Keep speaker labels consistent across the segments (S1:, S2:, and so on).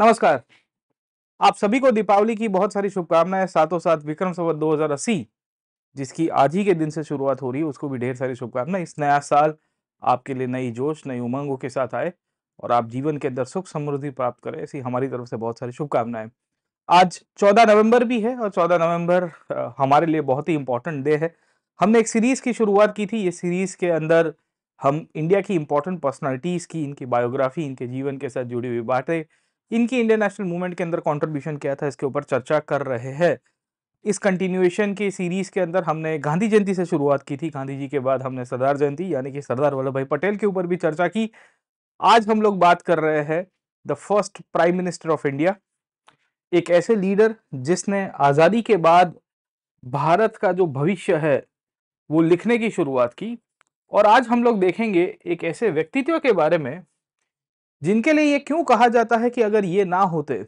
S1: नमस्कार आप सभी को दीपावली की बहुत सारी शुभकामनाएं सातों साथ विक्रम हजार अस्सी जिसकी आज ही के दिन से शुरुआत हो रही है उसको भी ढेर सारी शुभकामनाएं इस नया साल आपके लिए नई जोश नई उमंगों के साथ आए और आप जीवन के अंदर सुख समृद्धि प्राप्त करें ऐसी हमारी तरफ से बहुत सारी शुभकामनाएं आज चौदह नवम्बर भी है और चौदह नवम्बर हमारे लिए बहुत ही इंपॉर्टेंट डे है हमने एक सीरीज की शुरुआत की थी ये सीरीज के अंदर हम इंडिया की इंपॉर्टेंट पर्सनालिटीज की इनकी बायोग्राफी इनके जीवन के साथ जुड़ी हुई बातें इनकी इंडियन नेशनल मूवमेंट के अंदर कॉन्ट्रीब्यूशन किया था इसके ऊपर चर्चा कर रहे हैं इस कंटिन्यूएशन के सीरीज़ के अंदर हमने गांधी जयंती से शुरुआत की थी गांधी जी के बाद हमने सरदार जयंती यानी कि सरदार वल्लभ भाई पटेल के ऊपर भी चर्चा की आज हम लोग बात कर रहे हैं the first prime minister of India एक ऐसे लीडर जिसने आज़ादी के बाद भारत का जो भविष्य है वो लिखने की शुरुआत की और आज हम लोग देखेंगे एक ऐसे व्यक्तित्व के बारे में जिनके लिए ये क्यों कहा जाता है कि अगर ये ना होते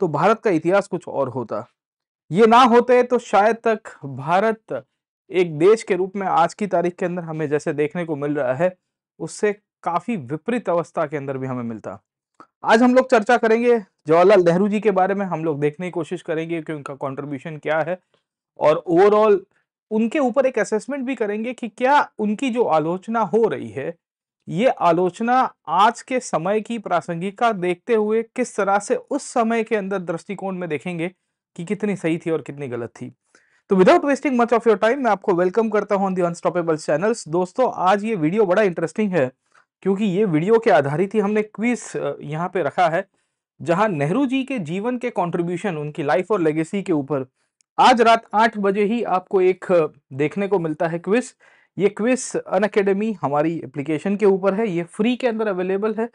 S1: तो भारत का इतिहास कुछ और होता ये ना होते तो शायद तक भारत एक देश के रूप में आज की तारीख के अंदर हमें जैसे देखने को मिल रहा है उससे काफी विपरीत अवस्था के अंदर भी हमें मिलता आज हम लोग चर्चा करेंगे जवाहरलाल नेहरू जी के बारे में हम लोग देखने की कोशिश करेंगे कि उनका कॉन्ट्रीब्यूशन क्या है और ओवरऑल उनके ऊपर एक असेसमेंट भी करेंगे कि क्या उनकी जो आलोचना हो रही है ये आलोचना आज के समय की प्रासंगिकता देखते हुए किस तरह से उस समय के अंदर दृष्टिकोण में देखेंगे कि कितनी सही थी और कितनी गलत थी तो without wasting much of your time मैं आपको वेलकम करता हूं ऑन दी अनस्टॉपेबल चैनल्स दोस्तों आज ये वीडियो बड़ा इंटरेस्टिंग है क्योंकि ये वीडियो के आधारित ही हमने क्विज यहाँ पे रखा है जहां नेहरू जी के जीवन के कॉन्ट्रीब्यूशन उनकी लाइफ और लेगेसी के ऊपर आज रात आठ बजे ही आपको एक देखने को मिलता है क्विज ये क्विज अन अकेडमी हमारी एप्लीकेशन के ऊपर है ये फ्री के अंदर अवेलेबल है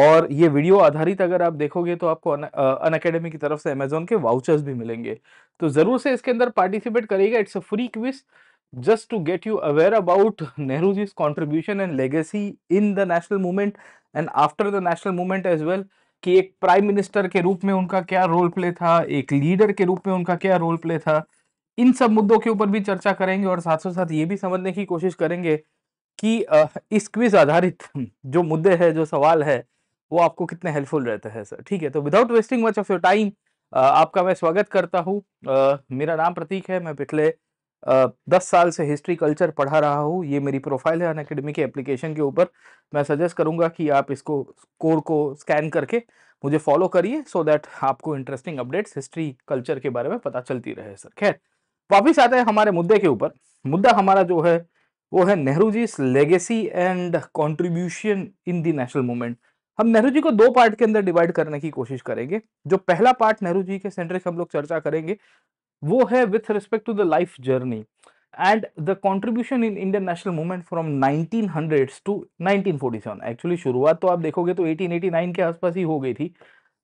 S1: और ये वीडियो आधारित अगर आप देखोगे तो आपको अन अकेडमी की तरफ से अमेजोन के वाउचर्स भी मिलेंगे तो ज़रूर से इसके अंदर पार्टिसिपेट करेगा it's a free quiz just to get you aware about Nehru ji contribution and legacy in the national movement and after the national movement as well कि एक प्राइम मिनिस्टर के रूप में उनका क्या रोल प्ले था एक लीडर के रूप में उनका क्या रोल प्ले था इन सब मुद्दों के ऊपर भी चर्चा करेंगे और साथ साथ ये भी समझने की कोशिश करेंगे कि इस क्विज आधारित जो मुद्दे है जो सवाल है वो आपको कितने हेल्पफुल रहते हैं सर ठीक है तो without wasting much of your time आपका मैं स्वागत करता हूँ मेरा नाम प्रतीक है मैं पिछले दस साल से हिस्ट्री कल्चर पढ़ा रहा हूँ ये मेरी प्रोफाइल है अन अकेडमी के एप्लीकेशन के ऊपर मैं सजेस्ट करूँगा कि आप इसको कोर को स्कैन करके मुझे फॉलो करिए सो दैट आपको इंटरेस्टिंग अपडेट्स हिस्ट्री कल्चर के बारे में पता चलती रहे सर खैर वापिस आते हैं हमारे मुद्दे के ऊपर मुद्दा हमारा जो है वो है Nehru ji legacy and contribution in the national movement हम नेहरू जी को दो पार्ट के अंदर डिवाइड करने की कोशिश करेंगे जो पहला पार्ट नेहरू जी के सेंटर से हम लोग चर्चा करेंगे वो है with respect to the life journey and the contribution in Indian national movement from nineteen hundred to nineteen seven actually शुरुआत तो आप देखोगे तो एटीन एटी नाइन के आसपास ही हो गई थी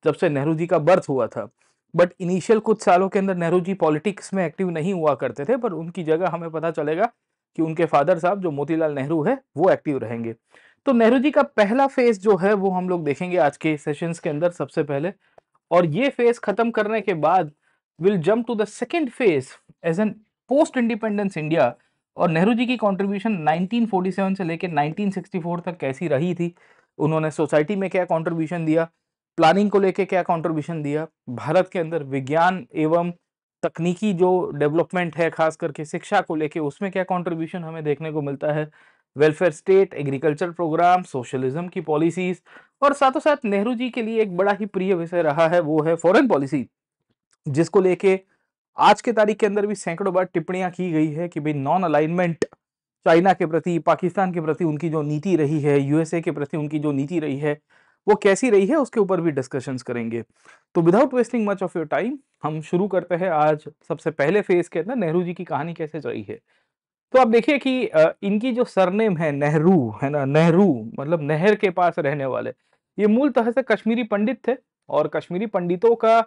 S1: जब से नेहरू जी का बर्थ हुआ था बट इनिशियल कुछ सालों के अंदर नेहरू जी पॉलिटिक्स में एक्टिव नहीं हुआ करते थे पर उनकी जगह हमें पता चलेगा कि उनके फादर साहब जो मोतीलाल नेहरू है वो एक्टिव रहेंगे तो नेहरू जी का पहला फेज जो है वो हम लोग देखेंगे आज के सेशंस के अंदर सबसे पहले और ये फेज खत्म करने के बाद will jump to the second phase as an post independence India और नेहरू जी की कॉन्ट्रीब्यूशन 1947 से लेकर 1964 तक कैसी रही थी उन्होंने सोसाइटी में क्या कॉन्ट्रीब्यूशन दिया प्लानिंग को लेके क्या कंट्रीब्यूशन दिया भारत के अंदर विज्ञान एवं तकनीकी जो डेवलपमेंट है खास करके शिक्षा को लेके उसमें क्या कंट्रीब्यूशन हमें देखने को मिलता है welfare state agriculture programme socialism की पॉलिसीज और साथों साथ नेहरू जी के लिए एक बड़ा ही प्रिय विषय रहा है वो है फॉरन पॉलिसी जिसको लेके आज के तारीख के अंदर भी सैकड़ों बार टिप्पणियां की गई है कि भाई नॉन अलाइनमेंट चाइना के प्रति पाकिस्तान के प्रति उनकी जो नीति रही है यूएसए के प्रति उनकी जो नीति रही है वो कैसी रही है उसके ऊपर भी डिस्कशंस करेंगे तो without wasting much of your time हम शुरू करते हैं आज सबसे पहले फेज के अंदर नेहरू जी की कहानी कैसे रही है तो आप देखिए कि इनकी जो सरनेम है नेहरू है ना नेहरू मतलब नहर के पास रहने वाले ये मूल तरह से कश्मीरी पंडित थे और कश्मीरी पंडितों का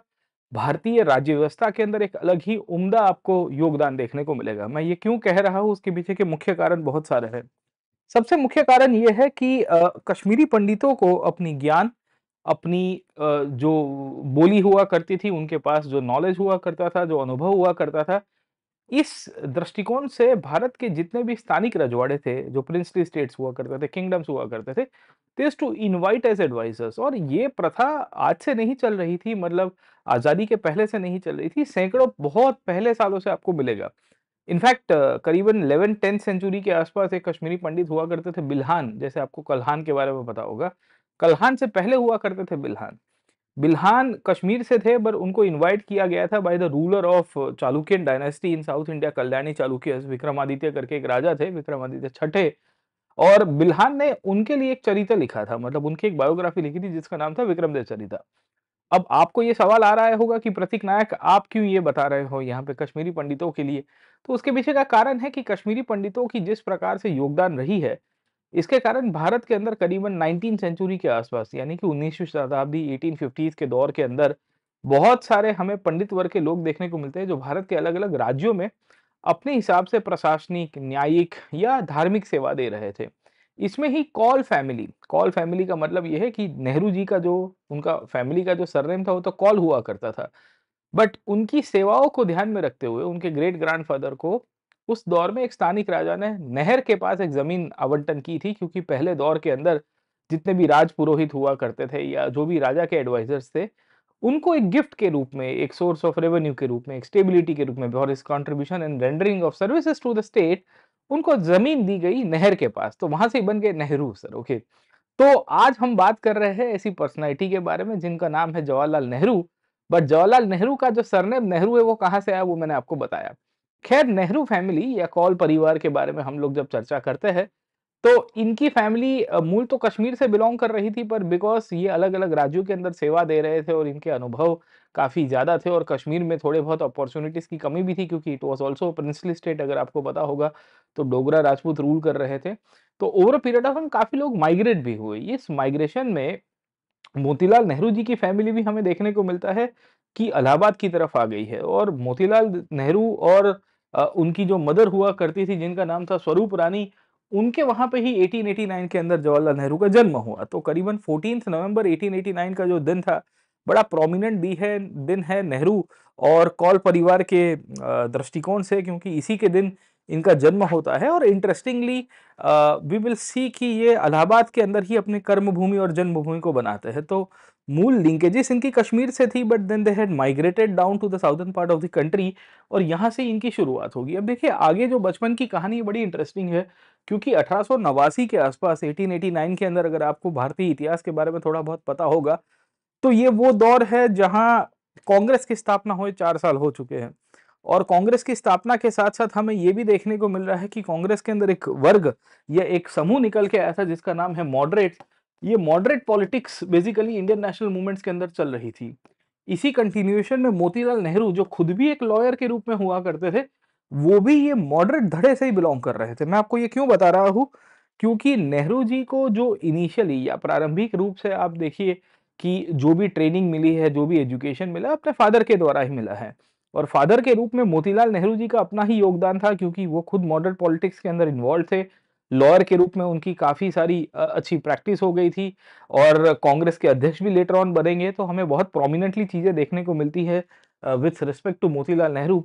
S1: भारतीय राज्य व्यवस्था के अंदर एक अलग ही उम्दा आपको योगदान देखने को मिलेगा मैं ये क्यों कह रहा हूँ उसके पीछे के मुख्य कारण बहुत सारे हैं सबसे मुख्य कारण ये है कि आ, कश्मीरी पंडितों को अपनी ज्ञान अपनी आ, जो बोली हुआ करती थी उनके पास जो नॉलेज हुआ करता था जो अनुभव हुआ करता था इस दृष्टिकोण से भारत के जितने भी स्थानिक रजवाड़े थे जो प्रिंसली स्टेट्स हुआ करते थे किंगडम्स हुआ करते थे this to invite as advisers और ये प्रथा आज से नहीं चल रही थी मतलब आज़ादी के पहले से नहीं चल रही थी सैकड़ों बहुत पहले सालों से आपको मिलेगा इनफैक्ट करीबन इलेवन टेंथ सेंचुरी के आसपास एक कश्मीरी पंडित हुआ करते थे बिल्हान जैसे आपको कल्हान के बारे में पता होगा कल्हान से पहले हुआ करते थे बिल्हान बिल्हान कश्मीर से थे पर उनको इनवाइट किया गया था by the ruler of Chalukyan dynasty in South India Kalyani Chalukya Vikramaditya करके एक राजा थे विक्रमादित्य छठे और बिल्हान ने उनके लिए एक चरित्र लिखा था मतलब उनकी एक बायोग्राफी लिखी थी जिसका नाम था विक्रमदेव चरिता अब आपको ये सवाल आ रहा होगा कि प्रतीक नायक आप क्यों ये बता रहे हो यहाँ पे कश्मीरी पंडितों के लिए तो उसके पीछे का कारण है कि कश्मीरी पंडितों की जिस प्रकार से योगदान रही है इसके कारण भारत के अंदर करीबन नाइनटीन सेंचुरी के आसपास यानी कि उन्नीसवीं शताब्दी एटीन के दौर के अंदर बहुत सारे हमें पंडित वर्ग के लोग देखने को मिलते हैं जो भारत के अलग अलग राज्यों में अपने हिसाब से प्रशासनिक न्यायिक या धार्मिक सेवा दे रहे थे इसमें ही कॉल फैमिली कॉल फैमिली का मतलब यह है कि नेहरू जी का जो उनका फैमिली का जो सरनेम था वो तो कॉल हुआ करता था बट उनकी सेवाओं को ध्यान में रखते हुए उनके ग्रेट ग्रैंडफादर को उस दौर में एक स्थानिक राजा ने नहर के पास एक जमीन आवंटन की थी क्योंकि पहले दौर के अंदर जितने भी राज पुरोहित हुआ करते थे या जो भी राजा के एडवाइजर्स थे उनको एक गिफ्ट के रूप में एक सोर्स ऑफ रेवेन्यू के रूप में एक स्टेबिलिटी के रूप में और इस contribution and rendering of services to the state उनको जमीन दी गई नहर के पास तो वहां से बन गए नेहरू सर ओके तो आज हम बात कर रहे हैं ऐसी पर्सनैलिटी के बारे में जिनका नाम है जवाहरलाल नेहरू बट जवाहरलाल नेहरू का जो सरनेम नेहरू है वो कहाँ से आया वो मैंने आपको बताया खैर नेहरू फैमिली या कौल परिवार के बारे में हम लोग जब चर्चा करते हैं तो इनकी फैमिली मूल तो कश्मीर से बिलोंग कर रही थी पर बिकॉज ये अलग अलग राज्यों के अंदर सेवा दे रहे थे और इनके अनुभव काफ़ी ज़्यादा थे और कश्मीर में थोड़े बहुत अपॉर्चुनिटीज़ की कमी भी थी क्योंकि it was also princely state अगर आपको पता होगा तो डोगरा राजपूत रूल कर रहे थे तो ओवर पीरियड ऑफ टाइम काफ़ी लोग माइग्रेट भी हुए इस माइग्रेशन में मोतीलाल नेहरू जी की फैमिली भी हमें देखने को मिलता है कि इलाहाबाद की तरफ आ गई है और मोतीलाल नेहरू और उनकी जो मदर हुआ करती थी जिनका नाम था स्वरूप रानी उनके वहां पे ही 1889 के अंदर जवाहरलाल नेहरू का जन्म हुआ तो करीबन फोर्टीन नवंबर 1889 का जो दिन था बड़ा प्रोमिनेंट दी है दिन है नेहरू और कौल परिवार के दृष्टिकोण से क्योंकि इसी के दिन इनका जन्म होता है और इंटरेस्टिंगली वी विल सी कि ये अलाहाबाद के अंदर ही अपने कर्मभूमि और जन्मभूमि को बनाते हैं तो मूल लिंकेजेस इनकी कश्मीर से थी but then they had migrated down to the southern part of the country और यहाँ से इनकी शुरुआत होगी अब देखिए आगे जो बचपन की कहानी बड़ी इंटरेस्टिंग है क्योंकि अठारह के आसपास 1889 के अंदर अगर आपको भारतीय इतिहास के बारे में थोड़ा बहुत पता होगा तो ये वो दौर है जहाँ कांग्रेस की स्थापना हुए चार साल हो चुके हैं और कांग्रेस की स्थापना के साथ साथ हमें ये भी देखने को मिल रहा है कि कांग्रेस के अंदर एक वर्ग या एक समूह निकल के आया था जिसका नाम है मॉडरेट ये moderate politics basically Indian national movements के अंदर चल रही थी इसी कंटिन्यूएशन में मोतीलाल नेहरू जो खुद भी एक लॉयर के रूप में हुआ करते थे वो भी ये मॉडरेट धड़े से ही बिलोंग कर रहे थे मैं आपको ये क्यों बता रहा हूँ क्योंकि नेहरू जी को जो इनिशियली या प्रारंभिक रूप से आप देखिए कि जो भी ट्रेनिंग मिली है जो भी एजुकेशन मिला अपने फादर के द्वारा ही मिला है और फादर के रूप में मोतीलाल नेहरू जी का अपना ही योगदान था क्योंकि वो खुद मॉडर्न पॉलिटिक्स के अंदर इन्वॉल्व थे लॉयर के रूप में उनकी काफ़ी सारी अच्छी प्रैक्टिस हो गई थी और कांग्रेस के अध्यक्ष भी लेटर ऑन बनेंगे तो हमें बहुत प्रोमिनेंटली चीज़ें देखने को मिलती है with respect to Motilal Nehru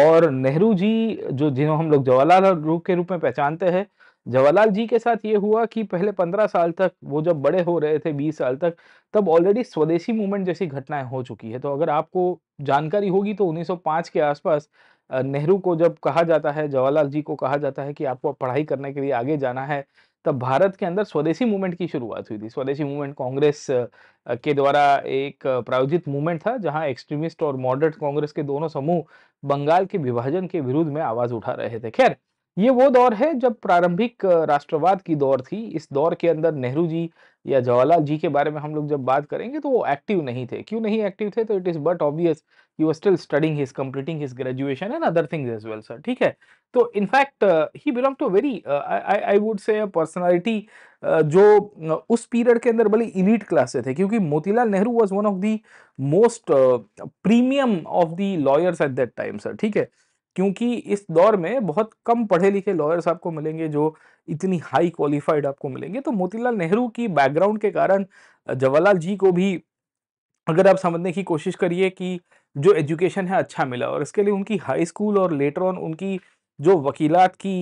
S1: और नेहरू जी जो जिन्हों हम लोग जवाहरलाल के रूप में पहचानते हैं जवाहरलाल जी के साथ ये हुआ कि पहले पंद्रह साल तक वो जब बड़े हो रहे थे बीस साल तक तब ऑलरेडी स्वदेशी मूवमेंट जैसी घटनाएं हो चुकी है तो अगर आपको जानकारी होगी तो 1905 के आसपास नेहरू को जब कहा जाता है जवाहरलाल जी को कहा जाता है कि आपको पढ़ाई करने के लिए आगे जाना है तब भारत के अंदर स्वदेशी मूवमेंट की शुरुआत हुई थी स्वदेशी मूवमेंट कांग्रेस के द्वारा एक प्रायोजित मूवमेंट था जहां एक्सट्रीमिस्ट और मॉडरेट कांग्रेस के दोनों समूह बंगाल के विभाजन के विरुद्ध में आवाज उठा रहे थे खैर ये वो दौर है जब प्रारंभिक राष्ट्रवाद की दौर थी इस दौर के अंदर नेहरू जी या जवाहरलाल जी के बारे में हम लोग जब बात करेंगे तो वो एक्टिव नहीं थे क्यों नहीं एक्टिव थे तो it is but obvious you are still studying his completing his graduation and other things as well sir ठीक है तो in fact he belong to very I would say personality जो उस पीरियड के अंदर भले इलीट क्लास से थे क्योंकि Motilal Nehru was one of the most premium of the lawyers at that time sir ठीक है क्योंकि इस दौर में बहुत कम पढ़े लिखे लॉयर्स आपको मिलेंगे जो इतनी हाई क्वालिफाइड आपको मिलेंगे तो मोतीलाल नेहरू की बैकग्राउंड के कारण जवाहरलाल जी को भी अगर आप समझने की कोशिश करिए कि जो एजुकेशन है अच्छा मिला और इसके लिए उनकी हाई स्कूल और लेटर ऑन उनकी जो वकीलात की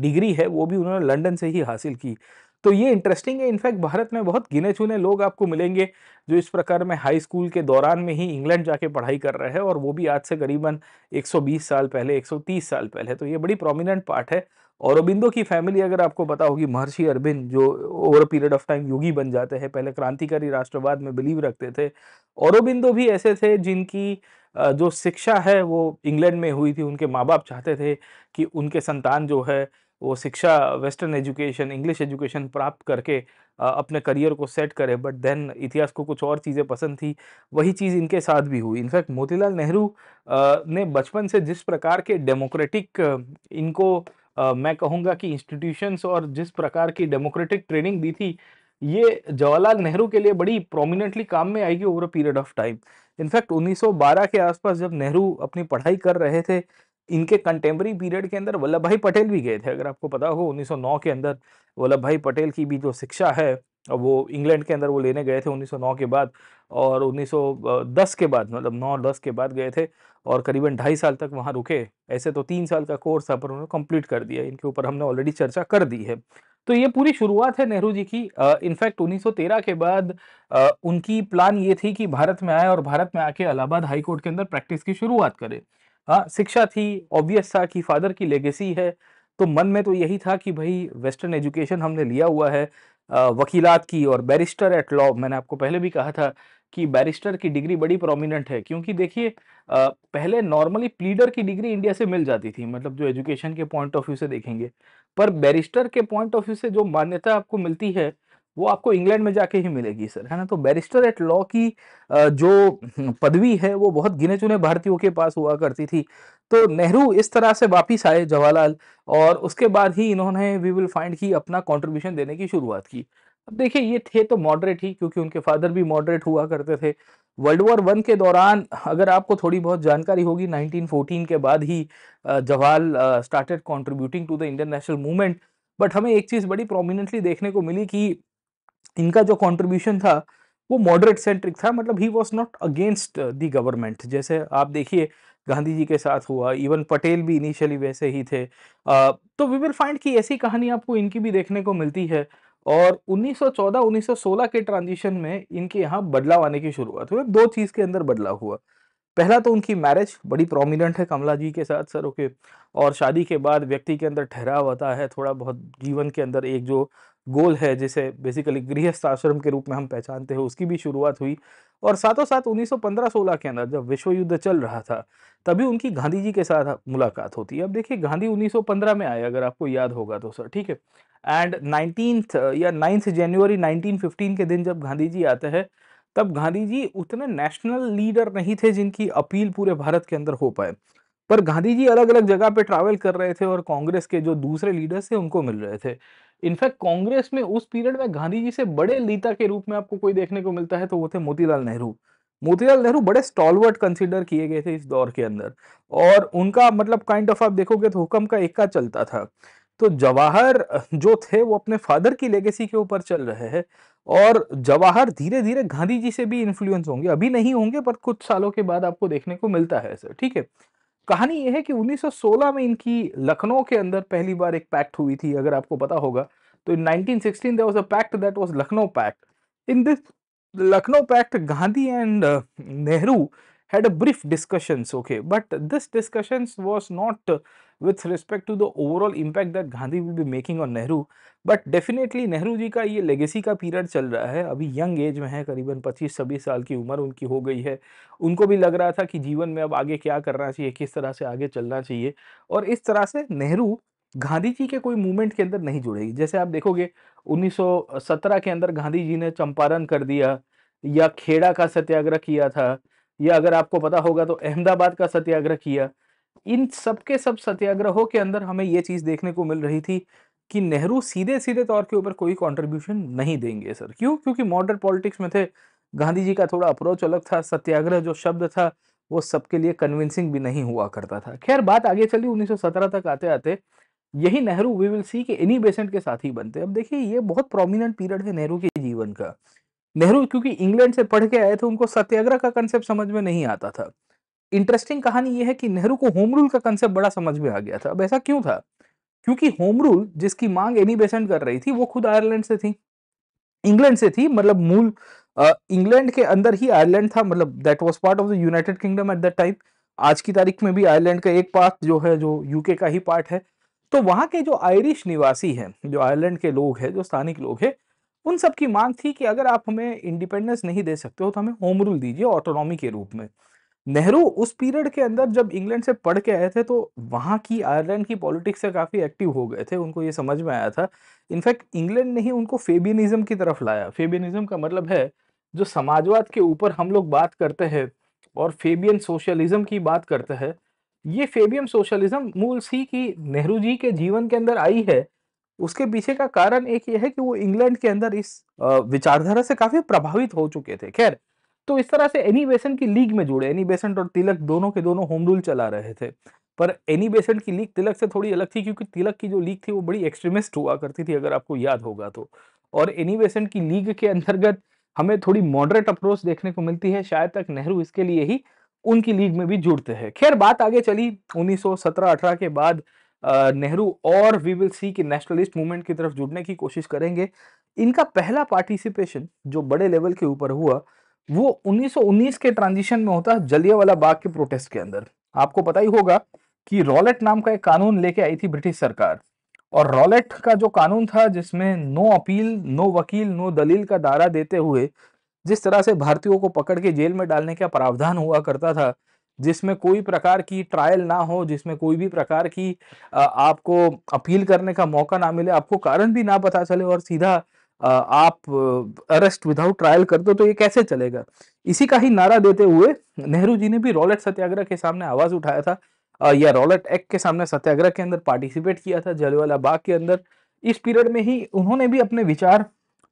S1: डिग्री है वो भी उन्होंने लंदन से ही हासिल की तो ये इंटरेस्टिंग है इनफैक्ट भारत में बहुत गिने चुने लोग आपको मिलेंगे जो इस प्रकार में हाई स्कूल के दौरान में ही इंग्लैंड जाके पढ़ाई कर रहे हैं और वो भी आज से करीबन 120 साल पहले 130 साल पहले तो ये बड़ी प्रोमिनेंट पार्ट है औरबिंदो की फैमिली अगर आपको पता होगी महर्षि अरबिंद जो ओवर पीरियड ऑफ टाइम योगी बन जाते हैं पहले क्रांतिकारी राष्ट्रवाद में बिलीव रखते थे औरबिंदो भी ऐसे थे जिनकी जो शिक्षा है वो इंग्लैंड में हुई थी उनके माँ बाप चाहते थे कि उनके संतान जो है वो शिक्षा वेस्टर्न एजुकेशन इंग्लिश एजुकेशन प्राप्त करके अपने करियर को सेट करे बट देन इतिहास को कुछ और चीज़ें पसंद थी वही चीज़ इनके साथ भी हुई इनफैक्ट मोतीलाल नेहरू ने बचपन से जिस प्रकार के डेमोक्रेटिक इनको मैं कहूँगा कि इंस्टीट्यूशंस और जिस प्रकार की डेमोक्रेटिक ट्रेनिंग दी थी ये जवाहरलाल नेहरू के लिए बड़ी प्रोमिनेंटली काम में आएगी over a period of time in fact 1912 के आसपास जब नेहरू अपनी पढ़ाई कर रहे थे इनके कंटेम्प्रेरी पीरियड के अंदर वल्लभ भाई पटेल भी गए थे अगर आपको पता हो 1909 के अंदर वल्लभ भाई पटेल की भी जो शिक्षा है वो इंग्लैंड के अंदर वो लेने गए थे 1909 के बाद और 1910 के बाद मतलब नौ दस के बाद गए थे और करीबन ढाई साल तक वहाँ रुके ऐसे तो तीन साल का कोर्स था पर उन्होंने कम्प्लीट कर दिया इनके ऊपर हमने ऑलरेडी चर्चा कर दी है तो ये पूरी शुरुआत है नेहरू जी की इनफैक्ट 1913 के बाद आ, उनकी प्लान ये थी कि भारत में आए और भारत में आके इलाहाबाद हाईकोर्ट के अंदर प्रैक्टिस की शुरुआत करें हाँ शिक्षा थी ऑब्वियस था कि फादर की लेगेसी है तो मन में तो यही था कि भाई वेस्टर्न एजुकेशन हमने लिया हुआ है वकीलात की और बैरिस्टर एट लॉ मैंने आपको पहले भी कहा था कि बैरिस्टर की डिग्री बड़ी प्रोमिनेंट है क्योंकि देखिए पहले नॉर्मली प्लीडर की डिग्री इंडिया से मिल जाती थी मतलब जो एजुकेशन के पॉइंट ऑफ व्यू से देखेंगे पर बैरिस्टर के पॉइंट ऑफ व्यू से जो मान्यता आपको मिलती है वो आपको इंग्लैंड में जाके ही मिलेगी सर है ना तो बैरिस्टर एट लॉ की जो हम्म, पदवी है वो बहुत गिने चुने भारतीयों के पास हुआ करती थी तो नेहरू इस तरह से वापिस आए जवाहरलाल और उसके बाद ही इन्होंने वी विल फाइंड की अपना कॉन्ट्रीब्यूशन देने की शुरुआत की अब देखिए ये थे तो मॉडरेट ही क्योंकि उनके फादर भी मॉडरेट हुआ करते थे वर्ल्ड वॉर वन के दौरान अगर आपको थोड़ी बहुत जानकारी होगी 1914 के बाद ही Jawahar started contributing to the Indian national movement but हमें एक चीज़ बड़ी प्रोमिनेंटली देखने को मिली कि इनका जो कॉन्ट्रीब्यूशन था वो मॉडरेट सेंट्रिक था मतलब he was not against the government जैसे आप देखिए गांधी जी के साथ हुआ इवन पटेल भी इनिशियली वैसे ही थे आ, तो वी विल फाइंड कि ऐसी कहानी आपको इनकी भी देखने को मिलती है और 1914-1916 के ट्रांजिशन में इनके यहाँ बदलाव आने की शुरुआत हुई दो चीज़ के अंदर बदलाव हुआ पहला तो उनकी मैरिज बड़ी प्रोमिनेंट है कमला जी के साथ सर ओके और शादी के बाद व्यक्ति के अंदर ठहराव आता है थोड़ा बहुत जीवन के अंदर एक जो गोल है जिसे बेसिकली गृहस्थ आश्रम के रूप में हम पहचानते हैं उसकी भी शुरुआत हुई और साथों साथ 1915-16 के अंदर जब विश्व युद्ध चल रहा था तभी उनकी गांधी जी के साथ मुलाकात होती है अब देखिए गांधी 1915 में आए अगर आपको याद होगा तो सर ठीक है एंड नाइनटीन या नाइन्थ जनवरी 1915 के दिन जब गांधी जी आते हैं तब गांधी जी उतने नेशनल लीडर नहीं थे जिनकी अपील पूरे भारत के अंदर हो पाए पर गांधी जी अलग अलग जगह पे ट्रैवल कर रहे थे और कांग्रेस के जो दूसरे लीडर्स थे उनको मिल रहे थे इनफैक्ट कांग्रेस में उस पीरियड में गांधी जी से बड़े नेता के रूप में आपको कोई देखने को मिलता है तो वो थे मोतीलाल नेहरू मोतीलाल नेहरू बड़े स्टॉलवर्ट कंसिडर किए गए थे इस दौर के अंदर और उनका मतलब काइंड ऑफ आप देखोगे तो हुक्म का एक चलता था तो जवाहर जो थे वो अपने फादर की लेगेसी के ऊपर चल रहे हैं और जवाहर धीरे धीरे गांधी जी से भी इन्फ्लुएंस होंगे अभी नहीं होंगे पर कुछ सालों के बाद आपको देखने को मिलता है सर ठीक है कहानी यह है कि 1916 में इनकी लखनऊ के अंदर पहली बार एक पैक्ट हुई थी अगर आपको पता होगा तो in 1916 there was a pact that was Lucknow pact in this Lucknow pact Gandhi and Nehru had a brief discussions okay but this discussions was not with respect to the overall impact that Gandhi will be making on Nehru but definitely Nehru ji का ये legacy का period चल रहा है अभी young age में है करीबन 25 छब्बीस साल की उम्र उनकी हो गई है उनको भी लग रहा था कि जीवन में अब आगे क्या करना चाहिए किस तरह से आगे चलना चाहिए और इस तरह से नेहरू गांधी जी के कोई मूवमेंट के अंदर नहीं जुड़ेगी जैसे आप देखोगे 1917 के अंदर गांधी जी ने चंपारण कर दिया या खेड़ा का सत्याग्रह किया था या अगर आपको पता होगा तो अहमदाबाद का सत्याग्रह किया इन सब के सब सत्याग्रहों के अंदर हमें ये चीज़ देखने को मिल रही थी कि नेहरू सीधे सीधे तौर के ऊपर कोई कंट्रीब्यूशन नहीं देंगे सर क्यों क्योंकि मॉडर्न पॉलिटिक्स में थे गांधी जी का थोड़ा अप्रोच अलग था सत्याग्रह जो शब्द था वो सबके लिए कन्विंसिंग भी नहीं हुआ करता था खैर बात आगे चली 1917 तक आते आते यही नेहरू वी विल सी के एनी बेसेंट के साथ ही बनते अब देखिए ये बहुत प्रोमिनेंट पीरियड है नेहरू के जीवन का नेहरू क्योंकि इंग्लैंड से पढ़ के आए थे उनको सत्याग्रह का कंसेप्ट समझ में नहीं आता था इंटरेस्टिंग कहानी यह है कि नेहरू को होम रूल का कंसेप्ट बड़ा समझ में आ गया था अब ऐसा क्यों था क्योंकि होम रूल जिसकी मांग एनी बेसेंट कर रही थी वो खुद आयरलैंड से थी इंग्लैंड से थी मतलब मूल इंग्लैंड के अंदर ही आयरलैंड था मतलब that was part of the United Kingdom at that time आज की तारीख में भी आयरलैंड का एक पार्ट जो है जो यूके का ही पार्ट है तो वहां के जो आयरिश निवासी हैं जो आयरलैंड के लोग हैं जो स्थानिक लोग हैं उन सब की मांग थी कि अगर आप हमें इंडिपेंडेंस नहीं दे सकते हो तो हमें होम रूल दीजिए ऑटोनॉमी के रूप में नेहरू उस पीरियड के अंदर जब इंग्लैंड से पढ़ के आए थे तो वहाँ की आयरलैंड की पॉलिटिक्स से काफ़ी एक्टिव हो गए थे उनको ये समझ में आया था इनफैक्ट इंग्लैंड ने ही उनको फेबिनिज्म की तरफ लाया फेबिनिज्म का मतलब है जो समाजवाद के ऊपर हम लोग बात करते हैं और फेबियन सोशलिज्म की बात करते हैं ये फेबियन सोशलिज्म मूल सी की नेहरू जी के जीवन के अंदर आई है उसके पीछे का कारण एक ये है कि वो इंग्लैंड के अंदर इस विचारधारा से काफ़ी प्रभावित हो चुके थे खैर तो इस तरह से एनी बेसेंट की लीग में जुड़े एनी बेसेंट और तिलक दोनों के दोनों होम रूल चला रहे थे पर एनी बेसेंट की लीग तिलक से थोड़ी अलग थी क्योंकि तिलक की जो लीग थी वो बड़ी एक्सट्रीमिस्ट हुआ करती थी अगर आपको याद होगा तो और एनी बेसेंट की लीग के अंतर्गत हमें थोड़ी मॉडरेट अप्रोच देखने को मिलती है शायद तक नेहरू इसके लिए ही उनकी लीग में भी जुड़ते हैं खैर बात आगे चली 1917-18 के बाद नेहरू और वी विल सी के नेशनलिस्ट मूवमेंट की तरफ जुड़ने की कोशिश करेंगे इनका पहला पार्टिसिपेशन जो बड़े लेवल के ऊपर हुआ वो 1919 के ट्रांजिशन में होता है जलियावाला बाग के प्रोटेस्ट के अंदर आपको पता ही होगा कि रॉलेट नाम का एक कानून लेके आई थी ब्रिटिश सरकार और रॉलेट का जो कानून था जिसमें नो अपील नो वकील नो दलील का दायरा देते हुए जिस तरह से भारतीयों को पकड़ के जेल में डालने का प्रावधान हुआ करता था जिसमें कोई प्रकार की ट्रायल ना हो जिसमें कोई भी प्रकार की आपको अपील करने का मौका ना मिले आपको कारण भी ना पता चले और सीधा आप अरेस्ट विदाउट ट्रायल कर दो तो ये कैसे चलेगा इसी का ही नारा देते हुए नेहरू जी ने भी रॉलेट सत्याग्रह के सामने आवाज उठाया था या रॉलेट एक्ट के सामने सत्याग्रह के अंदर पार्टिसिपेट किया था जलवाला बाग के अंदर इस पीरियड में ही उन्होंने भी अपने विचार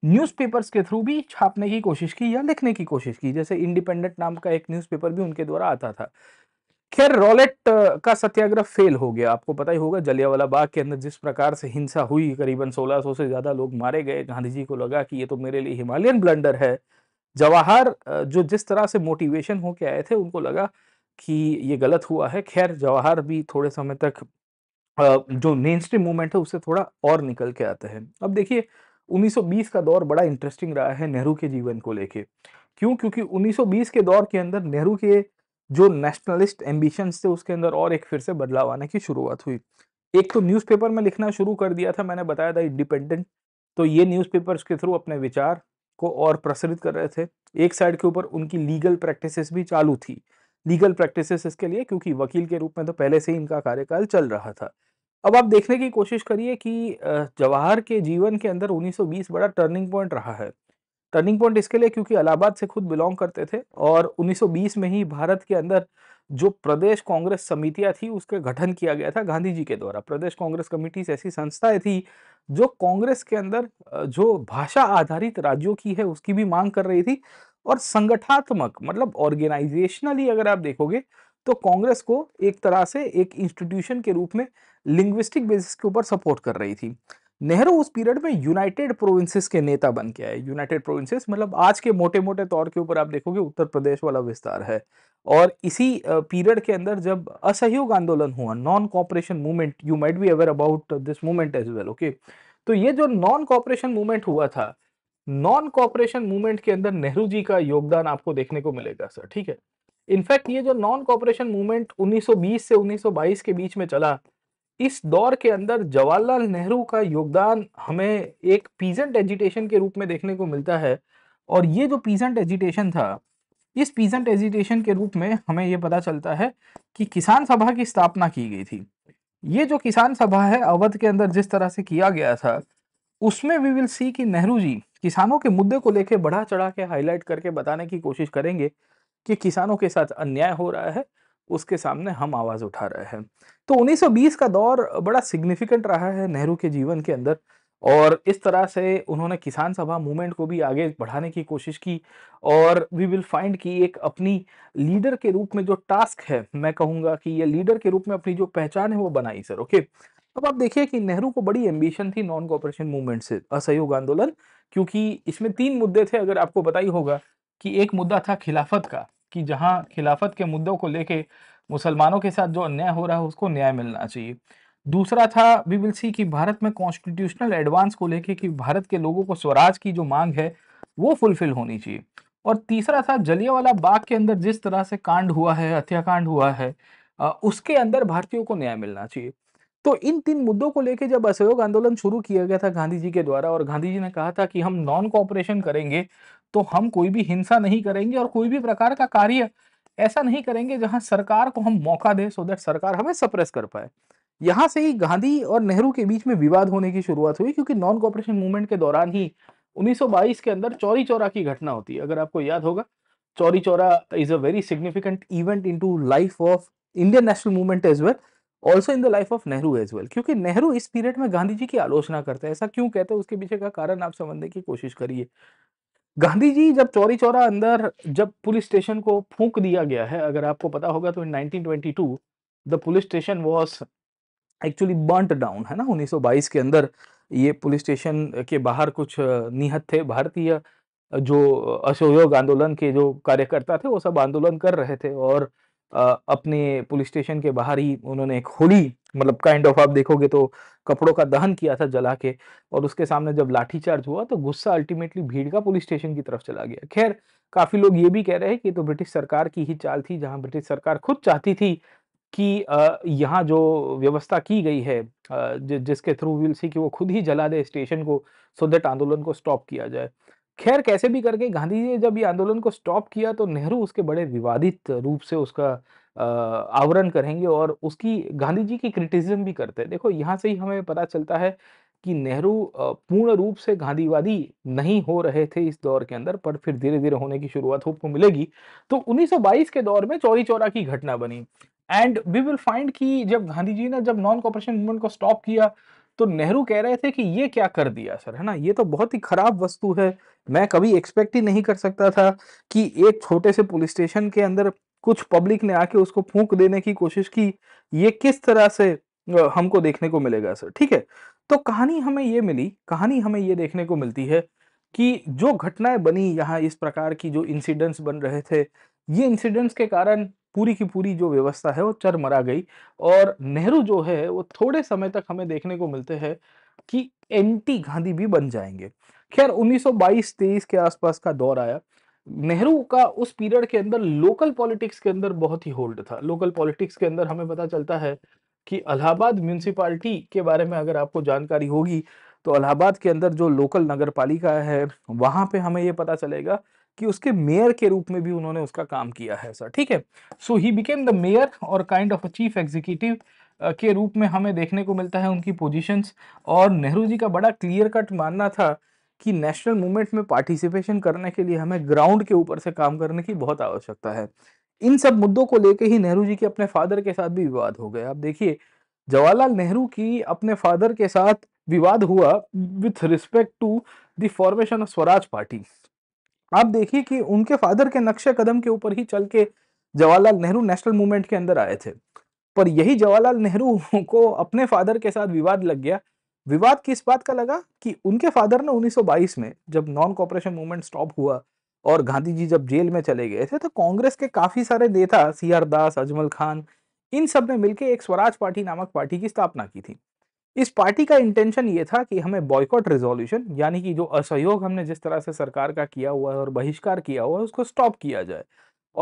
S1: न्यूज़पेपर्स के थ्रू भी छापने की कोशिश की या लिखने की कोशिश की जैसे इंडिपेंडेंट नाम का एक न्यूज़पेपर भी उनके द्वारा आता था खैर रॉलेट का सत्याग्रह फेल हो गया आपको पता ही होगा जलियावाला बाग के अंदर जिस प्रकार से हिंसा हुई करीबन 1600 से ज़्यादा लोग मारे गए गांधी जी को लगा कि ये तो मेरे लिए हिमालयन ब्लंडर है जवाहर जो जिस तरह से मोटिवेशन होके आए थे उनको लगा कि ये गलत हुआ है खैर जवाहर भी थोड़े समय तक जो मेन स्ट्रीम मूवमेंट है उससे थोड़ा और निकल के आते हैं अब देखिए 1920 का दौर बड़ा इंटरेस्टिंग रहा है नेहरू के जीवन को लेके क्यों क्योंकि 1920 के दौर के अंदर नेहरू के जो नेशनलिस्ट एम्बिशन थे उसके अंदर और एक फिर से बदलाव आने की शुरुआत हुई एक तो न्यूज़पेपर में लिखना शुरू कर दिया था मैंने बताया था इंडिपेंडेंट तो ये न्यूज़पेपर्स के थ्रू अपने विचार को और प्रसारित कर रहे थे एक साइड के ऊपर उनकी लीगल प्रैक्टिसेस भी चालू थी लीगल प्रैक्टिसेस इसके लिए क्योंकि वकील के रूप में तो पहले से ही इनका कार्यकाल चल रहा था अब आप देखने की कोशिश करिए कि जवाहर के जीवन के अंदर 1920 बड़ा टर्निंग पॉइंट रहा है टर्निंग पॉइंट इसके लिए क्योंकि इलाहाबाद से खुद बिलोंग करते थे और 1920 में ही भारत के अंदर जो प्रदेश कांग्रेस समितियां थी उसके गठन किया गया था गांधी जी के द्वारा प्रदेश कांग्रेस कमिटीज ऐसी संस्थाएं थी जो कांग्रेस के अंदर जो भाषा आधारित राज्यों की है उसकी भी मांग कर रही थी और संगठात्मक मतलब ऑर्गेनाइजेशनली अगर आप देखोगे तो कांग्रेस को एक तरह से एक इंस्टीट्यूशन के रूप में लिंग्विस्टिक बेसिस के ऊपर सपोर्ट कर रही थी नेहरू उस पीरियड में यूनाइटेड प्रोविंसेस के नेता बन के आए यूनाइटेड प्रोविंसेस मतलब आज के मोटे मोटे तौर के ऊपर आप देखोगे उत्तर प्रदेश वाला विस्तार है और इसी पीरियड के अंदर जब असहयोग आंदोलन हुआ non cooperation movement you might be aware about this movement as well okay तो ये जो नॉन कॉपरेशन मूवमेंट हुआ था नॉन कॉपरेशन मूवमेंट के अंदर नेहरू जी का योगदान आपको देखने को मिलेगा सर ठीक है इनफैक्ट ये जो नॉन कॉपरेशन मूवमेंट 1920 से 1922 के बीच में चला इस दौर के अंदर जवाहरलाल नेहरू का योगदान हमें एक पीजेंट एजिटेशन के रूप में देखने को मिलता है और ये जो पीजेंट एजिटेशन था इस पीजेंट एजिटेशन के रूप में हमें ये पता चलता है कि किसान सभा की स्थापना की गई थी ये जो किसान सभा है अवध के अंदर जिस तरह से किया गया था उसमें वी विल सी कि नेहरू जी किसानों के मुद्दे को लेकर बढ़ा चढ़ा के हाईलाइट करके बताने की कोशिश करेंगे कि किसानों के साथ अन्याय हो रहा है उसके सामने हम आवाज़ उठा रहे हैं तो 1920 का दौर बड़ा सिग्निफिकेंट रहा है नेहरू के जीवन के अंदर और इस तरह से उन्होंने किसान सभा मूवमेंट को भी आगे बढ़ाने की कोशिश की और वी विल फाइंड कि एक अपनी लीडर के रूप में जो टास्क है मैं कहूँगा कि ये लीडर के रूप में अपनी जो पहचान है वो बनाई सर ओके अब आप देखिए कि नेहरू को बड़ी एम्बिशन थी नॉन कॉपरेशन मूवमेंट से असहयोग आंदोलन क्योंकि इसमें तीन मुद्दे थे अगर आपको बताई होगा कि एक मुद्दा था खिलाफत का कि जहाँ खिलाफत के मुद्दों को लेके मुसलमानों के साथ जो अन्याय हो रहा है उसको न्याय मिलना चाहिए दूसरा था वी विल सी कि भारत में कॉन्स्टिट्यूशनल एडवांस को लेके कि भारत के लोगों को स्वराज की जो मांग है वो फुलफिल होनी चाहिए और तीसरा था जलियावाला बाग के अंदर जिस तरह से कांड हुआ है हत्याकांड हुआ है उसके अंदर भारतीयों को न्याय मिलना चाहिए तो इन तीन मुद्दों को लेकर जब असहयोग आंदोलन शुरू किया गया था गांधी जी के द्वारा और गांधी जी ने कहा था कि हम नॉन कॉपरेशन करेंगे तो हम कोई भी हिंसा नहीं करेंगे और कोई भी प्रकार का कार्य ऐसा नहीं करेंगे जहां सरकार को हम मौका दे सो देट सरकार हमें सप्रेस कर पाए यहां से ही गांधी और नेहरू के बीच में विवाद होने की शुरुआत हुई क्योंकि नॉन कॉपरेशन मूवमेंट के दौरान ही 1922 के अंदर चौरी चौरा की घटना होती है अगर आपको याद होगा Chauri Chaura is a very significant event in life of Indian national movement as well also in the life of Nehru as well क्योंकि नेहरू इस पीरियड में गांधी जी की आलोचना करते हैं ऐसा क्यों कहते हैं उसके पीछे का कारण आप समझने की कोशिश करिए गांधी जी जब चौरी चौरा अंदर जब पुलिस स्टेशन को फूक दिया गया है अगर आपको पता होगा तो in 1922 the police station was actually burnt down है ना 1922 के अंदर ये पुलिस स्टेशन के बाहर कुछ निहत थे भारतीय जो असहयोग आंदोलन के जो कार्यकर्ता थे वो सब आंदोलन कर रहे थे और अपने पुलिस स्टेशन के बाहर ही उन्होंने एक होली मतलब काइंड ऑफ आप देखोगे तो कपड़ों का दहन किया था जला के और उसके सामने जब लाठीचार्ज हुआ तो गुस्सा अल्टीमेटली भीड़ का पुलिस स्टेशन की तरफ चला गया खैर काफ़ी लोग ये भी कह रहे हैं कि तो ब्रिटिश सरकार की ही चाल थी जहां ब्रिटिश सरकार खुद चाहती थी कि यहाँ जो व्यवस्था की गई है जिसके थ्रू विल सी कि वो खुद ही जला दे स्टेशन को सो देट आंदोलन को स्टॉप किया जाए खैर कैसे भी करके गांधी जी ने जब ये आंदोलन को स्टॉप किया तो नेहरू उसके बड़े विवादित रूप से उसका आवरण करेंगे और उसकी गांधी जी की क्रिटिसिज्म भी करते हैं देखो यहाँ से ही हमें पता चलता है कि नेहरू पूर्ण रूप से गांधीवादी नहीं हो रहे थे इस दौर के अंदर पर फिर धीरे धीरे होने की शुरुआत आपको मिलेगी तो 1922 के दौर में चौरी चौरा की घटना बनी एंड वी विल फाइंड कि जब गांधी जी ने जब नॉन कॉपरेशन मूवमेंट को स्टॉप किया तो नेहरू कह रहे थे कि ये क्या कर दिया सर है ना ये तो बहुत ही खराब वस्तु है मैं कभी एक्सपेक्ट ही नहीं कर सकता था कि एक छोटे से पुलिस स्टेशन के अंदर कुछ पब्लिक ने आके उसको फूंक देने की कोशिश की ये किस तरह से हमको देखने को मिलेगा सर ठीक है तो कहानी हमें ये मिली कहानी हमें ये देखने को मिलती है कि जो घटनाएं बनी यहाँ इस प्रकार की जो इंसिडेंट्स बन रहे थे ये इंसिडेंट्स के कारण पूरी की पूरी जो व्यवस्था है वो चरमरा गई और नेहरू जो है वो थोड़े समय तक हमें देखने को मिलते हैं कि एंटी गांधी भी बन जाएंगे खैर 1922-23 के आसपास का दौर आया नेहरू का उस पीरियड के अंदर लोकल पॉलिटिक्स के अंदर बहुत ही होल्ड था लोकल पॉलिटिक्स के अंदर हमें पता चलता है कि अलाहाबाद म्यूनसिपालिटी के बारे में अगर आपको जानकारी होगी तो अलाहाबाद के अंदर जो लोकल नगर पालिका है वहाँ पे हमें ये पता चलेगा कि उसके मेयर के रूप में भी उन्होंने उसका काम किया है सर ठीक है so he became the mayor और kind of a chief executive के रूप में हमें देखने को मिलता है उनकी पोजीशंस और नेहरू जी का बड़ा क्लियर कट मानना था कि नेशनल मूवमेंट में पार्टिसिपेशन करने के लिए हमें ग्राउंड के ऊपर से काम करने की बहुत आवश्यकता है इन सब मुद्दों को लेके ही नेहरू जी के अपने फादर के साथ भी विवाद हो गए आप देखिए जवाहरलाल नेहरू की अपने फादर के साथ विवाद हुआ with respect to the formation of Swaraj party आप देखिए कि उनके फादर के नक्शे कदम के ऊपर ही चल के जवाहरलाल नेहरू नेशनल मूवमेंट के अंदर आए थे पर यही जवाहरलाल नेहरू को अपने फादर के साथ विवाद लग गया विवाद किस बात का लगा कि उनके फादर ने 1922 में जब नॉन कॉपरेशन मूवमेंट स्टॉप हुआ और गांधी जी जब जेल में चले गए थे तो कांग्रेस के काफी सारे नेता सी आर दास अजमल खान इन सब ने मिलकर एक स्वराज पार्टी नामक पार्टी की स्थापना की थी इस पार्टी का इंटेंशन ये था कि हमें बॉयकॉट रिजोल्यूशन यानी कि जो असहयोग हमने जिस तरह से सरकार का किया हुआ है और बहिष्कार किया हुआ है उसको स्टॉप किया जाए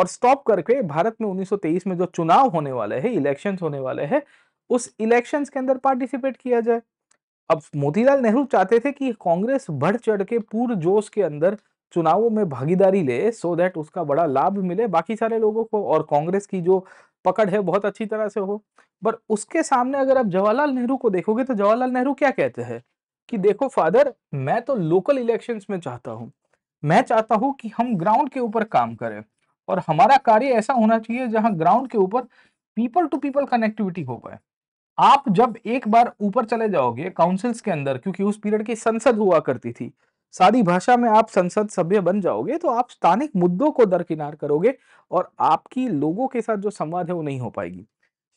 S1: और स्टॉप करके भारत में 1923 में जो चुनाव होने वाले हैं इलेक्शंस होने वाले हैं उस इलेक्शंस के अंदर पार्टिसिपेट किया जाए अब मोतीलाल नेहरू चाहते थे कि कांग्रेस बढ़ चढ़ के पूर्ण जोश के अंदर चुनावों में भागीदारी ले सो so दैट उसका बड़ा लाभ मिले बाकी सारे लोगों को और कांग्रेस की जो पकड़ है बहुत अच्छी तरह से हो बट उसके सामने अगर आप जवाहरलाल नेहरू को देखोगे तो जवाहरलाल नेहरू क्या कहते हैं कि देखो फादर मैं तो लोकल इलेक्शंस में चाहता हूँ मैं चाहता हूँ कि हम ग्राउंड के ऊपर काम करें और हमारा कार्य ऐसा होना चाहिए जहाँ ग्राउंड के ऊपर पीपल टू पीपल कनेक्टिविटी हो पाए आप जब एक बार ऊपर चले जाओगे काउंसिल्स के अंदर क्योंकि उस पीरियड की संसद हुआ करती थी सारी भाषा में आप संसद सभ्य बन जाओगे तो आप स्थानिक मुद्दों को दरकिनार करोगे और आपकी लोगों के साथ जो संवाद है वो नहीं हो पाएगी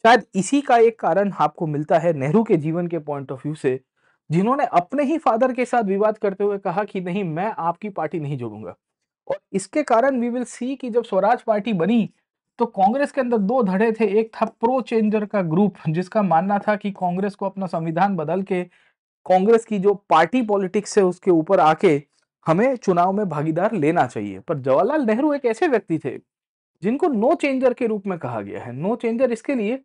S1: शायद इसी का एक कारण आपको मिलता है नेहरू के जीवन के पॉइंट ऑफ व्यू से जिन्होंने अपने ही फादर के साथ विवाद करते हुए कहा कि नहीं मैं आपकी पार्टी नहीं जोड़ूंगा और इसके कारण वी विल सी कि जब स्वराज पार्टी बनी तो कांग्रेस के अंदर दो धड़े थे एक था प्रो चेंजर का ग्रुप जिसका मानना था कि कांग्रेस को अपना संविधान बदल के कांग्रेस की जो पार्टी पॉलिटिक्स है उसके ऊपर आके हमें चुनाव में भागीदार लेना चाहिए पर जवाहरलाल नेहरू एक ऐसे व्यक्ति थे जिनको नो चेंजर के रूप में कहा गया है नो चेंजर इसके लिए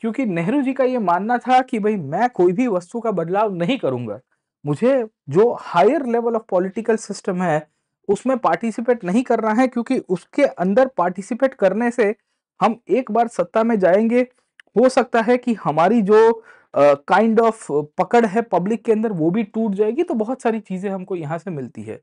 S1: क्योंकि नेहरू जी का ये मानना था कि भाई मैं कोई भी वस्तु का बदलाव नहीं करूंगा मुझे जो higher level of political system है उसमें पार्टिसिपेट नहीं करना है क्योंकि उसके अंदर पार्टिसिपेट करने से हम एक बार सत्ता में जाएंगे हो सकता है कि हमारी जो काइंड ऑफ पकड़ है पब्लिक के अंदर वो भी टूट जाएगी तो बहुत सारी चीज़ें हमको यहाँ से मिलती है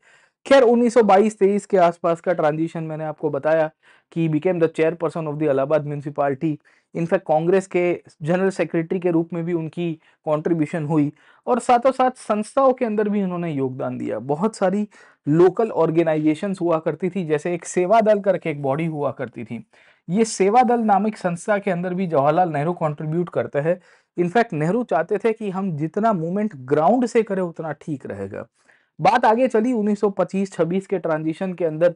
S1: खैर 1922-23 के आसपास का ट्रांजिशन मैंने आपको बताया कि became the chairperson of the Allahabad municipality in fact Congress के जनरल सेक्रेटरी के रूप में भी उनकी कंट्रीब्यूशन हुई और साथों साथ संस्थाओं के अंदर भी उन्होंने योगदान दिया बहुत सारी लोकल ऑर्गेनाइजेशंस हुआ करती थी जैसे एक सेवा दल करके एक बॉडी हुआ करती थी ये सेवा दल नामक संस्था के अंदर भी जवाहरलाल नेहरू कॉन्ट्रीब्यूट करते हैं इनफैक्ट नेहरू चाहते थे कि हम जितना मूवमेंट ग्राउंड से करें उतना ठीक रहेगा बात आगे चली 1925-26 के ट्रांजिशन के अंदर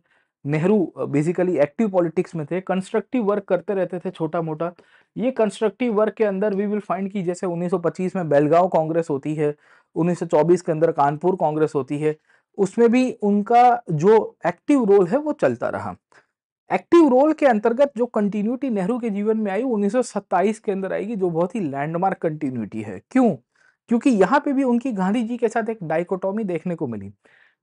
S1: नेहरू बेसिकली एक्टिव पॉलिटिक्स में थे कंस्ट्रक्टिव वर्क करते रहते थे छोटा मोटा ये कंस्ट्रक्टिव वर्क के अंदर वी विल फाइंड कि जैसे 1925 में बेलगांव कांग्रेस होती है 1924 के अंदर कानपुर कांग्रेस होती है उसमें भी उनका जो एक्टिव रोल है वो चलता रहा एक्टिव रोल के अंतर्गत जो कंटिन्यूटी नेहरू के जीवन में आई उन्नीस के अंदर आएगी जो बहुत ही लैंडमार्क कंटिन्यूटी है क्यों क्योंकि यहाँ पे भी उनकी गांधी जी के साथ एक डाइकोटॉमी देखने को मिली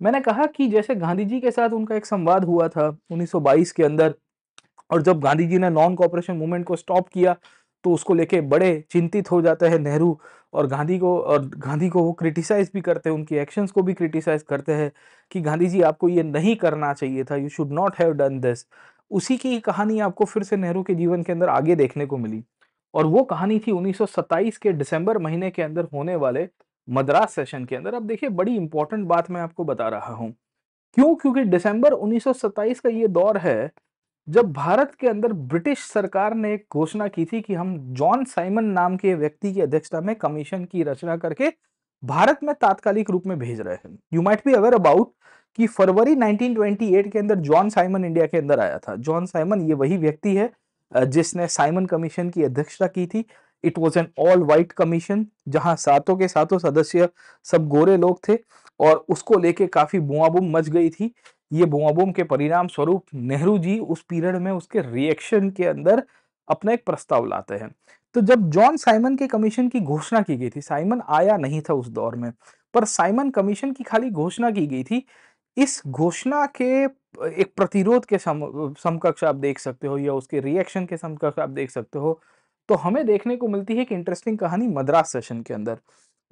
S1: मैंने कहा कि जैसे गांधी जी के साथ उनका एक संवाद हुआ था 1922 के अंदर और जब गांधी जी ने नॉन कॉपरेशन मूवमेंट को स्टॉप किया तो उसको लेके बड़े चिंतित हो जाते हैं नेहरू और गांधी को और गांधी को वो क्रिटिसाइज भी करते हैं उनकी एक्शंस को भी क्रिटिसाइज करते हैं कि गांधी जी आपको ये नहीं करना चाहिए था you should not have done this उसी की कहानी आपको फिर से नेहरू के जीवन के अंदर आगे देखने को मिली और वो कहानी थी 1927 के दिसंबर महीने के अंदर होने वाले मद्रास सेशन के अंदर अब देखिए बड़ी इंपॉर्टेंट बात मैं आपको बता रहा हूँ क्यों क्योंकि दिसंबर 1927 का ये दौर है जब भारत के अंदर ब्रिटिश सरकार ने एक घोषणा की थी कि हम जॉन साइमन नाम के व्यक्ति की अध्यक्षता में कमीशन की रचना करके भारत में तात्कालिक रूप में भेज रहे हैं you might be aware about कि फरवरी 1928 के अंदर जॉन साइमन इंडिया के अंदर आया था जॉन साइमन ये वही व्यक्ति है जिसने साइमन कमीशन की अध्यक्षता की थी it was an all white commission जहां सातों के सातों सदस्य सब गोरे लोग थे और उसको लेके काफी बुआबुम मच गई थी ये बुआबुम के परिणाम स्वरूप नेहरू जी उस पीरियड में उसके रिएक्शन के अंदर अपना एक प्रस्ताव लाते हैं तो जब जॉन साइमन के कमीशन की घोषणा की गई थी साइमन आया नहीं था उस दौर में पर साइमन कमीशन की खाली घोषणा की गई थी इस घोषणा के एक प्रतिरोध के सम समकक्ष आप देख सकते हो या उसके रिएक्शन के समकक्ष आप देख सकते हो तो हमें देखने को मिलती है एक इंटरेस्टिंग कहानी मद्रास सेशन के अंदर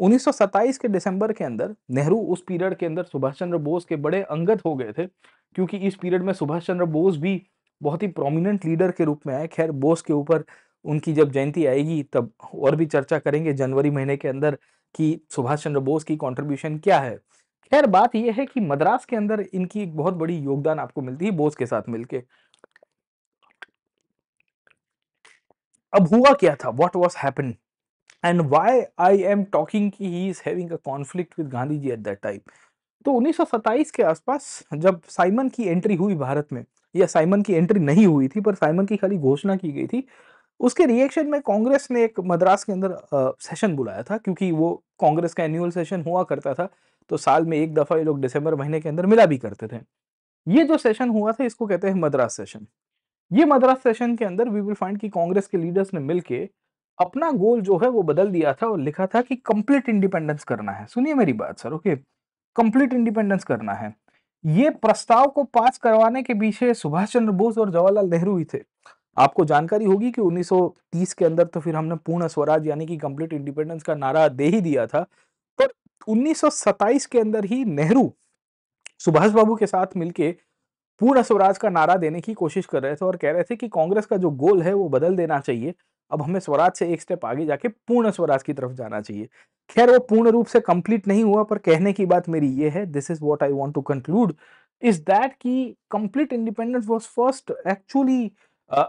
S1: 1927 के दिसंबर के अंदर नेहरू उस पीरियड के अंदर सुभाष चंद्र बोस के बड़े अंगत हो गए थे क्योंकि इस पीरियड में सुभाष चंद्र बोस भी बहुत ही प्रोमिनेंट लीडर के रूप में आए खैर बोस के ऊपर उनकी जब जयंती आएगी तब और भी चर्चा करेंगे जनवरी महीने के अंदर कि सुभाष चंद्र बोस की कॉन्ट्रीब्यूशन क्या है खैर बात यह है कि मद्रास के अंदर इनकी एक बहुत बड़ी योगदान आपको मिलती है बोस के साथ मिलके अब हुआ क्या था what was happen and why I am talking की he is having a conflict with Gandhi ji at that time तो 1927 के आसपास जब साइमन की एंट्री हुई भारत में या साइमन की एंट्री नहीं हुई थी पर साइमन की खाली घोषणा की गई थी उसके रिएक्शन में कांग्रेस ने एक मद्रास के अंदर आ, सेशन बुलाया था क्योंकि वो कांग्रेस का एनुअल सेशन हुआ करता था तो साल में एक दफ़ा ये लोग दिसंबर महीने के अंदर मिला भी करते थे ये जो सेशन हुआ था इसको कहते हैं मद्रास सेशन ये मद्रास सेशन के अंदर वी विल फाइंड कि कांग्रेस के लीडर्स ने मिलकर अपना गोल जो है वो बदल दिया था और लिखा था कि कंप्लीट इंडिपेंडेंस करना है सुनिए मेरी बात सर ओके कंप्लीट इंडिपेंडेंस करना है ये प्रस्ताव को पास करवाने के पीछे सुभाष चंद्र बोस और जवाहरलाल नेहरू ही थे आपको जानकारी होगी कि 1930 के अंदर तो फिर हमने पूर्ण स्वराज यानी कि कंप्लीट इंडिपेंडेंस का नारा दे ही दिया था 1927 के अंदर ही नेहरू सुभाष बाबू के साथ मिलकर पूर्ण स्वराज का नारा देने की कोशिश कर रहे थे और कह रहे थे कि कांग्रेस का जो गोल है वो बदल देना चाहिए अब हमें स्वराज से एक स्टेप आगे जाके पूर्ण स्वराज की तरफ जाना चाहिए खैर वो पूर्ण रूप से कंप्लीट नहीं हुआ पर कहने की बात मेरी ये है this is what I want to conclude is that की complete independence was first actually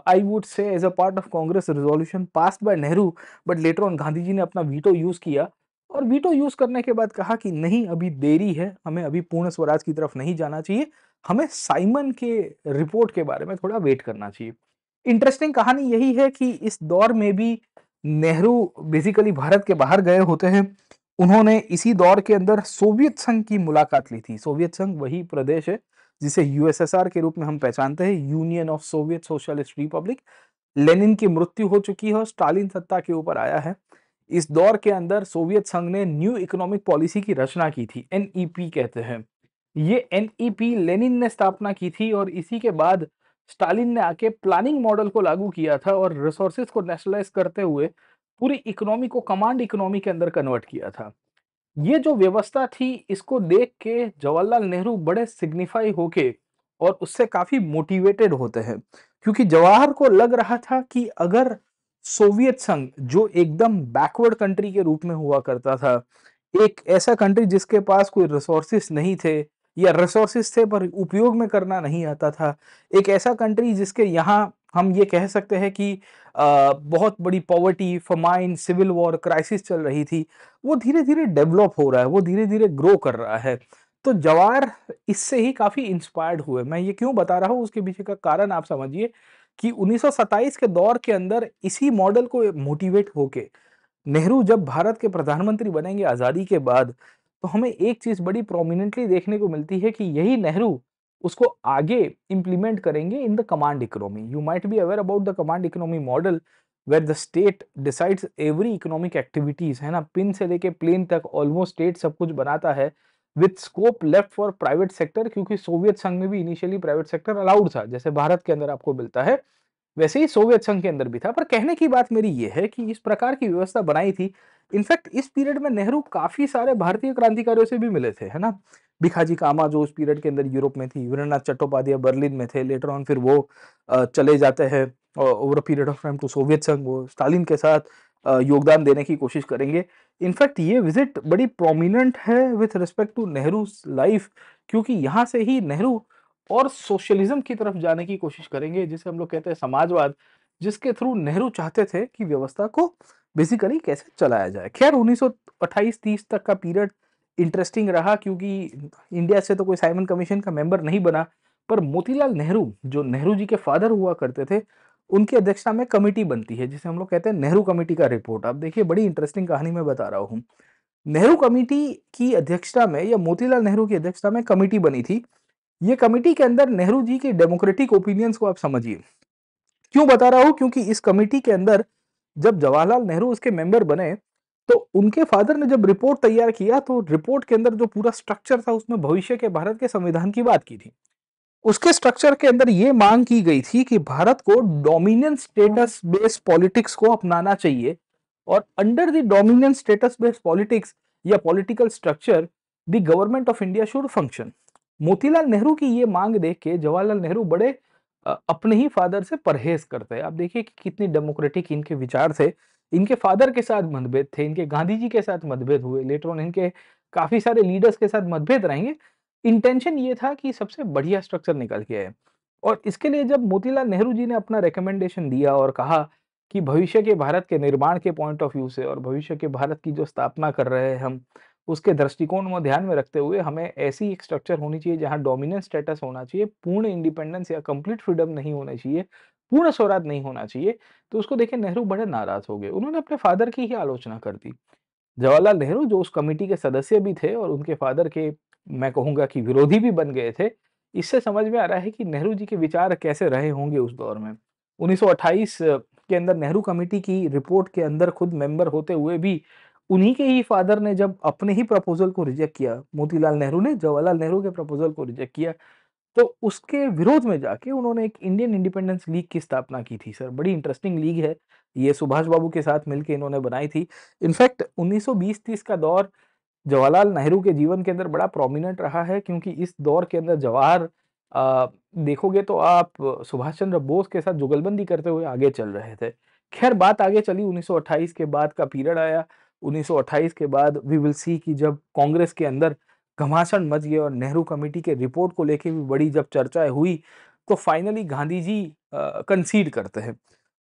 S1: I would say as a part of Congress resolution pass by Nehru but later on Gandhi ji ने अपना वीटो यूज किया और वीटो यूज करने के बाद कहा कि नहीं अभी देरी है हमें अभी पूर्ण स्वराज की तरफ नहीं जाना चाहिए हमें साइमन के रिपोर्ट के बारे में थोड़ा वेट करना चाहिए इंटरेस्टिंग कहानी यही है कि इस दौर में भी नेहरू बेसिकली भारत के बाहर गए होते हैं उन्होंने इसी दौर के अंदर सोवियत संघ की मुलाकात ली थी सोवियत संघ वही प्रदेश है जिसे यूएसएसआर के रूप में हम पहचानते हैं Union of Soviet Socialist Republic Lenin की मृत्यु हो चुकी है और स्टालिन सत्ता के ऊपर आया है इस दौर के अंदर सोवियत संघ ने न्यू इकोनॉमिक पॉलिसी की रचना की थी एनईपी e कहते हैं ये एनईपी e लेनिन ने स्थापना की थी और इसी के बाद स्टालिन ने आके प्लानिंग मॉडल को लागू किया था और रिसोर्सेज को नेशनलाइज करते हुए पूरी इकोनॉमी को कमांड इकोनॉमी के अंदर कन्वर्ट किया था ये जो व्यवस्था थी इसको देख के जवाहरलाल नेहरू बड़े सिग्निफाई होके और उससे काफ़ी मोटिवेटेड होते हैं क्योंकि जवाहर को लग रहा था कि अगर सोवियत संघ जो एकदम बैकवर्ड कंट्री के रूप में हुआ करता था एक ऐसा कंट्री जिसके पास कोई रिसोर्सिस नहीं थे या रिसोर्सिस थे पर उपयोग में करना नहीं आता था एक ऐसा कंट्री जिसके यहाँ हम ये कह सकते हैं कि आ, बहुत बड़ी poverty famine civil war crisis चल रही थी वो धीरे धीरे डेवलप हो रहा है वो धीरे धीरे ग्रो कर रहा है तो जवार इससे ही काफ़ी इंस्पायर्ड हुए मैं ये क्यों बता रहा हूँ उसके पीछे का कारण आप समझिए कि 1927 के दौर के अंदर इसी मॉडल को मोटिवेट होके नेहरू जब भारत के प्रधानमंत्री बनेंगे आज़ादी के बाद तो हमें एक चीज़ बड़ी प्रोमिनेंटली देखने को मिलती है कि यही नेहरू उसको आगे इम्प्लीमेंट करेंगे in the command economy you might be aware about the command economy model where the state decides every economic activities है ना पिन से लेके प्लेन तक ऑलमोस्ट स्टेट सब कुछ बनाता है with scope left for private sector क्योंकि सोवियत संघ में भी इनिशियली प्राइवेट सेक्टर अलाउड था जैसे भारत के अंदर आपको मिलता है वैसे ही सोवियत संघ के अंदर भी था पर कहने की बात मेरी ये है कि इस प्रकार की व्यवस्था बनाई थी इनफैक्ट इस पीरियड में नेहरू काफी सारे भारतीय क्रांतिकारियों से भी मिले थे है ना भिखाजी कामा जो उस पीरियड के अंदर यूरोप में थी वीरनाथ चट्टोपाध्याय बर्लिन में थे लेटर ऑन फिर वो चले जाते हैं over period of time to Soviet संघ वो स्टालिन के साथ योगदान देने की कोशिश करेंगे इनफैक्ट ये विजिट बड़ी प्रोमिनेंट है with respect to Nehru life क्योंकि यहाँ से ही नेहरू और सोशलिज्म की तरफ जाने की कोशिश करेंगे जिसे हम लोग कहते हैं समाजवाद जिसके थ्रू नेहरू चाहते थे कि व्यवस्था को बेसिकली कैसे चलाया जाए खैर 1928-30 तक का पीरियड इंटरेस्टिंग रहा क्योंकि इंडिया से तो कोई साइमन कमीशन का मेंबर नहीं बना पर मोतीलाल नेहरू जो नेहरू जी के फादर हुआ करते थे उनकी अध्यक्षता में कमेटी बनती है जिसे हम लोग कहते हैं नेहरू कमेटी का रिपोर्ट आप देखिए बड़ी इंटरेस्टिंग कहानी मैं बता रहा हूँ नेहरू कमेटी की अध्यक्षता में या मोतीलाल नेहरू की अध्यक्षता में कमेटी बनी थी ये कमेटी के अंदर नेहरू जी के डेमोक्रेटिक ओपिनियंस को आप समझिए क्यों बता रहा हूँ क्योंकि इस कमेटी के अंदर जब जवाहरलाल नेहरू उसके मेंबर बने तो उनके फादर ने जब रिपोर्ट तैयार किया तो रिपोर्ट के अंदर जो पूरा स्ट्रक्चर था उसमें भविष्य के भारत के संविधान की बात की थी उसके स्ट्रक्चर के अंदर ये मांग की गई थी कि भारत को डोमिनियन स्टेटस बेस्ड पॉलिटिक्स को अपनाना चाहिए और under the dominion status based politics या political structure the government of India should function Motilal Nehru की ये मांग देख के जवाहरलाल नेहरू बड़े अपने ही फादर से परहेज करते हैं आप देखिए कि कितनी डेमोक्रेटिक इनके विचार थे इनके फादर के साथ मतभेद थे इनके गांधी जी के साथ मतभेद हुए लेटर ऑन इनके काफी सारे लीडर्स के साथ मतभेद रहेंगे इंटेंशन ये था कि सबसे बढ़िया स्ट्रक्चर निकल के आए और इसके लिए जब मोतीलाल नेहरू जी ने अपना रिकमेंडेशन दिया और कहा कि भविष्य के भारत के निर्माण के पॉइंट ऑफ व्यू से और भविष्य के भारत की जो स्थापना कर रहे हैं हम उसके दृष्टिकोण में ध्यान में रखते हुए हमें ऐसी एक स्ट्रक्चर होनी चाहिए जहाँ डोमिनेंस स्टेटस होना चाहिए पूर्ण इंडिपेंडेंस या कंप्लीट फ्रीडम नहीं होना चाहिए पूर्ण स्वराज नहीं होना चाहिए तो उसको देखे नेहरू बड़े नाराज हो गए उन्होंने अपने फादर की ही आलोचना कर दी जवाहरलाल नेहरू जो उस कमेटी के सदस्य भी थे और उनके फादर के मैं कहूंगा कि विरोधी भी बन गए थे इससे समझ में आ रहा है कि नेहरू जी के विचार कैसे रहे होंगे उस दौर में 1928 के अंदर नेहरू कमेटी की रिपोर्ट के अंदर खुद मेंबर होते हुए भी उन्हीं के ही फादर ने जब अपने ही प्रपोजल को रिजेक्ट किया मोतीलाल नेहरू ने जवाहरलाल नेहरू के प्रपोजल को रिजेक्ट किया तो उसके विरोध में जाके उन्होंने एक इंडियन इंडिपेंडेंस लीग की स्थापना की थी सर बड़ी इंटरेस्टिंग लीग है ये सुभाष बाबू के साथ मिलकर इन्होंने बनाई थी इनफैक्ट 1920 सौ का दौर जवाहरलाल नेहरू के जीवन के अंदर बड़ा प्रोमिनेंट रहा है क्योंकि इस दौर के अंदर जवाहर देखोगे तो आप सुभाष चंद्र बोस के साथ जुगलबंदी करते हुए आगे चल रहे थे खैर बात आगे चली 1928 के बाद का पीरियड आया 1928 के बाद वी विल सी कि जब कांग्रेस के अंदर घमासण मच गया और नेहरू कमेटी के रिपोर्ट को लेके भी बड़ी जब चर्चाएं हुई तो फाइनली गांधी जी कंसीड करते हैं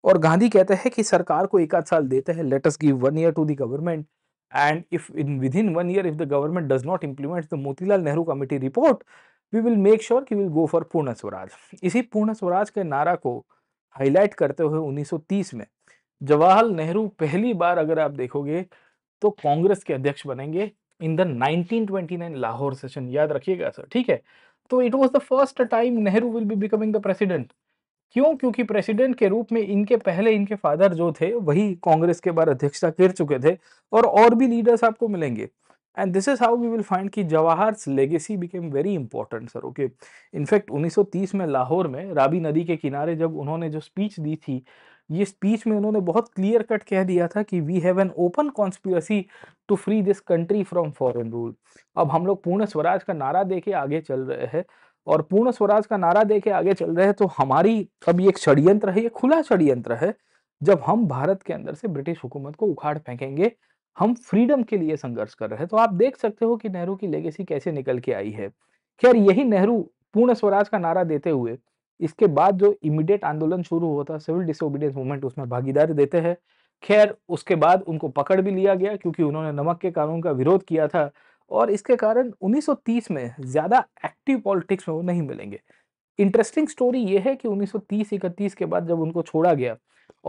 S1: और गांधी कहते हैं कि सरकार को एक आध साल देते हैं let's give one year to the government And if in within one year, if the government does not implement the Motilal Nehru Committee report, we will make sure कि we'll go for पूर्ण स्वराज इसी पूर्ण स्वराज के नारा को highlight करते हुए 1930 में जवाहरलाल नेहरू पहली बार अगर आप देखोगे तो कांग्रेस के अध्यक्ष बनेंगे इन द 1929 लाहौर सेशन याद रखिएगा सर ठीक है तो it was the first time Nehru will be becoming the president क्यों क्योंकि प्रेसिडेंट के रूप में इनके पहले इनके फादर जो थे वही कांग्रेस के बार अध्यक्षता कर चुके थे और और भी लीडर्स आपको मिलेंगे and this is how we will find की Jawahar legacy became very important sir okay in fact 1930 में लाहौर में राबी नदी के किनारे जब उन्होंने जो स्पीच दी थी ये स्पीच में उन्होंने बहुत क्लियर कट कह दिया था कि we have an open conspiracy to free this country from foreign rule अब हम लोग पूर्ण स्वराज का नारा देके आगे चल रहे हैं और पूर्ण स्वराज का नारा देके आगे चल रहे हैं तो हमारी अब ये एक षड्यंत्र है ये खुला षडयंत्र है जब हम भारत के अंदर से ब्रिटिश हुकूमत को उखाड़ फेंकेंगे हम फ्रीडम के लिए संघर्ष कर रहे हैं तो आप देख सकते हो कि नेहरू की लेगेसी कैसे निकल के आई है खैर यही नेहरू पूर्ण स्वराज का नारा देते हुए इसके बाद जो इमिडिएट आंदोलन शुरू होता सिविल डिसोबीडियंस मूवमेंट उसमें भागीदारी देते हैं खैर उसके बाद उनको पकड़ भी लिया गया क्योंकि उन्होंने नमक के कानून का विरोध किया था और इसके कारण 1930 में ज़्यादा एक्टिव पॉलिटिक्स में वो नहीं मिलेंगे इंटरेस्टिंग स्टोरी ये है कि 1930 इकतीस के बाद जब उनको छोड़ा गया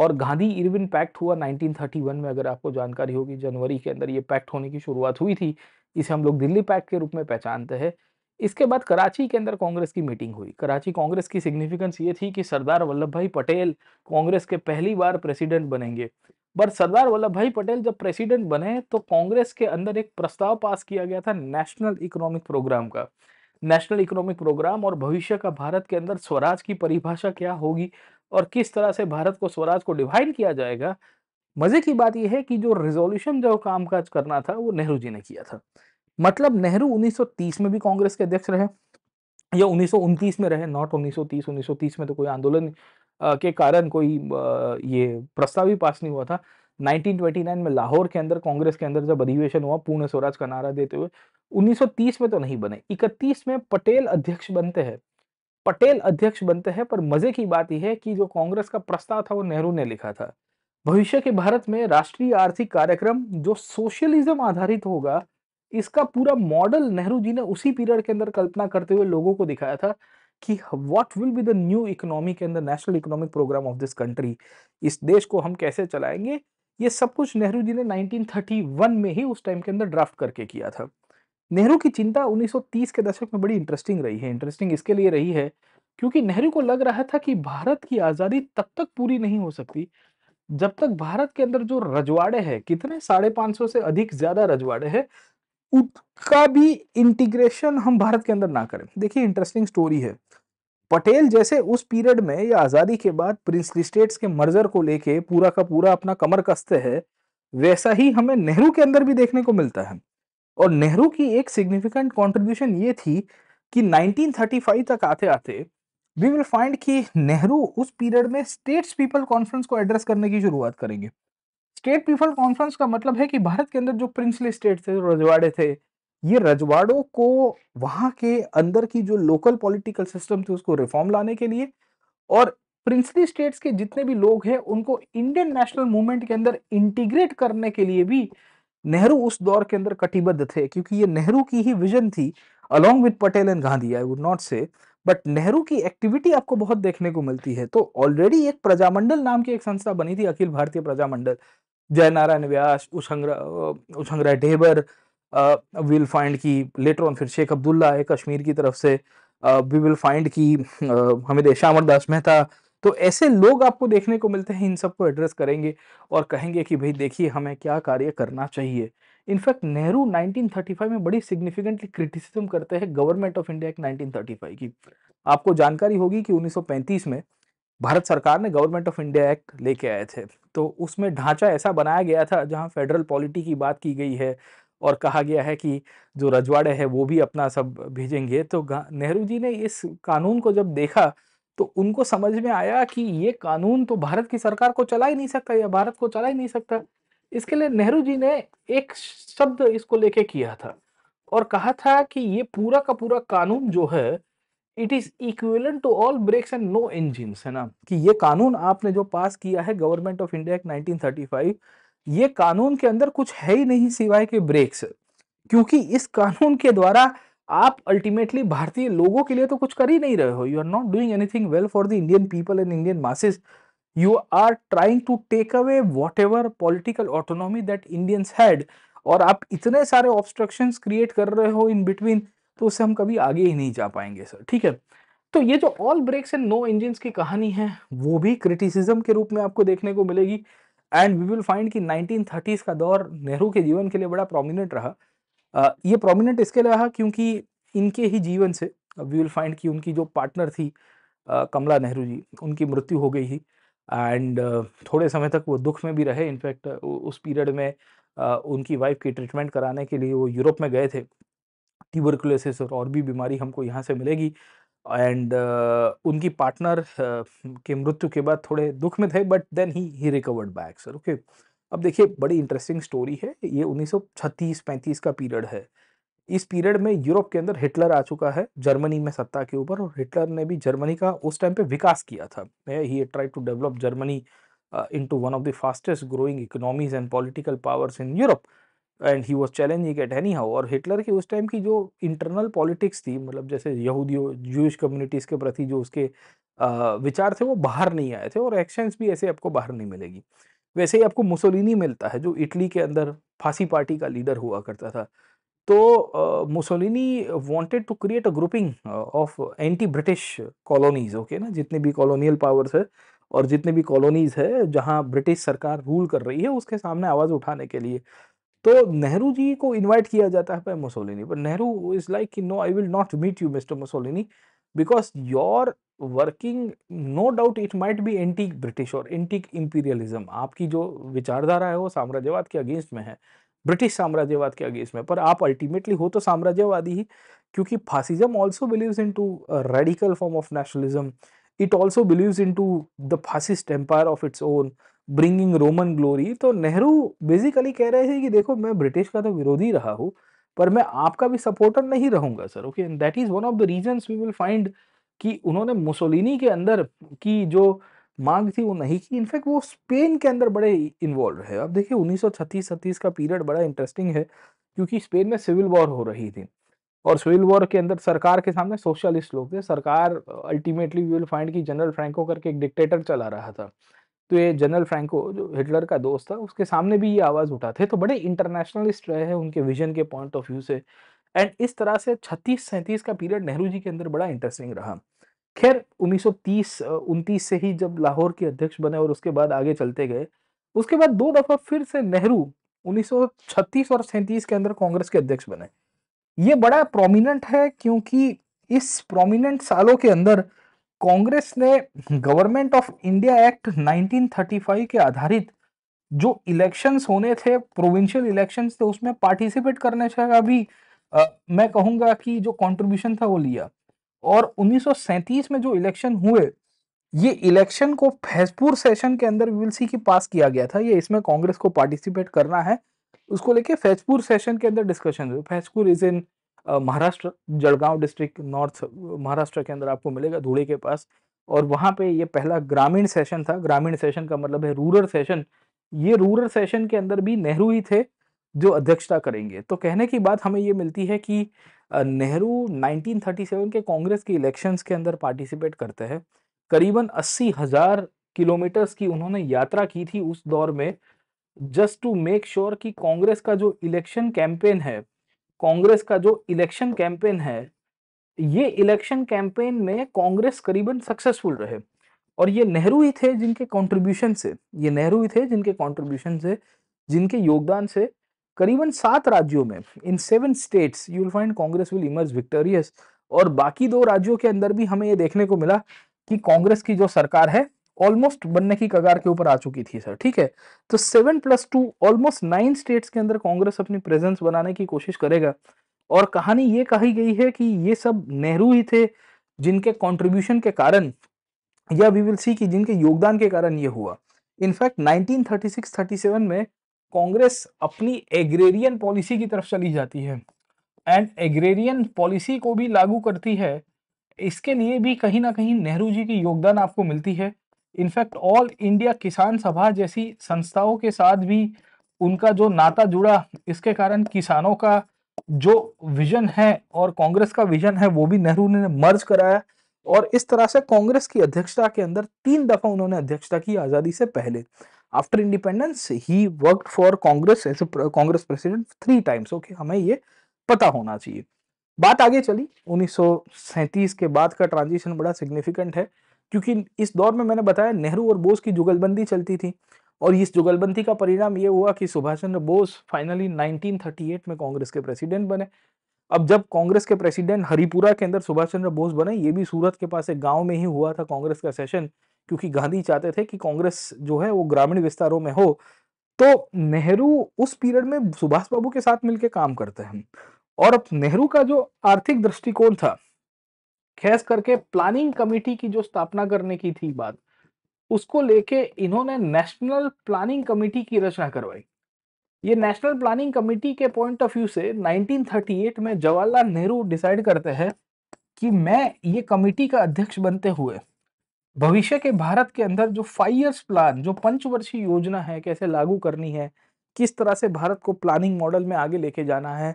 S1: और गांधी इरविन पैक्ट हुआ 1931 में अगर आपको जानकारी होगी जनवरी के अंदर ये पैक्ट होने की शुरुआत हुई थी इसे हम लोग दिल्ली पैक्ट के रूप में पहचानते हैं इसके बाद कराची के अंदर कांग्रेस की मीटिंग हुई कराची कांग्रेस की सिग्निफिकेंस ये थी कि सरदार वल्लभ भाई पटेल कांग्रेस के पहली बार प्रेसिडेंट बनेंगे बट सरदार वल्लभ भाई पटेल जब प्रेसिडेंट बने तो कांग्रेस के अंदर एक प्रस्ताव पास किया गया था नेशनल इकोनॉमिक प्रोग्राम का नेशनल इकोनॉमिक प्रोग्राम और भविष्य का भारत के अंदर स्वराज की परिभाषा क्या होगी और किस तरह से भारत को स्वराज को डिवाइड किया जाएगा मजे की बात यह है कि जो रिजोल्यूशन जो कामकाज करना था वो नेहरू जी ने किया था मतलब नेहरू 1930 में भी कांग्रेस के अध्यक्ष रहे या उन्नीस में रहे नॉट 1930 1930 में तो कोई आंदोलन के कारण कोई ये प्रस्ताव भी पास नहीं हुआ था 1929 में लाहौर के अंदर कांग्रेस के अंदर जब अधिवेशन हुआ पूर्ण स्वराज का नारा देते हुए 1930 में तो नहीं बने 31 में पटेल अध्यक्ष बनते हैं पटेल अध्यक्ष बनते हैं पर मजे की बात यह है कि जो कांग्रेस का प्रस्ताव था वो नेहरू ने लिखा था भविष्य के भारत में राष्ट्रीय आर्थिक कार्यक्रम जो सोशलिज्म आधारित होगा इसका पूरा मॉडल नेहरू जी ने उसी पीरियड के अंदर कल्पना करते हुए लोगों को दिखाया था कि what will be the new economic and the national economic programme of this country इस देश को हम कैसे चलाएंगे ये सब कुछ नेहरू जी ने 1931 में ही उस टाइम के अंदर ड्राफ्ट करके किया था नेहरू की चिंता 1930 के दशक में बड़ी इंटरेस्टिंग रही है इंटरेस्टिंग इसके लिए रही है क्योंकि नेहरू को लग रहा था कि भारत की आज़ादी तब तक पूरी नहीं हो सकती जब तक भारत के अंदर जो रजवाड़े हैं कितने साढ़े पाँच सौ से अधिक ज़्यादा रजवाड़े हैं उसका भी इंटीग्रेशन हम भारत के अंदर ना करें देखिए इंटरेस्टिंग स्टोरी है पटेल जैसे उस पीरियड में या आज़ादी के बाद प्रिंसली स्टेट्स के मर्जर को लेके पूरा का पूरा अपना कमर कसते हैं वैसा ही हमें नेहरू के अंदर भी देखने को मिलता है और नेहरू की एक सिग्निफिकेंट कॉन्ट्रीब्यूशन ये थी कि 1935 तक आते आते वी विल फाइंड कि नेहरू उस पीरियड में स्टेट्स पीपल कॉन्फ्रेंस को एड्रेस करने की शुरुआत करेंगे स्टेट पीपल कॉन्फ्रेंस का मतलब है कि भारत के अंदर जो प्रिंसली स्टेट थे रजवाड़े थे ये रजवाड़ों को वहां के अंदर की जो लोकल पॉलिटिकल सिस्टम थे उसको रिफॉर्म लाने के लिए और प्रिंसली स्टेट्स के जितने भी लोग हैं उनको इंडियन नेशनल मूवमेंट के अंदर इंटीग्रेट करने के लिए भी नेहरू उस दौर के अंदर कटिबद्ध थे क्योंकि ये नेहरू की ही विजन थी along with Patel and Gandhi I would not say but Nehru की एक्टिविटी आपको बहुत देखने को मिलती है तो ऑलरेडी एक प्रजामंडल नाम की एक संस्था बनी थी अखिल भारतीय प्रजामंडल जयनारायण व्यास उशंगरा उशंगरा ढेबर विल फाइंड की लेटर ऑन फिर शेख अब्दुल्ला है कश्मीर की तरफ से वी विल फाइंड की हमें श्यामर दास मेहता तो ऐसे लोग आपको देखने को मिलते हैं इन सबको एड्रेस करेंगे और कहेंगे कि भाई देखिए हमें क्या कार्य करना चाहिए इनफैक्ट नेहरू 1935 में बड़ी सिग्निफिकेंटली क्रिटिसिज्म करते हैं गवर्नमेंट ऑफ इंडिया एक्ट 1935 की आपको जानकारी होगी कि 1935 में भारत सरकार ने गवर्नमेंट ऑफ इंडिया एक्ट लेके आए थे तो उसमें ढांचा ऐसा बनाया गया था जहां फेडरल पॉलिटी की बात की गई है और कहा गया है कि जो रजवाड़े हैं वो भी अपना सब भेजेंगे तो नेहरू जी ने इस कानून को जब देखा तो उनको समझ में आया कि ये कानून तो भारत की सरकार को चला ही नहीं सकता या भारत को चला ही नहीं सकता इसके लिए नेहरू जी ने एक शब्द इसको लेके किया था और कहा था कि ये पूरा का पूरा कानून जो है it is equivalent to all brakes and no engine है ना कि ये कानून आपने जो पास किया है गवर्नमेंट ऑफ इंडिया एक्ट 1935 ये कानून के अंदर कुछ है ही नहीं सिवाय के ब्रेक्स क्योंकि इस कानून के द्वारा आप अल्टीमेटली भारतीय लोगों के लिए तो कुछ कर ही नहीं रहे हो you are not doing anything well for the Indian people and Indian masses you are trying to take away whatever political autonomy that Indians had और आप इतने सारे ऑब्स्ट्रक्शंस क्रिएट कर रहे हो इन बिटवीन तो उससे हम कभी आगे ही नहीं जा पाएंगे सर ठीक है तो ये जो all brakes and no engine की कहानी है वो भी क्रिटिसिज्म के रूप में आपको देखने को मिलेगी एंड वी विल फाइंड कि 1930s का दौर नेहरू के जीवन के लिए बड़ा प्रोमिनेंट रहा ये प्रोमिनेंट इसके रहा क्योंकि इनके ही जीवन से वी विल फाइंड कि उनकी जो पार्टनर थी कमला नेहरू जी उनकी मृत्यु हो गई थी एंड थोड़े समय तक वो दुख में भी रहे इनफैक्ट उस पीरियड में उनकी वाइफ की ट्रीटमेंट कराने के लिए वो यूरोप में गए थे ट्यूबरकुलोसिस और और भी बीमारी हमको यहाँ से मिलेगी एंड uh, उनकी पार्टनर uh, के मृत्यु के बाद थोड़े दुख में थे but then he he recovered back sir okay अब देखिए बड़ी इंटरेस्टिंग स्टोरी है ये 1936-35 का पीरियड है इस पीरियड में यूरोप के अंदर हिटलर आ चुका है जर्मनी में सत्ता के ऊपर और हिटलर ने भी जर्मनी का उस टाइम पे विकास किया था he try to develop Germany in one of the fastest growing economies and political powers in Europe and he was challenging at anyhow और हिटलर की उस टाइम की जो इंटरनल पॉलिटिक्स थी मतलब जैसे यहूदियों जूश कम्युनिटीज़ के प्रति जो उसके विचार थे वो बाहर नहीं आए थे और एक्शंस भी ऐसे आपको बाहर नहीं मिलेगी वैसे ही आपको मुसोलिनी मिलता है जो इटली के अंदर फांसी पार्टी का लीडर हुआ करता था तो Mussolini wanted to create a grouping of anti British colonies okay ना जितने भी कॉलोनियल पावर्स है और जितने भी कॉलोनीज है जहाँ ब्रिटिश सरकार रूल कर रही है उसके सामने आवाज़ उठाने के लिए तो नेहरू जी को इनवाइट किया जाता है बाय पर Nehru is like no I will not meet you mister Mussolini because your working no doubt it might be anti British और एंटी इम्पीरियलिज्म आपकी जो विचारधारा है वो साम्राज्यवाद के अगेंस्ट में है ब्रिटिश साम्राज्यवाद के अगेंस्ट में पर आप अल्टीमेटली हो तो साम्राज्यवादी ही क्योंकि fascism also believes in to radical form of nationalism it also believes in to the fascist empire of its own bringing Roman glory तो नेहरू बेसिकली कह रहे थे कि देखो मैं ब्रिटिश का तो विरोधी रहा हूँ पर मैं आपका भी सपोर्टर नहीं रहूंगा sir okay and that is one of the reason we will find कि उन्होंने मुसोलिनी के अंदर की जो मांग थी वो नहीं की इनफैक्ट वो स्पेन के अंदर बड़े इन्वॉल्व रहे अब देखिए उन्नीस सौ का पीरियड बड़ा इंटरेस्टिंग है क्योंकि स्पेन में सिविल वॉर हो रही थी और सिविल वॉर के अंदर सरकार के सामने सोशलिस्ट लोग थे सरकार अल्टीमेटली वी विल फाइंड कि जनरल फ्रैंको करके एक डिक्टेटर चला रहा था तो ये जनरल फ्रैंको जो हिटलर का दोस्त था उसके सामने भी ये आवाज़ उठाते तो बड़े इंटरनेशनलिस्ट रहे हैं उनके विजन के पॉइंट ऑफ व्यू से एंड इस तरह से छत्तीस सैंतीस का पीरियड नेहरू जी के अंदर बड़ा इंटरेस्टिंग रहा खैर 1930 उनतीस से ही जब लाहौर के अध्यक्ष बने और उसके बाद आगे चलते गए उसके बाद दो दफ़ा फिर से नेहरू 1936 और सैंतीस के अंदर कांग्रेस के अध्यक्ष बने ये बड़ा प्रोमिनेंट है क्योंकि इस प्रोमिनेंट सालों के अंदर कांग्रेस ने गवर्नमेंट ऑफ इंडिया एक्ट 1935 के आधारित जो इलेक्शंस होने थे प्रोविंशियल इलेक्शंस थे उसमें पार्टिसिपेट करने से अभी आ, मैं कहूंगा कि जो कंट्रीब्यूशन था वो लिया और 1937 में जो इलेक्शन हुए ये इलेक्शन को फैजपुर सेशन के अंदर विल सी की पास किया गया था ये इसमें कांग्रेस को पार्टिसिपेट करना है उसको लेके फैजपुर सेशन के अंदर डिस्कशन हुए Faizpur is in Maharashtra Jalgaon district north Maharashtra के अंदर आपको मिलेगा धुड़े के पास और वहाँ पे ये पहला ग्रामीण सेशन था ग्रामीण सेशन का मतलब है रूरल सेशन ये रूरल सेशन के अंदर भी नेहरू ही थे जो अध्यक्षता करेंगे तो कहने की बात हमें ये मिलती है कि नेहरू 1937 के कांग्रेस के इलेक्शंस के अंदर पार्टिसिपेट करते हैं करीबन अस्सी हज़ार किलोमीटर्स की उन्होंने यात्रा की थी उस दौर में जस्ट टू मेक श्योर कि कांग्रेस का जो इलेक्शन कैंपेन है कांग्रेस का जो इलेक्शन कैंपेन है ये इलेक्शन कैंपेन में कांग्रेस करीबन सक्सेसफुल रहे और ये नेहरू ही थे जिनके कंट्रीब्यूशन से ये नेहरू ही थे जिनके कंट्रीब्यूशन से जिनके योगदान से करीबन सात राज्यों में in seven states you will find Congress will emerge victorious और बाकी दो राज्यों के अंदर भी हमें ये देखने को मिला कि कांग्रेस की जो सरकार है ऑलमोस्ट बनने की कगार के ऊपर आ चुकी थी सर ठीक है तो seven plus two almost nine states के अंदर कांग्रेस अपनी प्रेजेंस बनाने की कोशिश करेगा और कहानी ये कही गई है कि ये सब नेहरू ही थे जिनके कॉन्ट्रीब्यूशन के कारण या वी विल सी कि जिनके योगदान के कारण ये हुआ इनफैक्ट 1936-37 में कांग्रेस अपनी एग्रेरियन पॉलिसी की तरफ चली जाती है एंड एग्रेरियन पॉलिसी को भी लागू करती है इसके लिए भी कहीं ना कहीं नेहरू जी की योगदान आपको मिलती है इनफैक्ट ऑल इंडिया किसान सभा जैसी संस्थाओं के साथ भी उनका जो नाता जुड़ा इसके कारण किसानों का जो विजन है और कांग्रेस का विजन है वो भी नेहरू ने मर्ज कराया और इस तरह से कांग्रेस की अध्यक्षता के अंदर तीन दफा उन्होंने अध्यक्षता की आजादी से पहले after independence he work for Congress as Congress president three times okay हमें ये पता होना चाहिए बात आगे चली उन्नीस के बाद का ट्रांजिशन बड़ा सिग्निफिकेंट है क्योंकि इस दौर में मैंने बताया नेहरू और बोस की जुगलबंदी चलती थी और इस जुगलबंदी का परिणाम ये हुआ कि सुभाष चंद्र बोस फाइनली 1938 में कांग्रेस के प्रेसिडेंट बने अब जब कांग्रेस के प्रेसिडेंट हरिपुरा के अंदर सुभाष चंद्र बोस बने ये भी सूरत के पास एक गांव में ही हुआ था कांग्रेस का सेशन क्योंकि गांधी चाहते थे कि कांग्रेस जो है वो ग्रामीण विस्तारों में हो तो नेहरू उस पीरियड में सुभाष बाबू के साथ मिलकर काम करते हैं और अब नेहरू का जो आर्थिक दृष्टिकोण था खैस करके प्लानिंग कमेटी की जो स्थापना करने की थी बात उसको लेके इन्होंने नेशनल प्लानिंग कमेटी की रचना करवाई ये नेशनल प्लानिंग कमेटी के पॉइंट ऑफ व्यू से 1938 में जवाहरलाल नेहरू डिसाइड करते हैं कि मैं ये कमेटी का अध्यक्ष बनते हुए भविष्य के भारत के अंदर जो फाइव ईयर्स प्लान जो पंचवर्षीय योजना है कैसे लागू करनी है किस तरह से भारत को प्लानिंग मॉडल में आगे लेके जाना है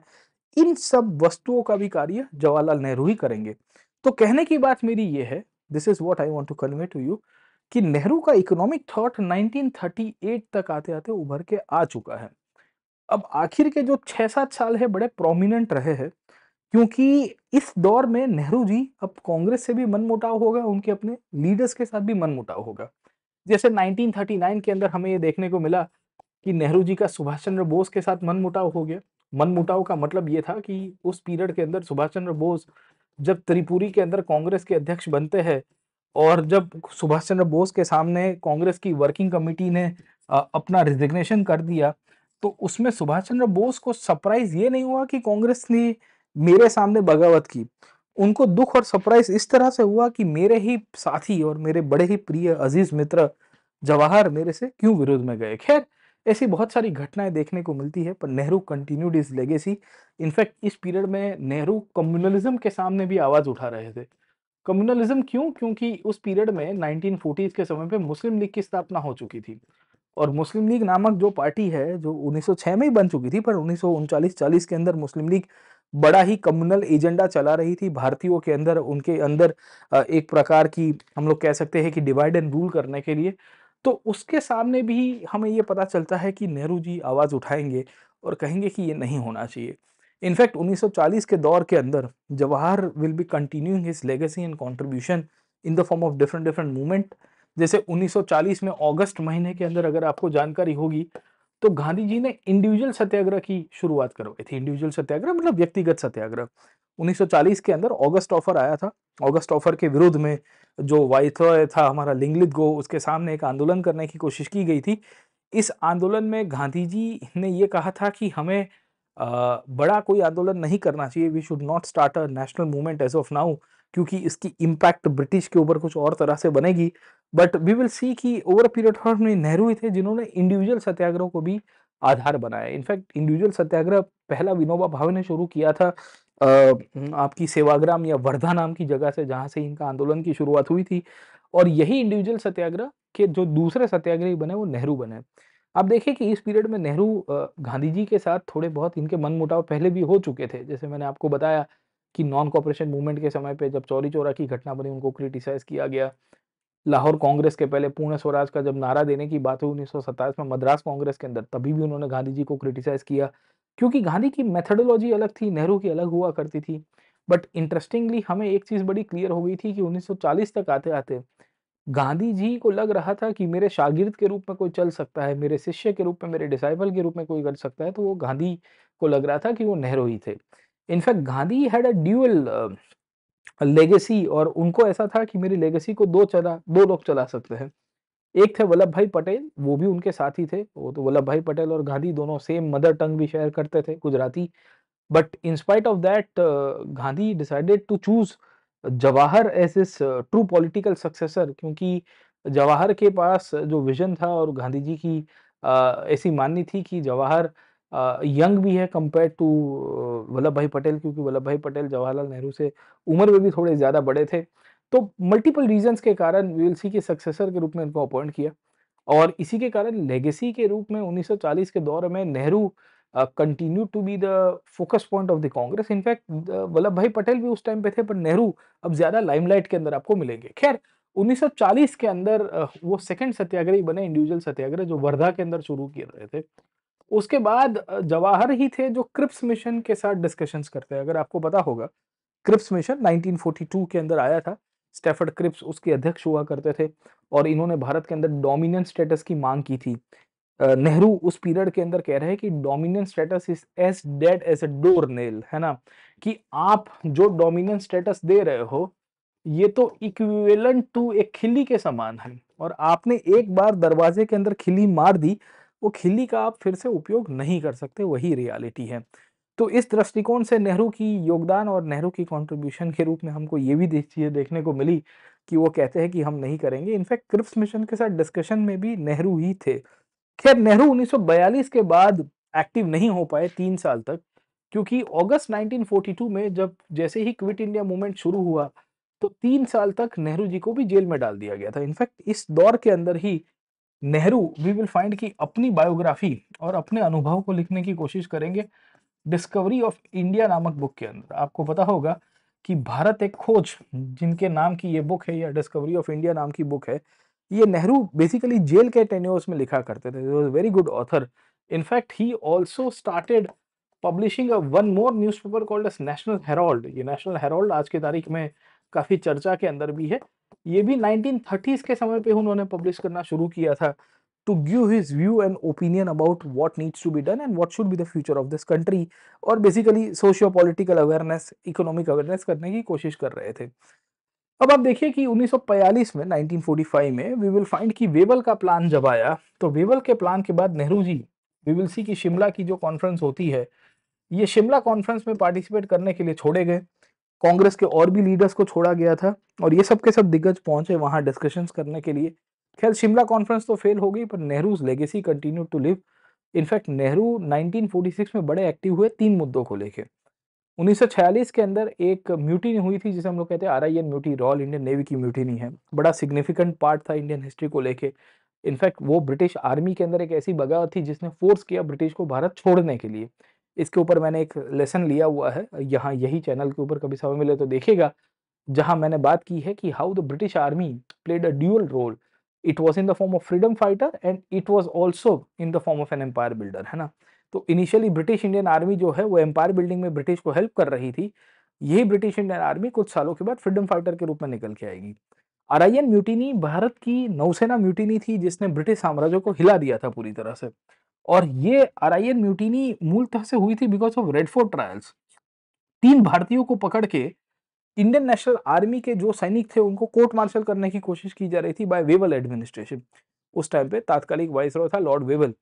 S1: इन सब वस्तुओं का भी कार्य जवाहरलाल नेहरू ही करेंगे तो कहने की बात मेरी ये है this is what I want to convey to you कि नेहरू का इकोनॉमिक थॉट 1938 तक आते आते उभर के आ चुका है अब आखिर के जो छः सात साल है बड़े प्रोमिनेंट रहे हैं क्योंकि इस दौर में नेहरू जी अब कांग्रेस से भी मनमुटाव होगा उनके अपने लीडर्स के साथ भी मनमुटाव होगा जैसे 1939 के अंदर हमें ये देखने को मिला कि नेहरू जी का सुभाष चंद्र बोस के साथ मनमुटाव हो गया मनमुटाव का मतलब ये था कि उस पीरियड के अंदर सुभाष चंद्र बोस जब त्रिपुरी के अंदर कांग्रेस के अध्यक्ष बनते हैं और जब सुभाष चंद्र बोस के सामने कांग्रेस की वर्किंग कमेटी ने अपना रिजिग्नेशन कर दिया तो उसमें सुभाष चंद्र बोस को सरप्राइज ये नहीं हुआ कि कांग्रेस ने मेरे सामने बगावत की उनको दुख और सरप्राइज इस तरह से हुआ कि मेरे ही साथी और मेरे बड़े ही प्रिय अजीज मित्र जवाहर मेरे से क्यों विरोध में गए खैर ऐसी बहुत सारी घटनाएं देखने को मिलती है पर Nehru continued is legacy in fact इस पीरियड में नेहरू कम्युनलिज्म के सामने भी आवाज़ उठा रहे थे कम्युनलिज्म क्यों क्योंकि उस पीरियड में नाइनटीन के समय पर मुस्लिम लीग की स्थापना हो चुकी थी और मुस्लिम लीग नामक जो पार्टी है जो 1906 में ही बन चुकी थी पर उन्नीस 40 के अंदर मुस्लिम लीग बड़ा ही कम्युनल एजेंडा चला रही थी भारतीयों के अंदर उनके अंदर एक प्रकार की हम लोग कह सकते हैं कि डिवाइड एंड रूल करने के लिए तो उसके सामने भी हमें ये पता चलता है कि नेहरू जी आवाज़ उठाएंगे और कहेंगे कि ये नहीं होना चाहिए इनफैक्ट 1940 के दौर के अंदर Jawahar will be continuing his legacy and contribution in the form of different different movement जैसे 1940 में अगस्त महीने के अंदर अगर आपको जानकारी होगी तो गांधी जी ने इंडिविजुअल सत्याग्रह की शुरुआत करवाई थी इंडिविजुअल सत्याग्रह मतलब व्यक्तिगत सत्याग्रह 1940 के अंदर ऑगस्ट ऑफर आया था ऑगस्ट ऑफर के विरोध में जो वाइथरॉय था हमारा लिंगलित गो उसके सामने एक आंदोलन करने की कोशिश की गई थी इस आंदोलन में गांधी जी ने ये कहा था कि हमें बड़ा कोई आंदोलन नहीं करना चाहिए we should not start a national movement as of now क्योंकि इसकी इम्पैक्ट ब्रिटिश के ऊपर कुछ और तरह से बनेगी बट वी विल सी कि ओवर अ पीरियड ऑफ में नेहरू ही थे जिन्होंने इंडिविजुअल सत्याग्रह को भी आधार बनाया इनफैक्ट इंडिविजुअल सत्याग्रह पहला विनोबा भावे ने शुरू किया था हम्म। आपकी सेवाग्राम या वर्धा नाम की जगह से जहाँ से इनका आंदोलन की शुरुआत हुई थी और यही इंडिविजुअल सत्याग्रह के जो दूसरे सत्याग्रही बने वो नेहरू बने आप देखिए कि इस पीरियड में नेहरू गांधी जी के साथ थोड़े बहुत इनके मन मुटाव पहले भी हो चुके थे जैसे मैंने आपको बताया कि नॉन कॉपरेशन मूवमेंट के समय पे जब चौरी चौरा की घटना बनी उनको क्रिटिसाइज किया गया लाहौर कांग्रेस के पहले पूर्ण स्वराज का जब नारा देने की बात हुई उन्नीस में मद्रास कांग्रेस के अंदर तभी भी उन्होंने गांधी जी को क्रिटिसाइज किया क्योंकि गांधी की मेथडोलॉजी अलग थी नेहरू की अलग हुआ करती थी बट इंटरेस्टिंगली हमें एक चीज़ बड़ी क्लियर हो गई थी कि 1940 तक आते आते गांधी जी को लग रहा था कि मेरे शागिर्द के रूप में कोई चल सकता है मेरे शिष्य के रूप में मेरे डिसाइबल के रूप में कोई कर सकता है तो वो गांधी को लग रहा था कि वो नेहरू ही थे in fact Gandhi had a dual legacy और उनको ऐसा था कि मेरी लेगेसी को दो चला दो लोग चला सकते हैं एक थे वल्लभ भाई पटेल वो भी उनके साथ ही थे वो तो वल्लभ भाई पटेल और गांधी दोनों सेम मदर टंग भी शेयर करते थे Gujarati but in spite of that Gandhi decided to choose Jawahar as is true political successor क्योंकि जवाहर के पास जो विजन था और गांधी जी की ऐसी माननी थी कि जवाहर यंग भी है कंपेयर टू वल्लभ भाई पटेल क्योंकि वल्लभ भाई पटेल जवाहरलाल नेहरू से उम्र में भी थोड़े ज़्यादा बड़े थे तो मल्टीपल रीजंस के कारण वी विल सी के सक्सेसर के रूप में उनको अपॉइंट किया और इसी के कारण लेगेसी के रूप में 1940 के दौर में Nehru continue to be the focus point of the Congress in fact Vallabh Bhai Patel भी उस टाइम पे थे पर नेहरू अब ज़्यादा लाइमलाइट के अंदर आपको मिलेंगे खैर 1940 के अंदर वो सेकंड सत्याग्रही बने इंडिविजुअल सत्याग्रह जो वर्धा के अंदर शुरू किए रहे थे उसके बाद जवाहर ही थे जो क्रिप्स मिशन के साथ डिस्कशन करते हैं अगर आपको पता होगा क्रिप्स मिशन 1942 के अंदर आया था स्टेफर्ड क्रिप्स उसके अध्यक्ष हुआ करते थे और इन्होंने भारत के अंदर डोमिनेंट स्टेटस की मांग की थी नेहरू उस पीरियड के अंदर कह रहे हैं कि dominant status is as dead as a door nail है ना कि आप जो डोमिनेंट स्टेटस दे रहे हो ये तो इक्विवेलेंट टू एक खिली के समान है और आपने एक बार दरवाजे के अंदर खिली मार दी वो खिल्ली का आप फिर से उपयोग नहीं कर सकते वही रियालिटी है तो इस दृष्टिकोण से नेहरू की योगदान और नेहरू की कॉन्ट्रीब्यूशन के रूप में हमको ये भी चीज़ें देखने को मिली कि वो कहते हैं कि हम नहीं करेंगे इनफैक्ट क्रिप्स मिशन के साथ डिस्कशन में भी नेहरू ही थे खैर नेहरू 1942 के बाद एक्टिव नहीं हो पाए तीन साल तक क्योंकि अगस्त 1942 में जब जैसे ही क्विट इंडिया मूवमेंट शुरू हुआ तो तीन साल तक नेहरू जी को भी जेल में डाल दिया गया था इनफैक्ट इस दौर के अंदर ही नेहरू वी विल फाइंड की अपनी बायोग्राफी और अपने अनुभव को लिखने की कोशिश करेंगे डिस्कवरी ऑफ इंडिया नामक बुक के अंदर आपको पता होगा कि भारत एक खोज जिनके नाम की ये बुक है या डिस्कवरी ऑफ इंडिया नाम की बुक है ये नेहरू बेसिकली जेल के टेन्योर्स में लिखा करते थे was very good author in fact he also started publishing a one more news paper called as National Herald ये नेशनल हेरोल्ड आज की तारीख में काफ़ी चर्चा के अंदर भी है ये भी 1930s के समय पे उन्होंने पब्लिश करना शुरू किया था to give his view and opinion about what needs to be done and what should be the future of this country और basically socio political awareness economic awareness करने की कोशिश कर रहे थे अब आप देखिए कि 1945 में 1945 में वी विल फाइंड कि वेबल का प्लान जब आया तो वेबल के प्लान के बाद Nehru ji we will see की शिमला की जो कॉन्फ्रेंस होती है ये शिमला कॉन्फ्रेंस में पार्टिसिपेट करने के लिए छोड़े गए कांग्रेस के और भी लीडर्स को छोड़ा गया था और ये सब के सब दिग्गज पहुंचे वहां डिस्कशन करने के लिए खैर शिमला कॉन्फ्रेंस तो फेल हो गई पर Nehru legacy continue to live in fact Nehru 1946 में बड़े एक्टिव हुए तीन मुद्दों को लेके 1946 के अंदर एक म्यूटिनी हुई थी जिसे हम लोग कहते हैं R I N mutiny royal Indian navy की म्यूटिनी है बड़ा सिग्निफिकेंट पार्ट था इंडियन हिस्ट्री को लेके इनफैक्ट वो ब्रिटिश आर्मी के अंदर एक ऐसी बगावत थी जिसने फोर्स किया ब्रिटिश को भारत छोड़ने के लिए इसके ऊपर मैंने एक लेसन लिया हुआ है यहाँ यही चैनल के ऊपर कभी समय मिले तो देखेगा जहाँ मैंने बात की है कि how the British army played a dual role it was in the form of freedom fighter and it was also in the form of an empire builder है ना तो इनिशियली ब्रिटिश इंडियन आर्मी जो है वो empire building में British को help कर रही थी यही ब्रिटिश इंडियन आर्मी कुछ सालों के बाद फ्रीडम फाइटर के रूप में निकल के आएगी अरायन म्यूटिनी भारत की नौसेना म्यूटिनी थी जिसने ब्रिटिश साम्राज्य को हिला दिया था पूरी तरह से और ये आर म्यूटिनी मूलतः से हुई थी बिकॉज ऑफ रेडफोर्ड ट्रायल्स तीन भारतीयों को पकड़ के इंडियन नेशनल आर्मी के जो सैनिक थे उनको कोर्ट मार्शल करने की कोशिश की जा रही थी बाय वेबल एडमिनिस्ट्रेशन उस टाइम पे तात्कालिक वाइस था लॉर्ड वेबल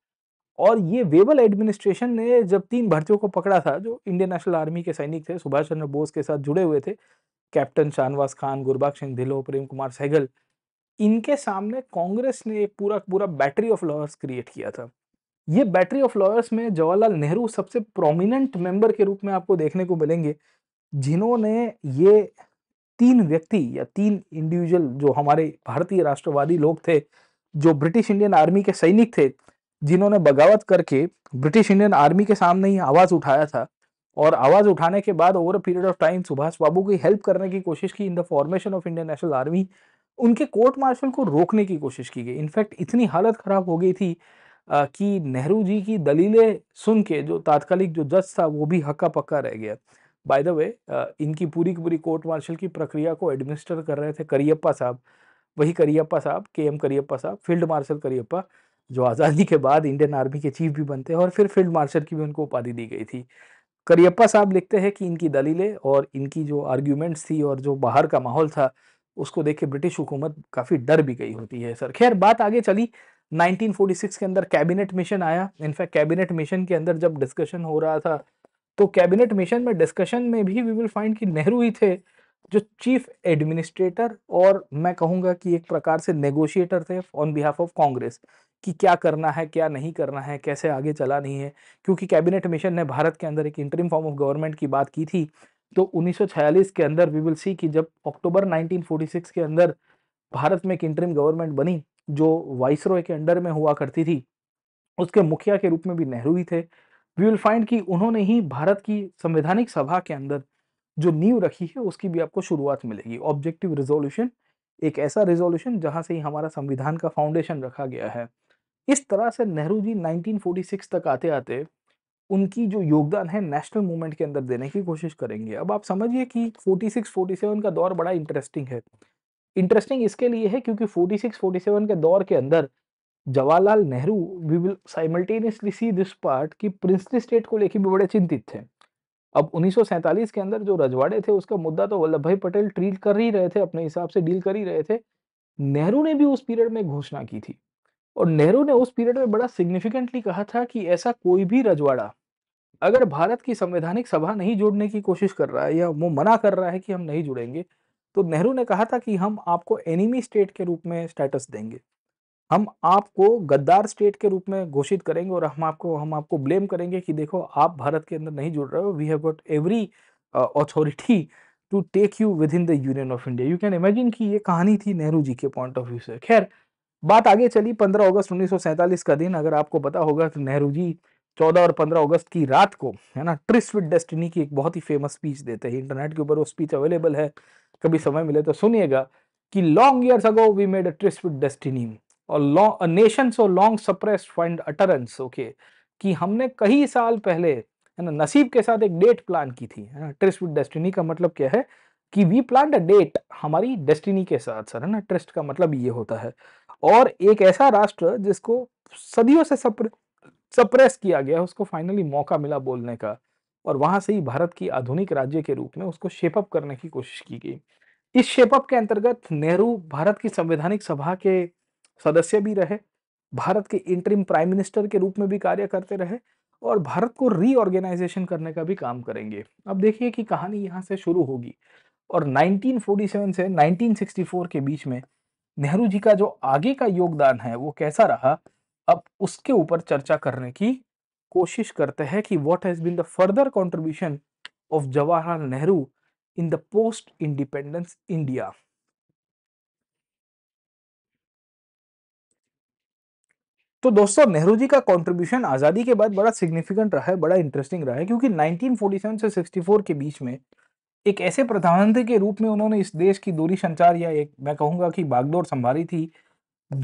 S1: और ये वेबल एडमिनिस्ट्रेशन ने जब तीन भर्तियों को पकड़ा था जो इंडियन नेशनल आर्मी के सैनिक थे सुभाष चंद्र बोस के साथ जुड़े हुए थे कैप्टन शाहनवाज खान गुरबाग सिंह ढिलो प्रेम कुमार सहगल इनके सामने कांग्रेस ने एक पूरा पूरा बैटरी ऑफ लॉयर्स क्रिएट किया था ये बैटरी ऑफ लॉयर्स में जवाहरलाल नेहरू सबसे प्रोमिनेंट मेंबर के रूप में आपको देखने को मिलेंगे जिन्होंने ये तीन व्यक्ति या तीन इंडिविजुअल जो हमारे भारतीय राष्ट्रवादी लोग थे जो ब्रिटिश इंडियन आर्मी के सैनिक थे जिन्होंने बगावत करके ब्रिटिश इंडियन आर्मी के सामने ही आवाज़ उठाया था और आवाज़ उठाने के बाद over a period of time Subhash Babu की हेल्प करने की कोशिश की in the formation of Indian national army उनके कोर्ट मार्शल को रोकने की कोशिश की गई इनफैक्ट इतनी हालत ख़राब हो गई थी कि नेहरू जी की दलीलें सुन के जो तात्कालिक जो जज था वो भी हक्का पक्का रह गया बाय द वे इनकी पूरी की पूरी कोर्ट मार्शल की प्रक्रिया को एडमिनिस्टर कर रहे थे करियप्पा साहब वही करियप्पा साहब के एम करियप्पा साहब फील्ड मार्शल करियप्पा जो आज़ादी के बाद इंडियन आर्मी के चीफ भी बनते हैं और फिर फील्ड मार्शल की भी उनको उपाधि दी गई थी करियप्पा साहब लिखते हैं कि इनकी दलीलें और इनकी जो आर्ग्यूमेंट्स थी और जो बाहर का माहौल था उसको देख के ब्रिटिश हुकूमत काफ़ी डर भी गई होती है सर खैर बात आगे चली 1946 के अंदर कैबिनेट मिशन आया इनफैक्ट कैबिनेट मिशन के अंदर जब डिस्कशन हो रहा था तो कैबिनेट मिशन में डिस्कशन में भी वी विल फाइंड कि नेहरू ही थे जो चीफ एडमिनिस्ट्रेटर और मैं कहूँगा कि एक प्रकार से नेगोशिएटर थे ऑन बिहाफ ऑफ कांग्रेस कि क्या करना है क्या नहीं करना है कैसे आगे चला नहीं है क्योंकि कैबिनेट मिशन ने भारत के अंदर एक इंटरिम फॉर्म ऑफ गवर्नमेंट की बात की थी तो 1946 के अंदर वी विल सी कि जब अक्टूबर 1946 के अंदर भारत में एक इंटरिम गवर्नमेंट बनी जो वाइस के अंडर में हुआ करती थी उसके मुखिया के रूप में भी नेहरू ही थे वी विल फाइंड कि उन्होंने ही भारत की संवैधानिक सभा के अंदर जो नींव रखी है उसकी भी आपको शुरुआत मिलेगी ऑब्जेक्टिव रिजोल्यूशन एक ऐसा रिजोल्यूशन जहां से ही हमारा संविधान का फाउंडेशन रखा गया है इस तरह से नेहरू जी 1946 तक आते आते उनकी जो योगदान है नेशनल मूवमेंट के अंदर देने की कोशिश करेंगे अब आप समझिए कि 46 47 का दौर बड़ा इंटरेस्टिंग है इंटरेस्टिंग इसके लिए है क्योंकि 46 47 के दौर के अंदर Jawaharlal Nehru we will simultaneously see this part कि प्रिंसली स्टेट को लेकर भी बड़े चिंतित थे अब 1947 के अंदर जो रजवाड़े थे उसका मुद्दा तो वल्लभ भाई पटेल ट्रीट कर ही रहे थे अपने हिसाब से डील कर ही रहे थे नेहरू ने भी उस पीरियड में घोषणा की थी और नेहरू ने उस पीरियड में बड़ा सिग्निफिकेंटली कहा था कि ऐसा कोई भी रजवाड़ा अगर भारत की संवैधानिक सभा नहीं जोड़ने की कोशिश कर रहा है या वो मना कर रहा है कि हम नहीं जुड़ेंगे तो नेहरू ने कहा था कि हम आपको एनिमी स्टेट के रूप में स्टेटस देंगे हम आपको गद्दार स्टेट के रूप में घोषित करेंगे और हम आपको हम आपको ब्लेम करेंगे कि देखो आप भारत के अंदर नहीं जुड़ रहे हो we have got every authority to take you within the union of India you can imagine कि ये कहानी थी नेहरू जी के पॉइंट ऑफ व्यू से खैर बात आगे चली 15 अगस्त 1947 का दिन अगर आपको पता होगा तो नेहरू जी 14 और 15 अगस्त की रात को है ना ट्रिस्ट विद डेस्टिनी की एक बहुत ही फेमस स्पीच देते हैं इंटरनेट के ऊपर वो स्पीच अवेलेबल है कभी समय मिले तो सुनिएगा कि long years ago we made a tryst with destiny और long nation so long suppress find utterance okay कि हमने कई साल पहले है ना नसीब के साथ एक डेट प्लान की थी है ना ट्रिस्ट विद डेस्टिनी का मतलब क्या है कि वी प्लान अ डेट हमारी डेस्टिनी के साथ सर है ना ट्रिस्ट का मतलब ये होता है और एक ऐसा राष्ट्र जिसको सदियों से सप्रेस किया गया उसको फाइनली मौका मिला बोलने का और वहां से ही भारत की आधुनिक राज्य के रूप में उसको शेपअप करने की कोशिश की गई इस शेपअप के अंतर्गत नेहरू भारत की संवैधानिक सभा के सदस्य भी रहे भारत के इंटरिम प्राइम मिनिस्टर के रूप में भी कार्य करते रहे और भारत को रीऑर्गेनाइजेशन करने का भी काम करेंगे अब देखिए कि कहानी यहाँ से शुरू होगी और 1947 से 1964 के बीच में नेहरू जी का जो आगे का योगदान है वो कैसा रहा अब उसके ऊपर चर्चा करने की कोशिश करते हैं कि what has been the further contribution of Jawaharlal Nehru in the post independence India तो दोस्तों नेहरू जी का कंट्रीब्यूशन आज़ादी के बाद बड़ा सिग्निफिकेंट रहा है बड़ा इंटरेस्टिंग रहा है क्योंकि 1947 से 64 के बीच में एक ऐसे प्रधानमंत्री के रूप में उन्होंने इस देश की दूरी संचार या एक मैं कहूंगा कि बागडोर संभाली थी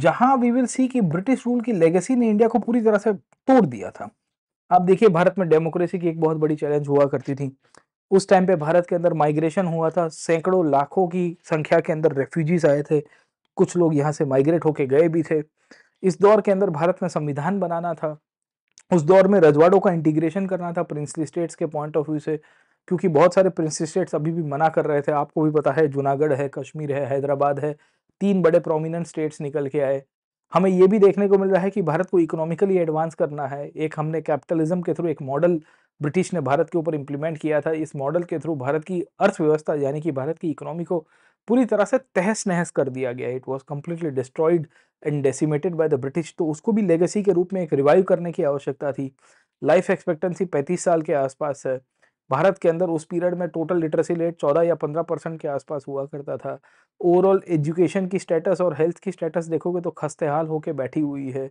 S1: जहां वी विल सी कि ब्रिटिश रूल की लेगेसी ने इंडिया को पूरी तरह से तोड़ दिया था आप देखिए भारत में डेमोक्रेसी की एक बहुत बड़ी चैलेंज हुआ करती थी उस टाइम पे भारत के अंदर माइग्रेशन हुआ था सैकड़ों लाखों की संख्या के अंदर रेफ्यूजीज आए थे कुछ लोग यहाँ से माइग्रेट होके गए भी थे इस दौर के अंदर भारत में संविधान बनाना था उस दौर में रजवाड़ों का इंटीग्रेशन करना था प्रिंसली स्टेट्स के पॉइंट ऑफ व्यू से क्योंकि बहुत सारे प्रिंसली स्टेट्स अभी भी मना कर रहे थे आपको भी पता है जूनागढ़ है कश्मीर है हैदराबाद है तीन बड़े प्रोमिनेंट स्टेट्स निकल के आए हमें ये भी देखने को मिल रहा है कि भारत को इकोनॉमिकली एडवांस करना है एक हमने कैपिटलिज्म के थ्रू एक मॉडल ब्रिटिश ने भारत के ऊपर इम्प्लीमेंट किया था इस मॉडल के थ्रू भारत की अर्थव्यवस्था यानी कि भारत की इकोनॉमी को पूरी तरह से तहस नहस कर दिया गया it was completely destroyed and decimated by the British तो उसको भी लेगेसी के रूप में एक रिवाइव करने की आवश्यकता थी लाइफ एक्सपेक्टेंसी पैंतीस साल के आसपास है भारत के अंदर उस पीरियड में टोटल लिटरेसी रेट चौदह या पंद्रह परसेंट के आसपास हुआ करता था ओवरऑल एजुकेशन की स्टेटस और हेल्थ की स्टेटस देखोगे तो खस्ते हाल होकर बैठी हुई है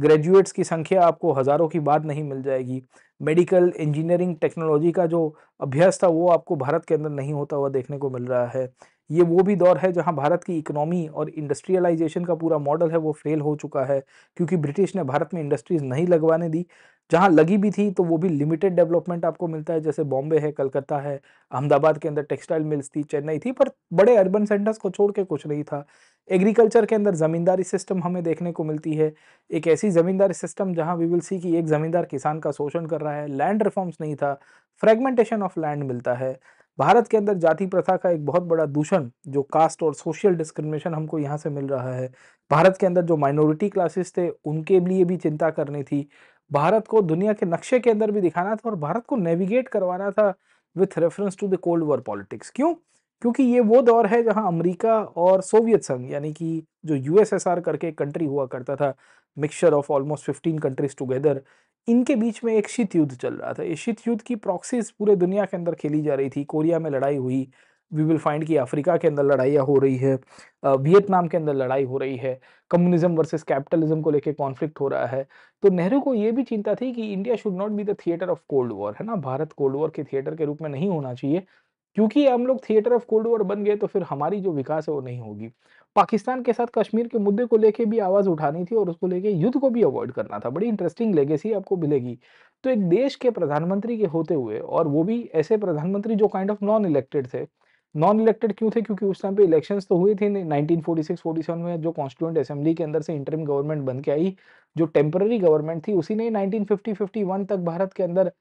S1: ग्रेजुएट्स की संख्या आपको हज़ारों की बात नहीं मिल जाएगी मेडिकल इंजीनियरिंग टेक्नोलॉजी का जो अभ्यास था वो आपको भारत के अंदर नहीं होता हुआ देखने को मिल रहा है ये वो भी दौर है जहां भारत की इकोनॉमी और इंडस्ट्रियलाइजेशन का पूरा मॉडल है वो फेल हो चुका है क्योंकि ब्रिटिश ने भारत में इंडस्ट्रीज नहीं लगवाने दी जहाँ लगी भी थी तो वो भी लिमिटेड डेवलपमेंट आपको मिलता है जैसे बॉम्बे है कलकत्ता है अहमदाबाद के अंदर टेक्सटाइल मिल्स थी चेन्नई थी पर बड़े अर्बन सेंटर्स को छोड़ के कुछ नहीं था एग्रीकल्चर के अंदर ज़मींदारी सिस्टम हमें देखने को मिलती है एक ऐसी ज़मींदारी सिस्टम जहाँ वी विल सी कि एक ज़मींदार किसान का शोषण कर रहा है लैंड रिफॉर्म्स नहीं था फ्रेगमेंटेशन ऑफ लैंड मिलता है भारत के अंदर जाति प्रथा का एक बहुत बड़ा दूषण जो कास्ट और सोशल डिस्क्रिमिनेशन हमको यहाँ से मिल रहा है भारत के अंदर जो माइनॉरिटी क्लासेस थे उनके लिए भी चिंता करनी थी भारत को दुनिया के नक्शे के अंदर भी दिखाना था और भारत को नेविगेट करवाना था with reference to the cold war politics क्यों क्योंकि ये वो दौर है जहां अमेरिका और सोवियत संघ यानी कि जो यूएसएसआर करके कंट्री हुआ करता था mixture of almost 15 countries together इनके बीच में एक शीत युद्ध चल रहा था ये शीत युद्ध की प्रॉक्सीज पूरे दुनिया के अंदर खेली जा रही थी कोरिया में लड़ाई हुई वी विल फाइंड कि अफ्रीका के अंदर लड़ाइयाँ हो रही है वियतनाम के अंदर लड़ाई हो रही है कम्युनिज्म वर्सेस कैपिटलिज्म को लेकर कॉन्फ्लिक्ट हो रहा है तो नेहरू को ये भी चिंता थी कि India should not be the theatre of cold war है ना भारत कोल्ड वॉर के थिएटर के रूप में नहीं होना चाहिए क्योंकि हम लोग थिएटर ऑफ कोल्ड वॉर बन गए तो फिर हमारी जो विकास है वो नहीं होगी पाकिस्तान के साथ कश्मीर के मुद्दे को लेके भी आवाज़ उठानी थी और उसको लेके युद्ध को भी अवॉइड करना था बड़ी इंटरेस्टिंग लेगेसी आपको मिलेगी तो एक देश के प्रधानमंत्री के होते हुए और वो भी ऐसे प्रधानमंत्री जो काइंड ऑफ नॉन इलेक्टेड थे नॉन इलेक्टेड क्यों थे क्योंकि उस टाइम पे इलेक्शंस तो हुए थे नाइनटीन फोर्टी में जो कॉन्स्टिट्यूंट असेंबली के अंदर से इंटरम गवर्नमेंट बन के आई जो टेम्पररी गवर्नमेंट थी उसी ने नाइनटीन फिफ्टी तक भारत के अंदर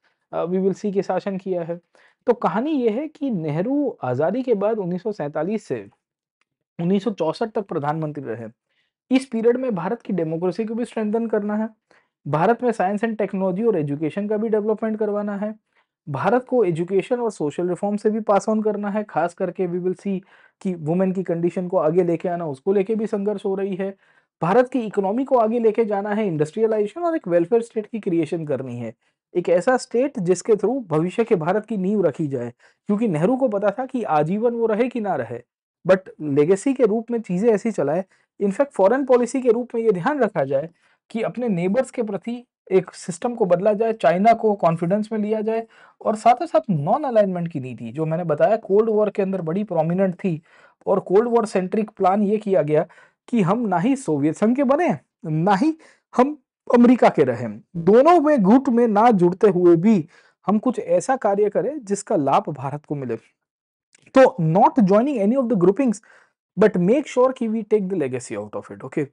S1: वी विल सी के शासन किया है तो कहानी ये है कि नेहरू आज़ादी के बाद उन्नीस से उन्नीस तक प्रधानमंत्री रहे इस पीरियड में भारत की डेमोक्रेसी को भी स्ट्रेंथन करना है भारत में साइंस एंड टेक्नोलॉजी और एजुकेशन का भी डेवलपमेंट करवाना है भारत को एजुकेशन और सोशल रिफॉर्म से भी पास ऑन करना है खास करके वी विल सी कि वुमेन की कंडीशन को आगे लेके आना उसको लेके भी संघर्ष हो रही है भारत की इकोनॉमी को आगे लेके जाना है इंडस्ट्रियलाइजेशन और एक वेलफेयर स्टेट की क्रिएशन करनी है एक ऐसा स्टेट जिसके थ्रू भविष्य के भारत की नींव रखी जाए क्योंकि नेहरू को पता था कि आजीवन वो रहे कि ना रहे बट लेगेसी के रूप में चीज़ें ऐसी चलाए इनफैक्ट फॉरेन पॉलिसी के रूप में ये ध्यान रखा जाए कि अपने नेबर्स के प्रति एक सिस्टम को बदला जाए चाइना को कॉन्फिडेंस में लिया जाए और साथ ही साथ नॉन अलाइनमेंट की नीति जो मैंने बताया कोल्ड वॉर के अंदर बड़ी प्रोमिनेंट थी और कोल्ड वॉर सेंट्रिक प्लान ये किया गया कि हम ना ही सोवियत संघ के बने ना ही हम अमेरिका के रहे दोनों में गुट में ना जुड़ते हुए भी हम कुछ ऐसा कार्य करें जिसका लाभ भारत को मिले तो not joining any of the groupings but make sure की we take the legacy out of it okay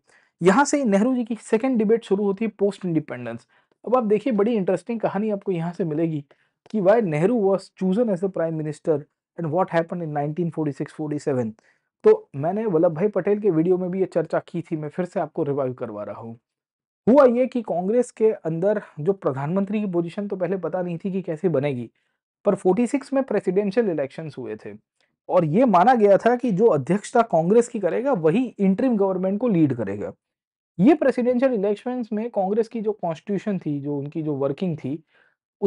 S1: यहां से नेहरू जी की सेकेंड डिबेट शुरू होती है पोस्ट इंडिपेंडेंस अब आप देखिए बड़ी इंटरेस्टिंग कहानी आपको यहां से मिलेगी कि why Nehru was chosen as the prime minister and what happen in 1946-47 तो मैंने वल्लभ भाई पटेल के वीडियो में भी ये चर्चा की थी मैं फिर से आपको रिवाइव करवा रहा हूँ हुआ ये कि कांग्रेस के अंदर जो प्रधानमंत्री की पोजीशन तो पहले पता नहीं थी कि कैसे बनेगी पर 46 में प्रेसिडेंशियल इलेक्शंस हुए थे और ये माना गया था कि जो अध्यक्षता कांग्रेस की करेगा वही इंटरिम गवर्नमेंट को लीड करेगा ये प्रेसिडेंशियल इलेक्शंस में कांग्रेस की जो कॉन्स्टिट्यूशन थी जो उनकी जो वर्किंग थी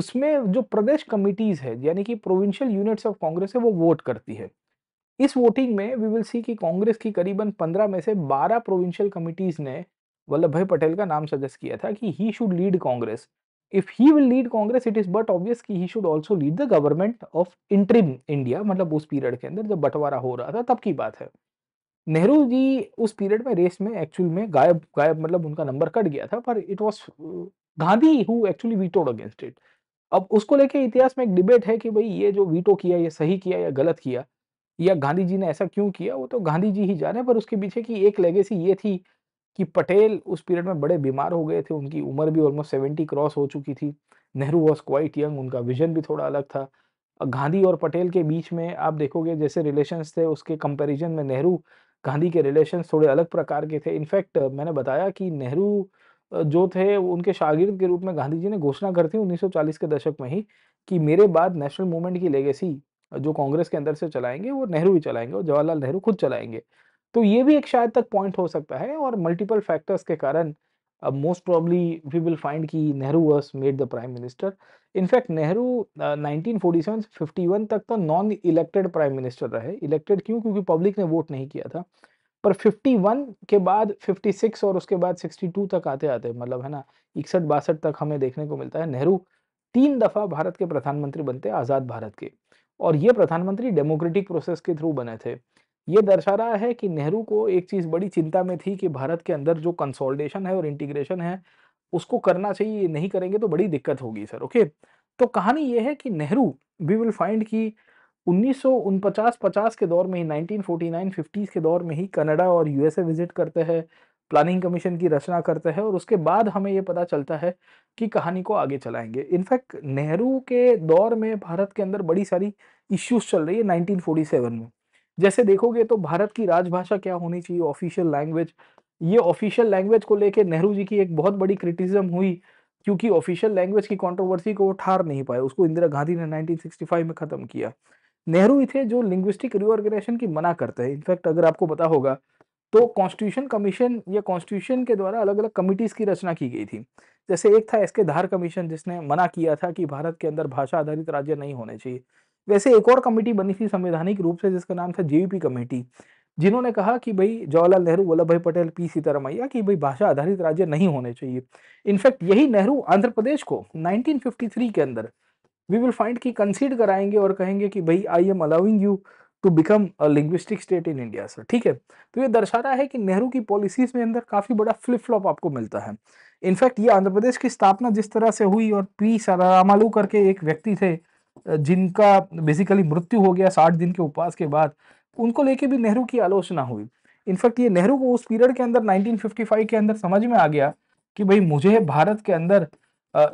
S1: उसमें जो प्रदेश कमिटीज है यानी कि प्रोविंशियल यूनिट्स ऑफ कांग्रेस है वो वोट करती है इस वोटिंग में वी विल सी कि कांग्रेस की करीबन पंद्रह में से बारह प्रोविंशियल कमिटीज ने वल्लभ भाई पटेल का नाम सजेस्ट किया था कि he should lead Congress if he will lead Congress it is but obvious कि he should also lead the government of interim India मतलब उस पीरियड के अंदर जब बंटवारा हो रहा था तब की बात है नेहरू जी उस पीरियड में रेस में एक्चुअल में गायब गायब मतलब उनका नंबर कट गया था पर it was Gandhi who actually vetoed against it अब उसको लेके इतिहास में एक डिबेट है कि भाई ये जो वीटो किया ये सही किया या गलत किया या गांधी जी ने ऐसा क्यों किया वो तो गांधी जी ही जाने पर उसके पीछे की एक लेगेसी ये थी कि पटेल उस पीरियड में बड़े बीमार हो गए थे उनकी उम्र भी ऑलमोस्ट सेवेंटी क्रॉस हो चुकी थी नेहरू वॉज क्वाइट यंग उनका विजन भी थोड़ा अलग था गांधी और पटेल के बीच में आप देखोगे जैसे रिलेशंस थे उसके कंपैरिजन में नेहरू गांधी के रिलेशंस थोड़े अलग प्रकार के थे इनफैक्ट मैंने बताया कि नेहरू जो थे उनके शागिर्द के रूप में गांधी जी ने घोषणा कर थी 1940 के दशक में ही कि मेरे बाद नेशनल मूवमेंट की लेगेसी जो कांग्रेस के अंदर से चलाएंगे वो नेहरू ही चलाएंगे और जवाहरलाल नेहरू खुद चलाएंगे तो ये भी एक शायद तक पॉइंट हो सकता है और मल्टीपल फैक्टर्स के कारण most probably we will find कि Nehru was made the prime minister in fact Nehru nineteen forty seven fifty one तक तो नॉन इलेक्टेड प्राइम मिनिस्टर रहे इलेक्टेड क्यों क्योंकि पब्लिक ने वोट नहीं किया था पर 51 के बाद 56 और उसके बाद 62 तक आते आते मतलब है ना इकसठ बासठ तक हमें देखने को मिलता है नेहरू तीन दफ़ा भारत के प्रधानमंत्री बनते आज़ाद भारत के और ये प्रधानमंत्री डेमोक्रेटिक प्रोसेस के थ्रू बने थे ये दर्शा रहा है कि नेहरू को एक चीज़ बड़ी चिंता में थी कि भारत के अंदर जो कंसोलिडेशन है और इंटीग्रेशन है उसको करना चाहिए नहीं करेंगे तो बड़ी दिक्कत होगी सर ओके तो कहानी ये है कि नेहरू वी विल फाइंड कि उन्नीस सौ के दौर में ही नाइनटीन 50s के दौर में ही कनाडा और यूएसए विजिट करते हैं प्लानिंग कमीशन की रचना करते हैं और उसके बाद हमें ये पता चलता है कि कहानी को आगे चलाएंगे इनफैक्ट नेहरू के दौर में भारत के अंदर बड़ी सारी इश्यूज चल रही है 1947 में जैसे देखोगे तो भारत की राजभाषा क्या होनी चाहिए ऑफिशियल लैंग्वेज ये ऑफिशियल लैंग्वेज को लेके नेहरू जी की एक बहुत बड़ी क्रिटिसिज्म हुई क्योंकि ऑफिशियल लैंग्वेज की कंट्रोवर्सी को वो ठार नहीं पाए उसको इंदिरा गांधी ने 1965 में ख़त्म किया नेहरू ही थे जो लिंग्विस्टिक रिओर्गेनाइजेशन की मना करते हैं इनफैक्ट अगर आपको पता होगा तो कॉन्स्टिट्यूशन कमीशन या कॉन्स्टिट्यूशन के द्वारा अलग अलग कमिटीज़ की रचना की गई थी जैसे एक था एस के धार कमीशन जिसने मना किया था कि भारत के अंदर भाषा आधारित राज्य नहीं होने चाहिए वैसे एक और कमेटी बनी थी संवैधानिक रूप से जिसका नाम था जेवीपी कमेटी जिन्होंने कहा कि भाई जवाहरलाल नेहरू वल्लभ भाई पटेल पी सीतारामैया कि भाई भाषा आधारित राज्य नहीं होने चाहिए इनफैक्ट यही नेहरू आंध्र प्रदेश को 1953 के अंदर वी विल फाइंड कि कंसीड कराएंगे और कहेंगे कि भाई I am allowing you to become a linguistic state in India sir ठीक है तो ये दर्शा रहा है कि नेहरू की पॉलिसीज में अंदर काफी बड़ा फ्लिप फ्लॉप आपको मिलता है इनफैक्ट ये आंध्र प्रदेश की स्थापना जिस तरह से हुई और पी सारामालू करके एक व्यक्ति थे जिनका बेसिकली मृत्यु हो गया साठ दिन के उपवास के बाद उनको लेके भी नेहरू की आलोचना हुई इनफैक्ट ये नेहरू को उस पीरियड के अंदर 1955 के अंदर समझ में आ गया कि भाई मुझे भारत के अंदर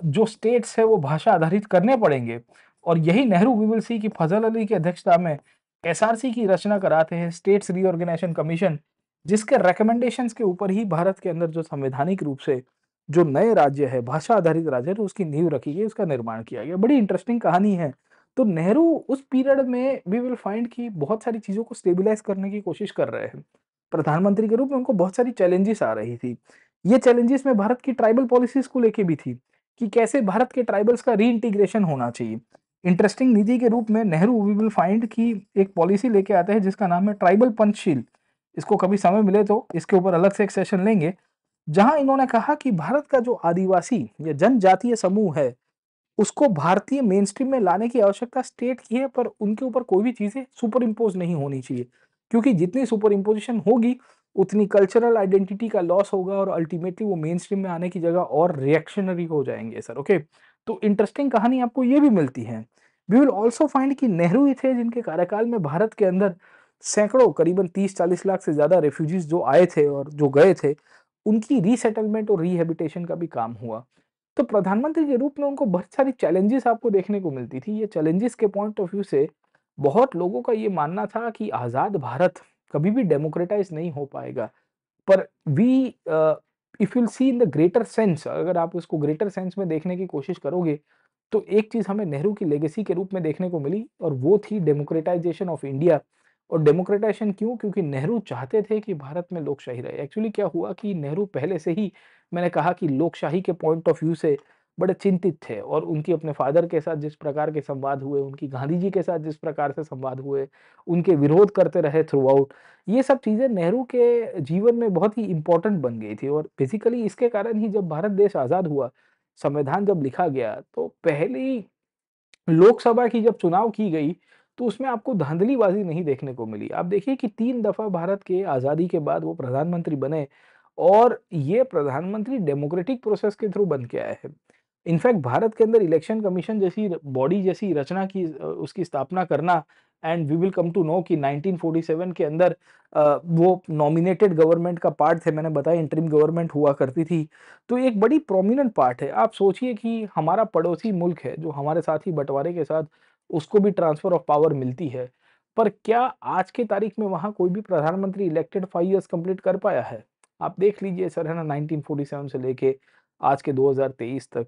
S1: जो स्टेट्स है वो भाषा आधारित करने पड़ेंगे और यही नेहरू वी विल सी की फजल अली की अध्यक्षता में एसआरसी की रचना कराते हैं स्टेट्स रीऑर्गेनाइजेशन कमीशन जिसके रिकमेंडेशंस के ऊपर ही भारत के अंदर जो संवैधानिक रूप से जो नए राज्य है भाषा आधारित राज्य है तो उसकी नींव रखी गई उसका निर्माण किया गया बड़ी इंटरेस्टिंग कहानी है तो नेहरू उस पीरियड में वी विल फाइंड कि बहुत सारी चीज़ों को स्टेबलाइज करने की कोशिश कर रहे हैं प्रधानमंत्री के रूप में उनको बहुत सारी चैलेंजेस आ रही थी ये चैलेंजेस में भारत की ट्राइबल पॉलिसीज को लेके भी थी कि कैसे भारत के ट्राइबल्स का री इंटीग्रेशन होना चाहिए इंटरेस्टिंग नीति के रूप में नेहरू वी विल फाइंड की एक पॉलिसी लेके आते हैं जिसका नाम है ट्राइबल पंचशील इसको कभी समय मिले तो इसके ऊपर अलग से एक सेशन लेंगे जहां इन्होंने कहा कि भारत का जो आदिवासी या जनजातीय समूह है उसको भारतीय मेन स्ट्रीम में लाने की आवश्यकता स्टेट की है पर उनके ऊपर कोई भी चीज़ें सुपर इम्पोज नहीं होनी चाहिए क्योंकि जितनी सुपर इम्पोजिशन होगी उतनी कल्चरल आइडेंटिटी का लॉस होगा और अल्टीमेटली वो मेन स्ट्रीम में आने की जगह और रिएक्शनरी हो जाएंगे सर ओके तो इंटरेस्टिंग कहानी आपको ये भी मिलती है वी विल ऑल्सो फाइंड कि नेहरू ही थे जिनके कार्यकाल में भारत के अंदर सैकड़ों करीबन तीस चालीस लाख से ज़्यादा रेफ्यूजीज जो आए थे और जो गए थे उनकी रीसेटलमेंट और रिहेबिटेशन का भी काम हुआ तो प्रधानमंत्री के रूप में उनको बहुत सारी चैलेंजेस आपको देखने को मिलती थी ये चैलेंजेस के पॉइंट ऑफ व्यू से बहुत लोगों का ये मानना था कि आज़ाद भारत कभी भी डेमोक्रेटाइज नहीं हो पाएगा पर we if you see in the greater sense अगर आप उसको ग्रेटर सेंस में देखने की कोशिश करोगे तो एक चीज़ हमें नेहरू की लेगेसी के रूप में देखने को मिली और वो थी डेमोक्रेटाइजेशन ऑफ इंडिया और डेमोक्रेटाइजेशन क्यों क्योंकि नेहरू चाहते थे कि भारत में लोकशाही रहे एक्चुअली क्या हुआ कि नेहरू पहले से ही मैंने कहा कि लोकशाही के पॉइंट ऑफ व्यू से बड़े चिंतित थे और उनकी अपने फादर के साथ जिस प्रकार के संवाद हुए उनकी गांधी जी के साथ जिस प्रकार से संवाद हुए उनके विरोध करते रहे थ्रू आउट ये सब चीज़ें नेहरू के जीवन में बहुत ही इम्पोर्टेंट बन गई थी और बेसिकली इसके कारण ही जब भारत देश आज़ाद हुआ संविधान जब लिखा गया तो पहली लोकसभा की जब चुनाव की गई तो उसमें आपको धांधलीबाजी नहीं देखने को मिली आप देखिए कि तीन दफ़ा भारत के आज़ादी के बाद वो प्रधानमंत्री बने और ये प्रधानमंत्री डेमोक्रेटिक प्रोसेस के थ्रू बन के आए हैं इनफैक्ट भारत के अंदर इलेक्शन कमीशन जैसी बॉडी जैसी रचना की उसकी स्थापना करना and we will come to know कि 1947 के अंदर वो नॉमिनेटेड गवर्नमेंट का पार्ट थे मैंने बताया इंटरिम गवर्नमेंट हुआ करती थी तो एक बड़ी प्रोमिनेंट पार्ट है आप सोचिए कि हमारा पड़ोसी मुल्क है जो हमारे साथ ही बंटवारे के साथ उसको भी ट्रांसफर ऑफ पावर मिलती है पर क्या आज के तारीख में वहाँ कोई भी प्रधानमंत्री इलेक्टेड फाइव ईयर्स कंप्लीट कर पाया है आप देख लीजिए सर है ना 1947 से लेके आज के 2023 तक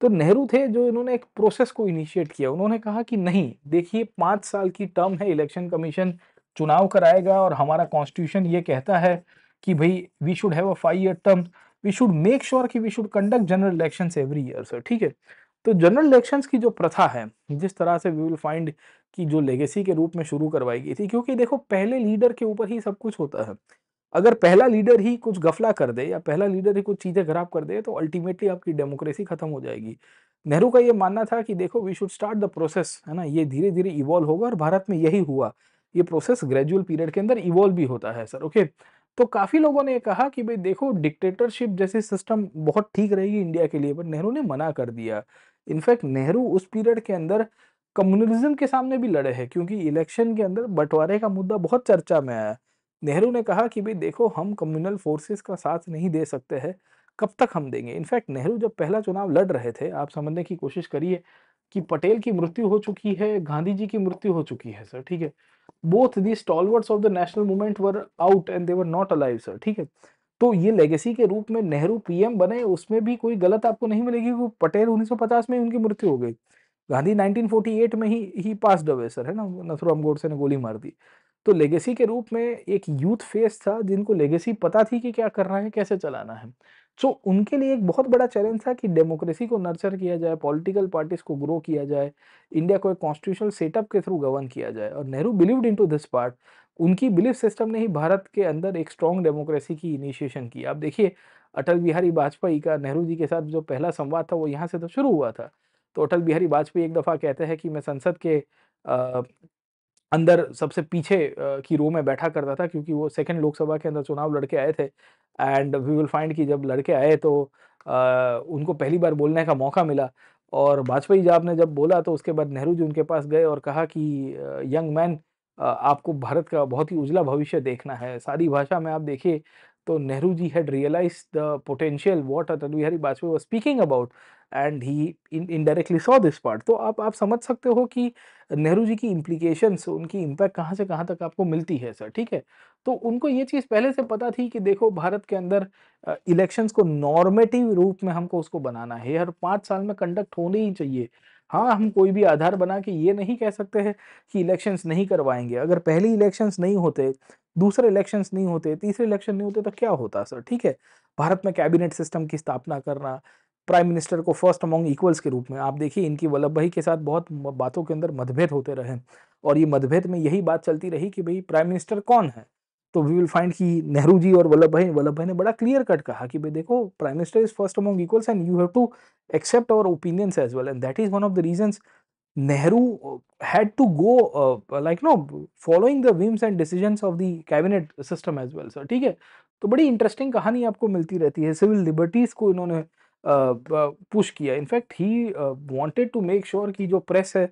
S1: तो नेहरू थे जो इन्होंने एक प्रोसेस को इनिशिएट किया उन्होंने कहा कि नहीं देखिए पाँच साल की टर्म है इलेक्शन कमीशन चुनाव कराएगा और हमारा कॉन्स्टिट्यूशन ये कहता है कि भाई we should have a five year term we should make sure कि we should conduct general election every year sir ठीक है तो जनरल इलेक्शंस की जो प्रथा है जिस तरह से वी विल फाइंड की जो लेगेसी के रूप में शुरू करवाई गई थी क्योंकि देखो पहले लीडर के ऊपर ही सब कुछ होता है अगर पहला लीडर ही कुछ गफला कर दे या पहला लीडर ही कुछ चीज़ें खराब कर दे तो अल्टीमेटली आपकी डेमोक्रेसी खत्म हो जाएगी नेहरू का ये मानना था कि देखो we should start the process है ना ये धीरे धीरे इवॉल्व होगा और भारत में यही हुआ ये प्रोसेस ग्रेजुअल पीरियड के अंदर इवॉल्व भी होता है सर ओके तो काफ़ी लोगों ने कहा कि भाई देखो डिक्टेटरशिप जैसे सिस्टम बहुत ठीक रहेगी इंडिया के लिए बट नेहरू ने मना कर दिया इनफैक्ट नेहरू उस पीरियड के अंदर कम्युनलिज्म के सामने भी लड़े हैं क्योंकि इलेक्शन के अंदर बंटवारे का मुद्दा बहुत चर्चा में आया नेहरू ने कहा कि भाई देखो हम कम्युनल फोर्सेस का साथ नहीं दे सकते हैं कब तक हम देंगे इनफैक्ट नेहरू जब पहला चुनाव लड़ रहे थे आप समझने की कोशिश करिए कि पटेल की मृत्यु हो चुकी है गांधी जी की मृत्यु हो चुकी है सर ठीक है both the stalwarts of the national movement were out and they were not alive sir ठीक है तो ये लेगेसी के रूप में नेहरू पीएम बने उसमें भी कोई गलत आपको नहीं मिलेगी क्योंकि पटेल 1950 में उनकी मृत्यु हो गई गांधी 1948 में ही ही पास अवे सर है ना नथुराम गोडसे ने गोली मार दी तो लेगेसी के रूप में एक यूथ फेस था जिनको लेगेसी पता थी कि क्या करना है कैसे चलाना है सो उनके लिए एक बहुत बड़ा चैलेंज था कि डेमोक्रेसी को नर्चर किया जाए पॉलिटिकल पार्टीज को ग्रो किया जाए इंडिया को एक कॉन्स्टिट्यूशनल सेटअप के थ्रू गवर्न किया जाए और Nehru believed in to this part उनकी बिलीफ सिस्टम ने ही भारत के अंदर एक स्ट्रॉन्ग डेमोक्रेसी की इनिशिएशन की आप देखिए अटल बिहारी वाजपेयी का नेहरू जी के साथ जो पहला संवाद था वो यहाँ से तो शुरू हुआ था तो अटल बिहारी वाजपेयी एक दफ़ा कहते हैं कि मैं संसद के आ, अंदर सबसे पीछे की रो में बैठा करता था क्योंकि वो सेकेंड लोकसभा के अंदर चुनाव लड़के आए थे एंड वी विल फाइंड कि जब लड़के आए तो आ, उनको पहली बार बोलने का मौका मिला और वाजपेयी साहब ने जब बोला तो उसके बाद नेहरू जी उनके पास गए और कहा कि यंग मैन आपको भारत का बहुत ही उजला भविष्य देखना है सारी भाषा में आप देखिए तो Nehru ji had realise the potential what Atal Bihari Vajpayee was speaking about and he indirectly saw this part तो आप आप समझ सकते हो कि नेहरू जी की इम्प्लीकेशंस उनकी इम्पैक्ट कहाँ से कहाँ तक आपको मिलती है सर ठीक है तो उनको ये चीज़ पहले से पता थी कि देखो भारत के अंदर इलेक्शंस को नॉर्मेटिव रूप में हमको उसको बनाना है हर पाँच साल में कंडक्ट होने ही चाहिए हाँ हम कोई भी आधार बना के ये नहीं कह सकते हैं कि इलेक्शंस नहीं करवाएंगे अगर पहले इलेक्शंस नहीं होते दूसरे इलेक्शंस नहीं होते तीसरे इलेक्शन नहीं होते तो क्या होता सर ठीक है भारत में कैबिनेट सिस्टम की स्थापना करना प्राइम मिनिस्टर को फर्स्ट अमॉन्ग इक्वल्स के रूप में आप देखिए इनकी वल्लभ भाई के साथ बहुत बातों के अंदर मतभेद होते रहे और ये मतभेद में यही बात चलती रही कि भाई प्राइम मिनिस्टर कौन है तो वी विल फाइंड कि नेहरू जी और वल्लभ भाई वल्लभ भाई ने बड़ा क्लियर कट कहा कि भाई देखो prime minister is first among equals and you have to accept our opinions as well and that is one of the reasons Nehru had to go like no following the whims and and of the cabinet system as well sir ठीक है तो बड़ी interesting कहानी आपको मिलती रहती है civil liberties को इन्होंने पुश uh, uh, किया in fact he wanted to make sure कि जो प्रेस है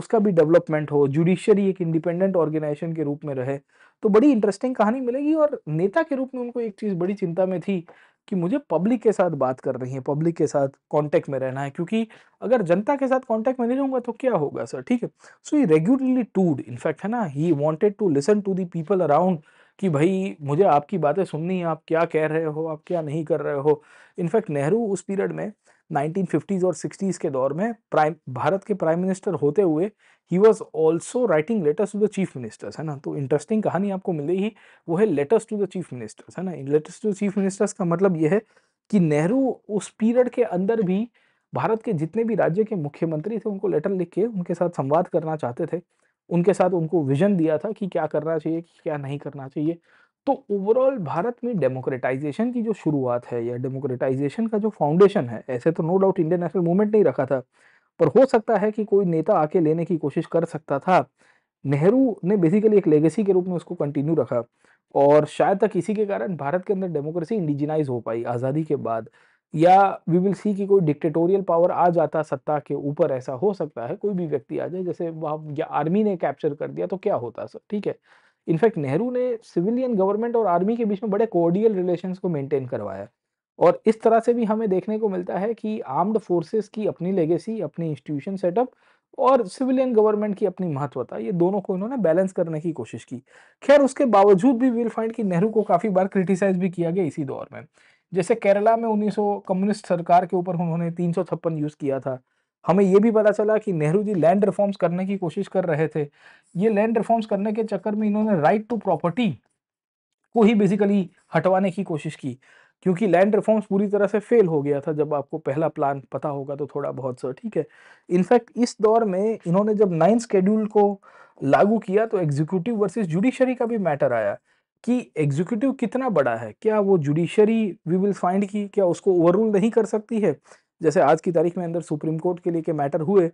S1: उसका भी डेवलपमेंट हो जुडिशरी एक इंडिपेंडेंट ऑर्गेनाइजेशन के रूप में रहे uh, तो बड़ी इंटरेस्टिंग कहानी मिलेगी और नेता के रूप में उनको एक चीज़ बड़ी चिंता में थी कि मुझे पब्लिक के साथ बात कर रही है पब्लिक के साथ कांटेक्ट में रहना है क्योंकि अगर जनता के साथ कांटेक्ट में नहीं रहूंगा तो क्या होगा सर ठीक है सो ही रेगुलरली टूड इनफैक्ट है ना he wanted to listen to the people around कि भाई मुझे आपकी बातें सुननी है आप क्या कह रहे हो आप क्या नहीं कर रहे हो इनफैक्ट नेहरू उस पीरियड में 1950s और 60s के दौर में प्राइम भारत के प्राइम मिनिस्टर होते हुए he was also writing letters to the chief ministers है ना तो इंटरेस्टिंग कहानी आपको मिलेगी वो है letters to the chief ministers है ना इन लेटर्स टू चीफ मिनिस्टर्स का मतलब ये है कि नेहरू उस पीरियड के अंदर भी भारत के जितने भी राज्य के मुख्यमंत्री थे उनको लेटर लिख के उनके साथ संवाद करना चाहते थे उनके साथ उनको विजन दिया था कि क्या करना चाहिए क्या नहीं करना चाहिए तो ओवरऑल भारत में डेमोक्रेटाइजेशन की जो शुरुआत है या डेमोक्रेटाइजेशन का जो फाउंडेशन है ऐसे तो no doubt Indian national movement नहीं रखा था पर हो सकता है कि कोई नेता आके लेने की कोशिश कर सकता था नेहरू ने बेसिकली एक लेगेसी के रूप में उसको कंटिन्यू रखा और शायद तक इसी के कारण भारत के अंदर डेमोक्रेसी इंडिजिनाइज हो पाई आज़ादी के बाद या वी विल सी कि कोई डिक्टेटोरियल पावर आ जाता सत्ता के ऊपर ऐसा हो सकता है कोई भी व्यक्ति आ जाए जैसे वहाँ या आर्मी ने कैप्चर कर दिया तो क्या होता सर ठीक है इनफैक्ट नेहरू ने सिविलियन गवर्नमेंट और आर्मी के बीच में बड़े कोर्डियल रिलेशंस को मेंटेन करवाया और इस तरह से भी हमें देखने को मिलता है कि आर्म्ड फोर्सेस की अपनी लेगेसी अपनी इंस्टीट्यूशन सेटअप और सिविलियन गवर्नमेंट की अपनी महत्वता ये दोनों को इन्होंने बैलेंस करने की कोशिश की खैर उसके बावजूद भी विल फाइंड कि नेहरू को काफ़ी बार क्रिटिसाइज भी किया गया इसी दौर में जैसे केरला में 1900 कम्युनिस्ट सरकार के ऊपर उन्होंने तीन यूज़ किया था हमें ये भी पता चला कि नेहरू जी लैंड रिफॉर्म्स करने की कोशिश कर रहे थे ये लैंड रिफॉर्म्स करने के चक्कर में इन्होंने राइट टू प्रॉपर्टी को ही बेसिकली हटवाने की कोशिश की क्योंकि लैंड रिफॉर्म्स पूरी तरह से फेल हो गया था जब आपको पहला प्लान पता होगा तो थोड़ा बहुत सर ठीक है इनफैक्ट इस दौर में इन्होंने जब नाइन स्केड्यूल को लागू किया तो एग्जीक्यूटिव वर्सेज जुडिशरी का भी मैटर आया कि एग्जीक्यूटिव कितना बड़ा है क्या वो जुडिशरी वी विल फाइंड की क्या उसको ओवर रूल नहीं कर सकती है जैसे आज की तारीख में अंदर सुप्रीम कोर्ट के लिए के मैटर हुए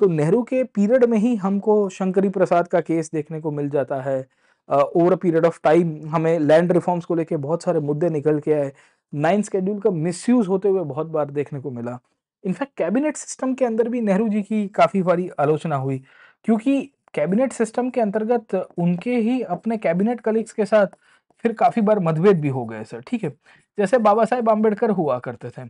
S1: तो नेहरू के पीरियड में ही हमको शंकरी प्रसाद का केस देखने को मिल जाता है over a period of time हमें लैंड रिफॉर्म्स को लेके बहुत सारे मुद्दे निकल के आए नाइन स्केड्यूल का मिसयूज होते हुए बहुत बार देखने को मिला इनफैक्ट कैबिनेट सिस्टम के अंदर भी नेहरू जी की काफ़ी बारी आलोचना हुई क्योंकि कैबिनेट सिस्टम के अंतर्गत उनके ही अपने कैबिनेट कलीग्स के साथ फिर काफ़ी बार मतभेद भी हो गए सर ठीक है जैसे बाबा साहेब आम्बेडकर हुआ करते थे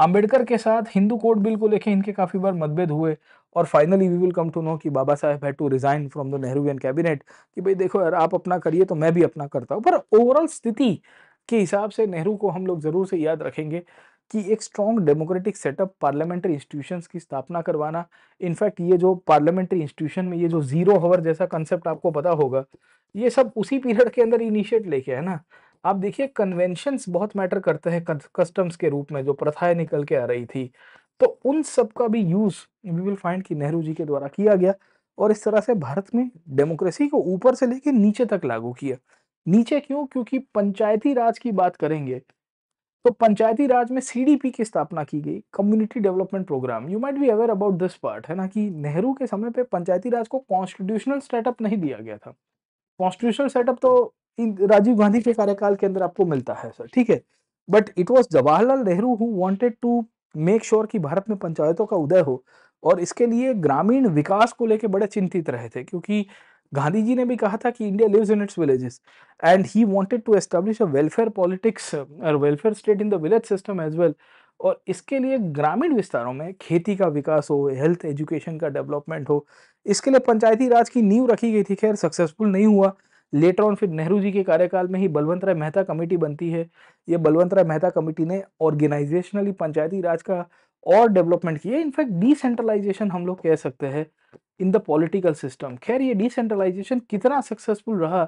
S1: आम्बेडकर के साथ हिंदू कोर्ट बिल को लेके इनके काफ़ी बार मतभेद हुए और finally we will come to know कि Baba Saheb had to resign from the Nehruvian cabinet कि भाई देखो यार आप अपना करिए तो मैं भी अपना करता हूँ पर ओवरऑल स्थिति के हिसाब से नेहरू को हम लोग ज़रूर से याद रखेंगे कि एक strong democratic setup parliamentary institutions की स्थापना करवाना इनफैक्ट ये जो पार्लियामेंट्री इंस्टीट्यूशन में ये जो जीरो हवर जैसा कंसेप्ट आपको पता होगा ये सब उसी पीरियड के अंदर इनिशिएट लेके है ना आप देखिए कन्वेंशंस बहुत मैटर करते हैं कस्टम्स के रूप में जो प्रथाएं निकल के आ रही थी तो उन सब का भी यूज वी विल फाइंड कि नेहरू जी के द्वारा किया गया और इस तरह से भारत में डेमोक्रेसी को ऊपर से लेकर नीचे तक लागू किया नीचे क्यों क्योंकि पंचायती राज की बात करेंगे तो पंचायती राज में सीडीपी की स्थापना की गई community development programme you might be aware about this part है ना कि नेहरू के समय पे पंचायती राज को कॉन्स्टिट्यूशनल सेटअप नहीं दिया गया था कॉन्स्टिट्यूशनल सेटअप तो राजीव गांधी के कार्यकाल के अंदर आपको मिलता है सर ठीक है but it was Jawaharlal Nehru who wanted to make sure कि भारत में पंचायतों का उदय हो और इसके लिए ग्रामीण विकास को लेकर बड़े चिंतित रहे थे क्योंकि गांधी जी ने भी कहा था कि India lives in its villages and he wanted to establish a welfare politics और welfare state in the village system as well और इसके लिए ग्रामीण विस्तारों में खेती का विकास हो हेल्थ एजुकेशन का डेवलपमेंट हो इसके लिए पंचायती राज की नींव रखी गई थी खैर सक्सेसफुल नहीं हुआ लेटर ऑन फिर नेहरू जी के कार्यकाल में ही बलवंत राय मेहता कमेटी बनती है ये बलवंत राय मेहता कमेटी ने ऑर्गेनाइजेशनली पंचायती राज का और डेवलपमेंट किया इनफैक्ट डिसेंट्रलाइजेशन हम लोग कह सकते हैं इन द पॉलिटिकल सिस्टम खैर ये डिसेंट्रलाइजेशन कितना सक्सेसफुल रहा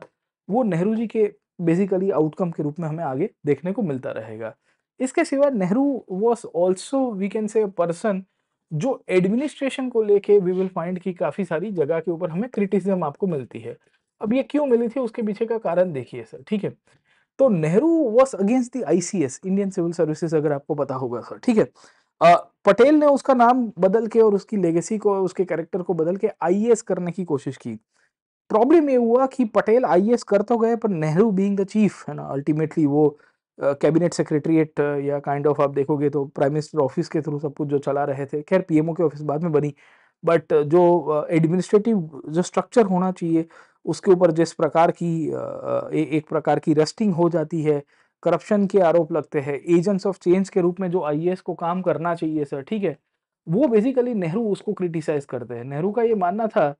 S1: वो नेहरू जी के बेसिकली आउटकम के रूप में हमें आगे देखने को मिलता रहेगा इसके सिवा Nehru was also we can say person जो एडमिनिस्ट्रेशन को लेके वी विल फाइंड की काफ़ी सारी जगह के ऊपर हमें क्रिटिसिज्म आपको मिलती है अब ये क्यों मिली थी उसके पीछे का कारण देखिए सर ठीक है तो Nehru was against the I Indian civil services अगर आपको पता होगा सर ठीक है पटेल ने उसका नाम बदल के और उसकी लेगेसी को उसके कैरेक्टर को बदल के आई करने की कोशिश की प्रॉब्लम ये हुआ कि पटेल आई कर तो गए पर नेहरू बींग द चीफ है ना अल्टीमेटली वो कैबिनेट सेक्रेटरीट या काइंड ऑफ आप देखोगे तो प्राइम मिनिस्टर ऑफिस के थ्रू सब कुछ जो चला रहे थे खैर पीएमओ के ऑफिस बाद में बनी बट जो एडमिनिस्ट्रेटिव जो स्ट्रक्चर होना चाहिए उसके ऊपर जिस प्रकार की ए, एक प्रकार की रेस्टिंग हो जाती है करप्शन के आरोप लगते हैं एजेंट्स ऑफ चेंज के रूप में जो आई को काम करना चाहिए सर ठीक है वो बेसिकली नेहरू उसको क्रिटिसाइज करते हैं नेहरू का ये मानना था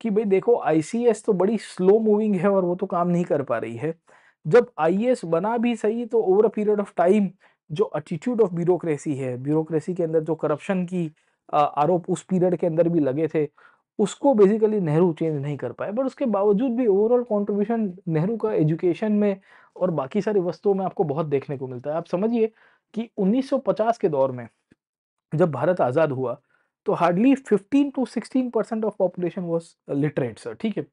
S1: कि भाई देखो आईसीएस तो बड़ी स्लो मूविंग है और वो तो काम नहीं कर पा रही है जब आईएएस बना भी सही तो over a period of time जो एटीट्यूड ऑफ ब्यूरोक्रेसी है ब्यूरोक्रेसी के अंदर जो करप्शन की आरोप उस पीरियड के अंदर भी लगे थे उसको बेसिकली नेहरू चेंज नहीं कर पाए बट उसके बावजूद भी ओवरऑल कॉन्ट्रीब्यूशन नेहरू का एजुकेशन में और बाकी सारी वस्तुओं में आपको बहुत देखने को मिलता है आप समझिए कि 1950 के दौर में जब भारत आज़ाद हुआ तो hardly 15 to 16 percent of population was literate sir ठीक है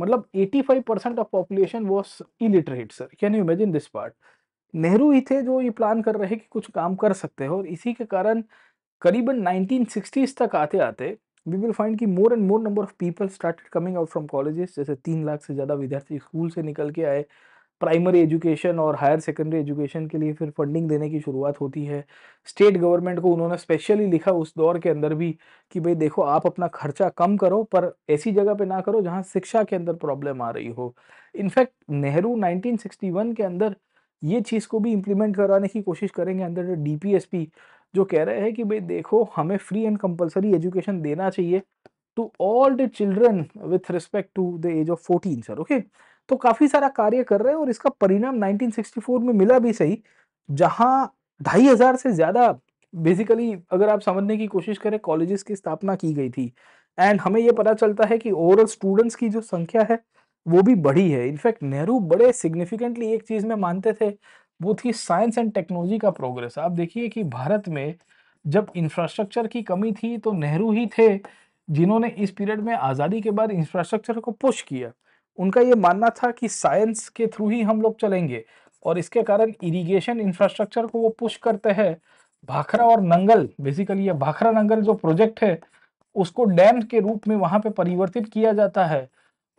S1: मतलब 85 percent of population was illiterate sir can you imagine this part Nehru ही थे जो ये प्लान कर रहे कि कुछ काम कर सकते हैं और इसी के कारण करीबन नाइनटीन तक आते आते वी विल फाइंड कि more and more number of people started coming out from colleges जैसे तीन लाख से ज़्यादा विद्यार्थी स्कूल से निकल के आए प्राइमरी एजुकेशन और हायर सेकेंडरी एजुकेशन के लिए फिर फंडिंग देने की शुरुआत होती है स्टेट गवर्नमेंट को उन्होंने स्पेशली लिखा उस दौर के अंदर भी कि भाई देखो आप अपना खर्चा कम करो पर ऐसी जगह पे ना करो जहाँ शिक्षा के अंदर प्रॉब्लम आ रही हो इनफैक्ट नेहरू 1961 के अंदर ये चीज़ को भी इम्प्लीमेंट कराने की कोशिश करेंगे अंदर डी जो कह रहे हैं कि भाई देखो हमें फ्री एंड कंपलसरी एजुकेशन देना चाहिए to all the children with respect to the age of fourteen sir okay तो काफी सारा कार्य कर रहे हैं और इसका परिणाम 1964 में मिला भी सही जहां ढाई हजार से ज्यादा बेसिकली अगर आप समझने की कोशिश करें कॉलेजेस की स्थापना की गई थी एंड हमें ये पता चलता है कि ओवरऑल स्टूडेंट्स की जो संख्या है वो भी बढ़ी है इनफैक्ट नेहरू बड़े सिग्निफिकेंटली एक चीज़ में मानते थे वो थी साइंस एंड टेक्नोलॉजी का प्रोग्रेस आप देखिए कि भारत में जब इंफ्रास्ट्रक्चर की कमी थी तो नेहरू ही थे जिन्होंने इस पीरियड में आज़ादी के बाद इंफ्रास्ट्रक्चर को पुश किया उनका ये मानना था कि साइंस के थ्रू ही हम लोग चलेंगे और इसके कारण इरिगेशन इंफ्रास्ट्रक्चर को वो पुश करते हैं भाखरा और नंगल बेसिकली ये भाखरा नंगल जो प्रोजेक्ट है उसको डैम के रूप में वहाँ पे परिवर्तित किया जाता है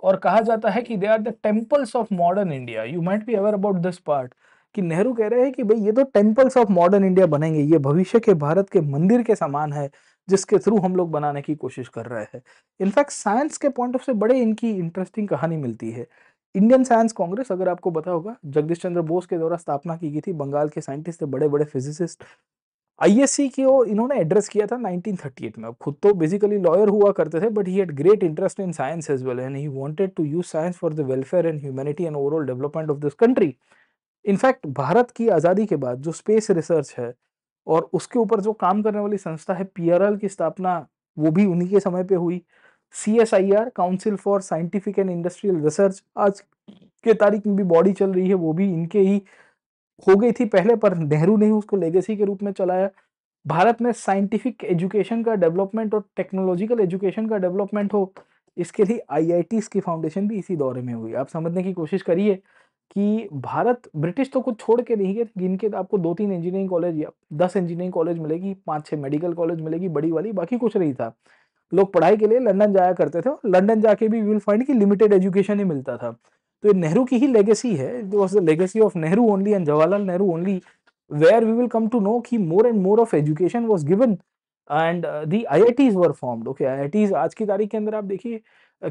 S1: और कहा जाता है कि they are the temples of modern India you might be aware about this part कि नेहरू कह रहे हैं कि भाई ये तो टेम्पल्स ऑफ मॉडर्न इंडिया बनेंगे ये भविष्य के भारत के मंदिर के समान है जिसके थ्रू हम लोग बनाने की कोशिश कर रहे हैं इनफैक्ट साइंस के पॉइंट ऑफ से बड़े इनकी इंटरेस्टिंग कहानी मिलती है इंडियन साइंस कांग्रेस अगर आपको पता होगा जगदीश चंद्र बोस के द्वारा स्थापना की गई थी बंगाल के साइंटिस्ट थे बड़े बड़े फिजिसिस्ट आईएससी की ओर इन्होंने एड्रेस किया था 1938 में खुद तो बेसिकली लॉयर हुआ करते थे but he had great interest in science as well and he wanted to use science for the welfare and humanity and overall development of this country in fact Bharat की आज़ादी के बाद जो स्पेस रिसर्च है और उसके ऊपर जो काम करने वाली संस्था है पीआरएल की स्थापना वो भी उन्हीं के समय पे हुई C S I R council for scientific and industrial research आज के तारीख में भी बॉडी चल रही है वो भी इनके ही हो गई थी पहले पर नेहरू ने ही उसको लेगेसी के रूप में चलाया भारत में साइंटिफिक एजुकेशन का डेवलपमेंट और टेक्नोलॉजिकल एजुकेशन का डेवलपमेंट हो इसके लिए आई की फाउंडेशन भी इसी दौरे में हुई आप समझने की कोशिश करिए कि भारत ब्रिटिश तो कुछ छोड़ के नहीं गए जिनके तो आपको दो तीन इंजीनियरिंग कॉलेज या दस इंजीनियरिंग कॉलेज मिलेगी पांच छह मेडिकल कॉलेज मिलेगी बड़ी वाली बाकी कुछ नहीं था लोग पढ़ाई के लिए लंदन जाया करते थे और लंदन जाके भी विल फाइंड कि लिमिटेड एजुकेशन ही मिलता था तो ये नेहरू की ही लेगेसी है was the legacy of Nehru only and Jawaharlal Nehru only where we will come to know कि more and more of education was given and the I I Ts were formed okay I I Ts आज की तारीख के अंदर आप देखिए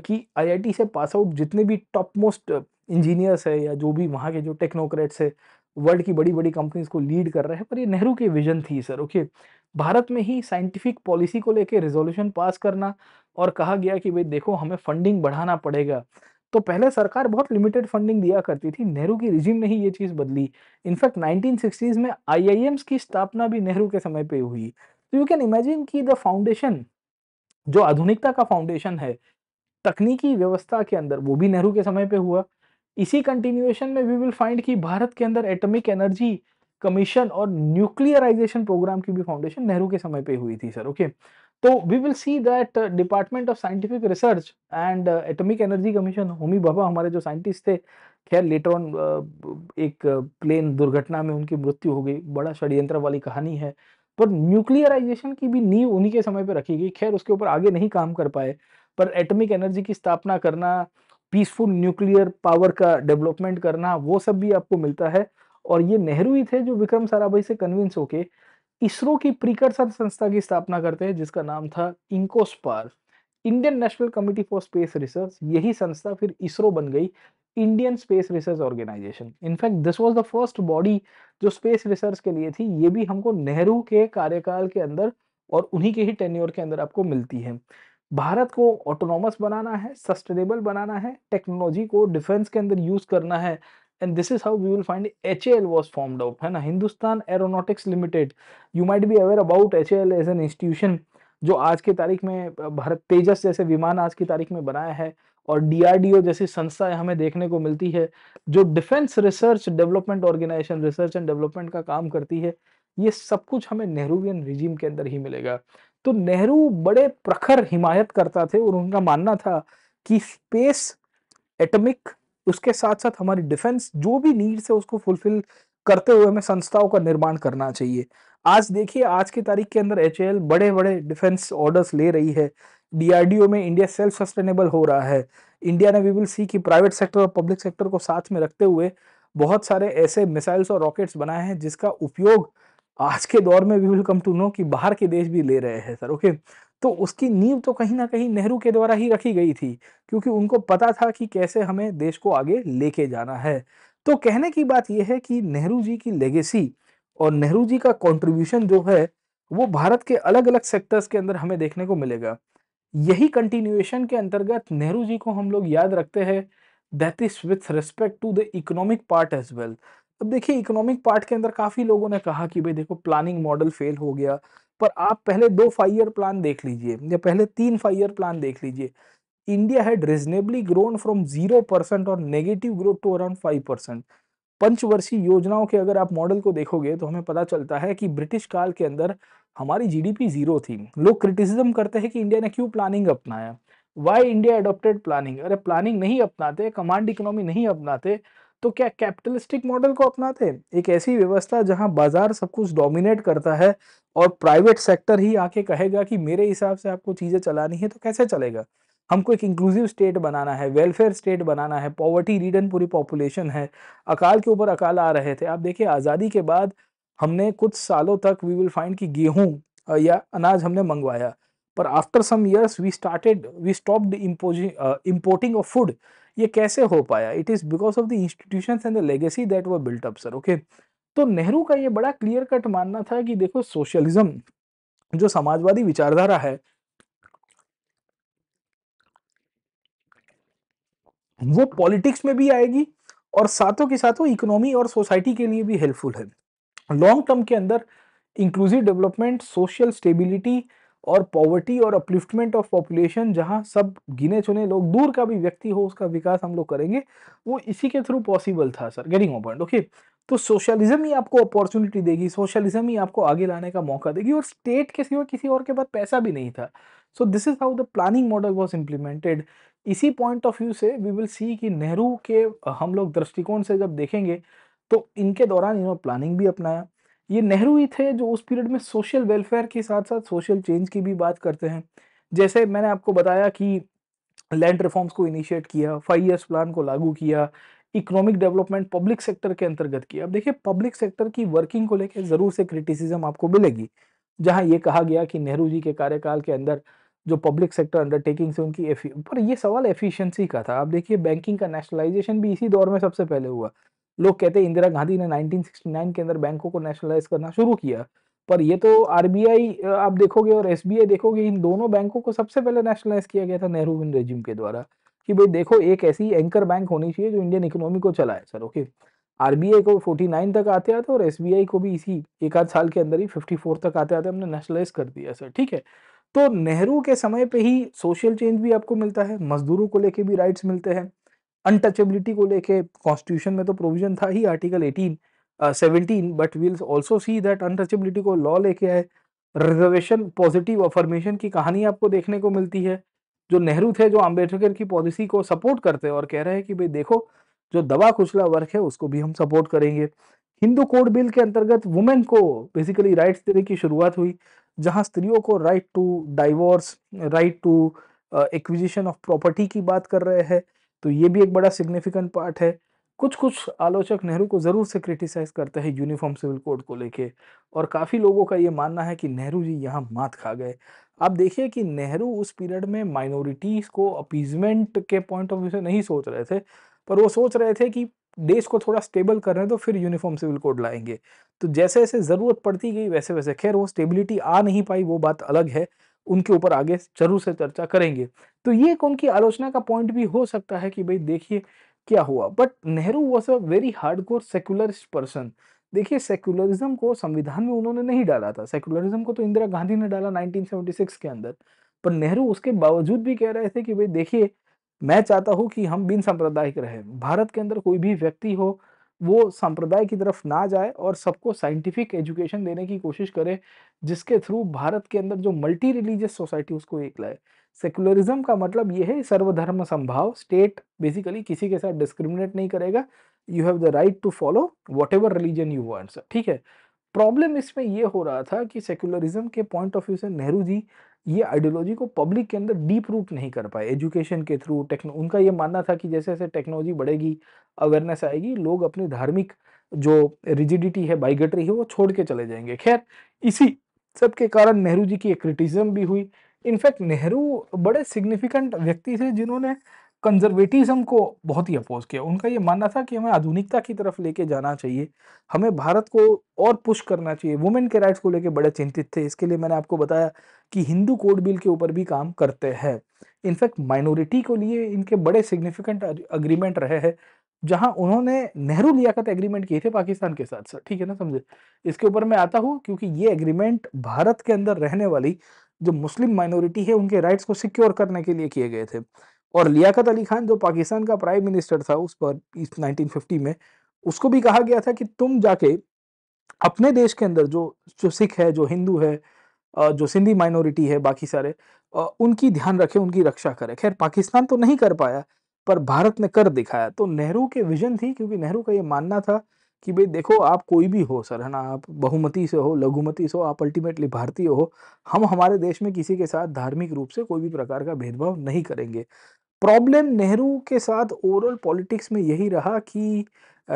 S1: कि आई I T से पास आउट जितने भी टॉप मोस्ट इंजीनियर्स है या जो भी वहाँ के जो टेक्नोक्रेट्स है वर्ल्ड की बड़ी बड़ी कंपनीज को लीड कर रहे हैं पर ये नेहरू की विजन थी सर ओके भारत में ही साइंटिफिक पॉलिसी को लेके रेजोल्यूशन पास करना और कहा गया कि भाई देखो हमें फंडिंग बढ़ाना पड़ेगा तो पहले सरकार बहुत लिमिटेड फंडिंग दिया करती थी नेहरू की रिजिम ने ही ये चीज़ बदली इनफैक्ट नाइनटीन में आई की स्थापना भी नेहरू के समय पर हुई तो यू कैन इमेजिन की द फाउंडेशन जो आधुनिकता का फाउंडेशन है तकनीकी व्यवस्था के अंदर वो भी नेहरू के समय पे हुआ इसी कंटिन्यूएशन में वी विल फाइंड कि भारत के अंदर एटॉमिक एनर्जी कमीशन और न्यूक्लियराइजेशन प्रोग्राम की भी फाउंडेशन नेहरू के समय पे हुई थी सर ओके तो we will see that department of scientific research and atomic energy commission Homi Bhabha हमारे जो साइंटिस्ट थे खैर लेटर ऑन uh, एक प्लेन uh, दुर्घटना में उनकी मृत्यु हो गई बड़ा षड्यंत्र वाली कहानी है पर न्यूक्लियराइजेशन की भी नींव उन्हीं के समय पर रखी गई खैर उसके ऊपर आगे नहीं काम कर पाए पर एटॉमिक एनर्जी की स्थापना करना पीसफुल न्यूक्लियर पावर का डेवलपमेंट करना वो सब भी आपको मिलता है और ये नेहरू ही थे जो विक्रम साराभाई से कन्विंस होके इसरो की प्रीकर्सर संस्था की स्थापना करते हैं जिसका नाम था INCOSPAR Indian national committee for space research यही संस्था फिर इसरो बन गई Indian space research organisation in fact this was the first body जो स्पेस रिसर्च के लिए थी ये भी हमको नेहरू के कार्यकाल के अंदर और उन्हीं के ही टेन्योर के अंदर आपको मिलती है भारत को ऑटोनॉमस बनाना है सस्टेनेबल बनाना है टेक्नोलॉजी को डिफेंस के अंदर यूज करना है and this is how we will find L was formed out. है ना Hindustan aeronautics limited you might be aware about H L as an institution जो आज की तारीख में भारत तेजस जैसे विमान आज की तारीख में बनाया है और डीआरडीओ जैसी संस्थाएं हमें देखने को मिलती है जो defence research development organisation research and development का काम करती है ये सब कुछ हमें नेहरूवियन रिजीम के अंदर ही मिलेगा तो नेहरू बड़े प्रखर हिमायत करता थे और उनका मानना था कि स्पेस एटमिक उसके साथ साथ हमारी डिफेंस जो भी नीड्स है उसको फुलफिल करते हुए हमें संस्थाओं का निर्माण करना चाहिए आज देखिए आज की तारीख के अंदर एच बड़े बड़े डिफेंस ऑर्डर्स ले रही है डी में इंडिया सेल्फ सस्टेनेबल हो रहा है इंडिया ने वी विल सी कि प्राइवेट सेक्टर और पब्लिक सेक्टर को साथ में रखते हुए बहुत सारे ऐसे मिसाइल्स और रॉकेट्स बनाए हैं जिसका उपयोग आज के दौर में we will come to know कि बाहर के देश भी ले रहे हैं सर ओके तो उसकी नींव तो कहीं ना कहीं नेहरू के द्वारा ही रखी गई थी क्योंकि उनको पता था कि कैसे हमें देश को आगे लेके जाना है तो कहने की बात यह है कि नेहरू जी की लेगेसी और नेहरू जी का कॉन्ट्रीब्यूशन जो है वो भारत के अलग अलग सेक्टर्स के अंदर हमें देखने को मिलेगा यही कंटिन्यूएशन के अंतर्गत नेहरू जी को हम लोग याद रखते हैं that is with respect to the economic part as well अब देखिए इकोनॉमिक पार्ट के अंदर काफी लोगों ने कहा कि भाई देखो प्लानिंग मॉडल फेल हो गया पर आप पहले दो फाइव ईयर प्लान देख लीजिए या पहले तीन फाइव ईयर प्लान देख लीजिए India had reasonably grown from zero percent और negative growth to around five percent पंचवर्षीय योजनाओं के अगर आप मॉडल को देखोगे तो हमें पता चलता है कि ब्रिटिश काल के अंदर हमारी जीडीपी जीरो थी लोग क्रिटिसिज्म करते हैं कि इंडिया ने क्यों प्लानिंग अपनाया वाई इंडिया एडोप्टेड प्लानिंग अरे प्लानिंग नहीं अपनाते कमांड इकोनॉमी नहीं अपनाते तो क्या कैपिटलिस्टिक मॉडल को अपनाते एक ऐसी व्यवस्था जहां बाजार सब कुछ डोमिनेट करता है और प्राइवेट सेक्टर ही आके कहेगा कि मेरे हिसाब से आपको चीज़ें चलानी है तो कैसे चलेगा हमको एक इंक्लूसिव स्टेट बनाना है वेलफेयर स्टेट बनाना है पॉवर्टी रीडन पूरी पॉपुलेशन है अकाल के ऊपर अकाल आ रहे थे आप देखिए आज़ादी के बाद हमने कुछ सालों तक वी विल फाइंड कि गेहूं या अनाज हमने मंगवाया पर after some years we started we stopped imposing importing of food ये कैसे हो पाया it is because of the institution and the legacy that were built up sir okay तो नेहरू का ये बड़ा क्लियर कट मानना था कि देखो सोशलिज्म जो समाजवादी विचारधारा है वो पॉलिटिक्स में भी आएगी और साथों के साथ वो इकोनॉमी और सोसाइटी के लिए भी हेल्पफुल है लॉन्ग टर्म के अंदर इंक्लूसिव डेवलपमेंट सोशल स्टेबिलिटी और पॉवर्टी और अपलिफ्टमेंट ऑफ पॉपुलेशन जहाँ सब गिने चुने लोग दूर का भी व्यक्ति हो उसका विकास हम लोग करेंगे वो इसी के थ्रू पॉसिबल था सर गेटिंग पॉइंट ओके तो सोशलिज्म ही आपको अपॉर्चुनिटी देगी सोशलिज्म ही आपको आगे लाने का मौका देगी और स्टेट के सिवा किसी और के पास पैसा भी नहीं था so this is how the planning model was implemented इसी पॉइंट ऑफ व्यू से वी विल सी कि नेहरू के हम लोग दृष्टिकोण से जब देखेंगे तो इनके दौरान इन्होंने प्लानिंग भी अपनाया ये नेहरू ही थे जो उस पीरियड में सोशल वेलफेयर के साथ साथ सोशल चेंज की भी बात करते हैं जैसे मैंने आपको बताया कि लैंड रिफॉर्म्स को इनिशिएट किया फाइव ईयर्स प्लान को लागू किया इकोनॉमिक डेवलपमेंट पब्लिक सेक्टर के अंतर्गत किया अब देखिए पब्लिक सेक्टर की वर्किंग को लेकर ज़रूर से क्रिटिसिज्म आपको मिलेगी जहाँ ये कहा गया कि नेहरू जी के कार्यकाल के अंदर जो पब्लिक सेक्टर अंडरटेकिंग से उनकी पर ये सवाल एफिशिएंसी का था आप देखिए बैंकिंग का नेशनलाइजेशन भी इसी दौर में सबसे पहले हुआ लोग कहते हैं इंदिरा गांधी ने 1969 के अंदर बैंकों को नेशनलाइज करना शुरू किया पर ये तो आरबीआई आप देखोगे और एसबीआई देखोगे इन दोनों बैंकों को सबसे पहले नेशनलाइज किया गया था नेहरू रेजिम के द्वारा कि भाई देखो एक ऐसी एंकर बैंक होनी चाहिए जो इंडियन इकोनॉमी को चलाए सर ओके आरबीआई को 49 तक आते आते और एसबीआई को भी इसी एक आध साल के अंदर ही 54 तक आते आते हमने नेशनलाइज कर दिया सर ठीक है तो नेहरू के समय पे ही सोशल चेंज भी आपको मिलता है मजदूरों को लेके भी राइट्स मिलते हैं अनटचेबिलिटी को लेके कॉन्स्टिट्यूशन में तो प्रोविजन था ही article eighteen seventeen but we'll also see that untouchability को लॉ लेके आए रिजर्वेशन पॉजिटिव अफर्मेशन की कहानी आपको देखने को मिलती है जो नेहरू थे जो अम्बेडकर की पॉलिसी को सपोर्ट करते हैं और कह रहे हैं कि भाई देखो जो दवा कुचला वर्क है उसको भी हम सपोर्ट करेंगे हिंदू कोड बिल के अंतर्गत वुमेन को बेसिकली राइट्स देने की शुरुआत हुई जहां स्त्रियों को right to divorce right to acquisition of property की बात कर रहे हैं तो ये भी एक बड़ा सिग्निफिकेंट पार्ट है कुछ कुछ आलोचक नेहरू को ज़रूर से क्रिटिसाइज़ करते हैं यूनिफॉर्म सिविल कोड को लेके और काफ़ी लोगों का ये मानना है कि नेहरू जी यहाँ मात खा गए आप देखिए कि नेहरू उस पीरियड में माइनॉरिटीज़ को अपीजमेंट के पॉइंट ऑफ व्यू से नहीं सोच रहे थे पर वो सोच रहे थे कि देश को थोड़ा स्टेबल कर रहे हैं तो फिर यूनिफॉर्म सिविल कोड लाएंगे तो जैसे जैसे ज़रूरत पड़ती गई वैसे वैसे खैर वो स्टेबिलिटी आ नहीं पाई वो बात अलग है उनके ऊपर आगे जरूर से चर्चा करेंगे तो ये एक उनकी आलोचना का पॉइंट भी हो सकता है कि भाई देखिए क्या हुआ but Nehru was a very hard core secularist person देखिए सेक्युलरिज्म को संविधान में उन्होंने नहीं डाला था सेक्युलरिज्म को तो इंदिरा गांधी ने डाला 1976 के अंदर पर नेहरू उसके बावजूद भी कह रहे थे कि भाई देखिए मैं चाहता हूँ कि हम बिन सांप्रदायिक रहे भारत के अंदर कोई भी व्यक्ति हो वो संप्रदाय की तरफ ना जाए और सबको साइंटिफिक एजुकेशन देने की कोशिश करे जिसके थ्रू भारत के अंदर जो मल्टी रिलीजियस सोसाइटी उसको एक लाए सेकुलरिज्म का मतलब ये है सर्वधर्म संभाव स्टेट बेसिकली किसी के साथ डिस्क्रिमिनेट नहीं करेगा you have the right to follow whatever religion you want ठीक है प्रॉब्लम इसमें यह हो रहा था कि सेकुलरिज्म के पॉइंट ऑफ व्यू से नेहरू जी ये आइडियोलॉजी को पब्लिक के अंदर डीप रूट नहीं कर पाए एजुकेशन के थ्रू टेक्नो उनका ये मानना था कि जैसे जैसे टेक्नोलॉजी बढ़ेगी अवेयरनेस आएगी लोग अपनी धार्मिक जो रिजिडिटी है बाइगेटरी है वो छोड़ के चले जाएंगे खैर इसी सब के कारण नेहरू जी की एक क्रिटिसिज्म भी हुई इनफैक्ट नेहरू बड़े सिग्निफिकेंट व्यक्ति थे जिन्होंने कंजर्वेटिज्म को बहुत ही अपोज किया उनका ये मानना था कि हमें आधुनिकता की तरफ लेके जाना चाहिए हमें भारत को और पुश करना चाहिए वुमेन के राइट्स को लेके बड़े चिंतित थे इसके लिए मैंने आपको बताया कि हिंदू कोड बिल के ऊपर भी काम करते हैं इनफैक्ट माइनॉरिटी को लिए इनके बड़े सिग्निफिकेंट अग्रीमेंट रहे हैं जहाँ उन्होंने नेहरू लियाकत एग्रीमेंट किए थे पाकिस्तान के साथ साथ ठीक है ना समझे इसके ऊपर मैं आता हूँ क्योंकि ये एग्रीमेंट भारत के अंदर रहने वाली जो मुस्लिम माइनॉरिटी है उनके राइट्स को सिक्योर करने के लिए किए गए थे और लियाकत अली खान जो पाकिस्तान का प्राइम मिनिस्टर था उस पर नाइनटीन में उसको भी कहा गया था कि तुम जाके अपने देश के अंदर जो जो सिख है जो हिंदू है जो सिंधी माइनॉरिटी है बाकी सारे उनकी ध्यान रखें उनकी रक्षा करें खैर पाकिस्तान तो नहीं कर पाया पर भारत ने कर दिखाया तो नेहरू के विजन थी क्योंकि नेहरू का ये मानना था कि भाई देखो आप कोई भी हो सर है ना आप बहुमती से हो लघुमती से हो आप अल्टीमेटली भारतीय हो हम हमारे देश में किसी के साथ धार्मिक रूप से कोई भी प्रकार का भेदभाव नहीं करेंगे प्रॉब्लम नेहरू के साथ ओवरऑल पॉलिटिक्स में यही रहा कि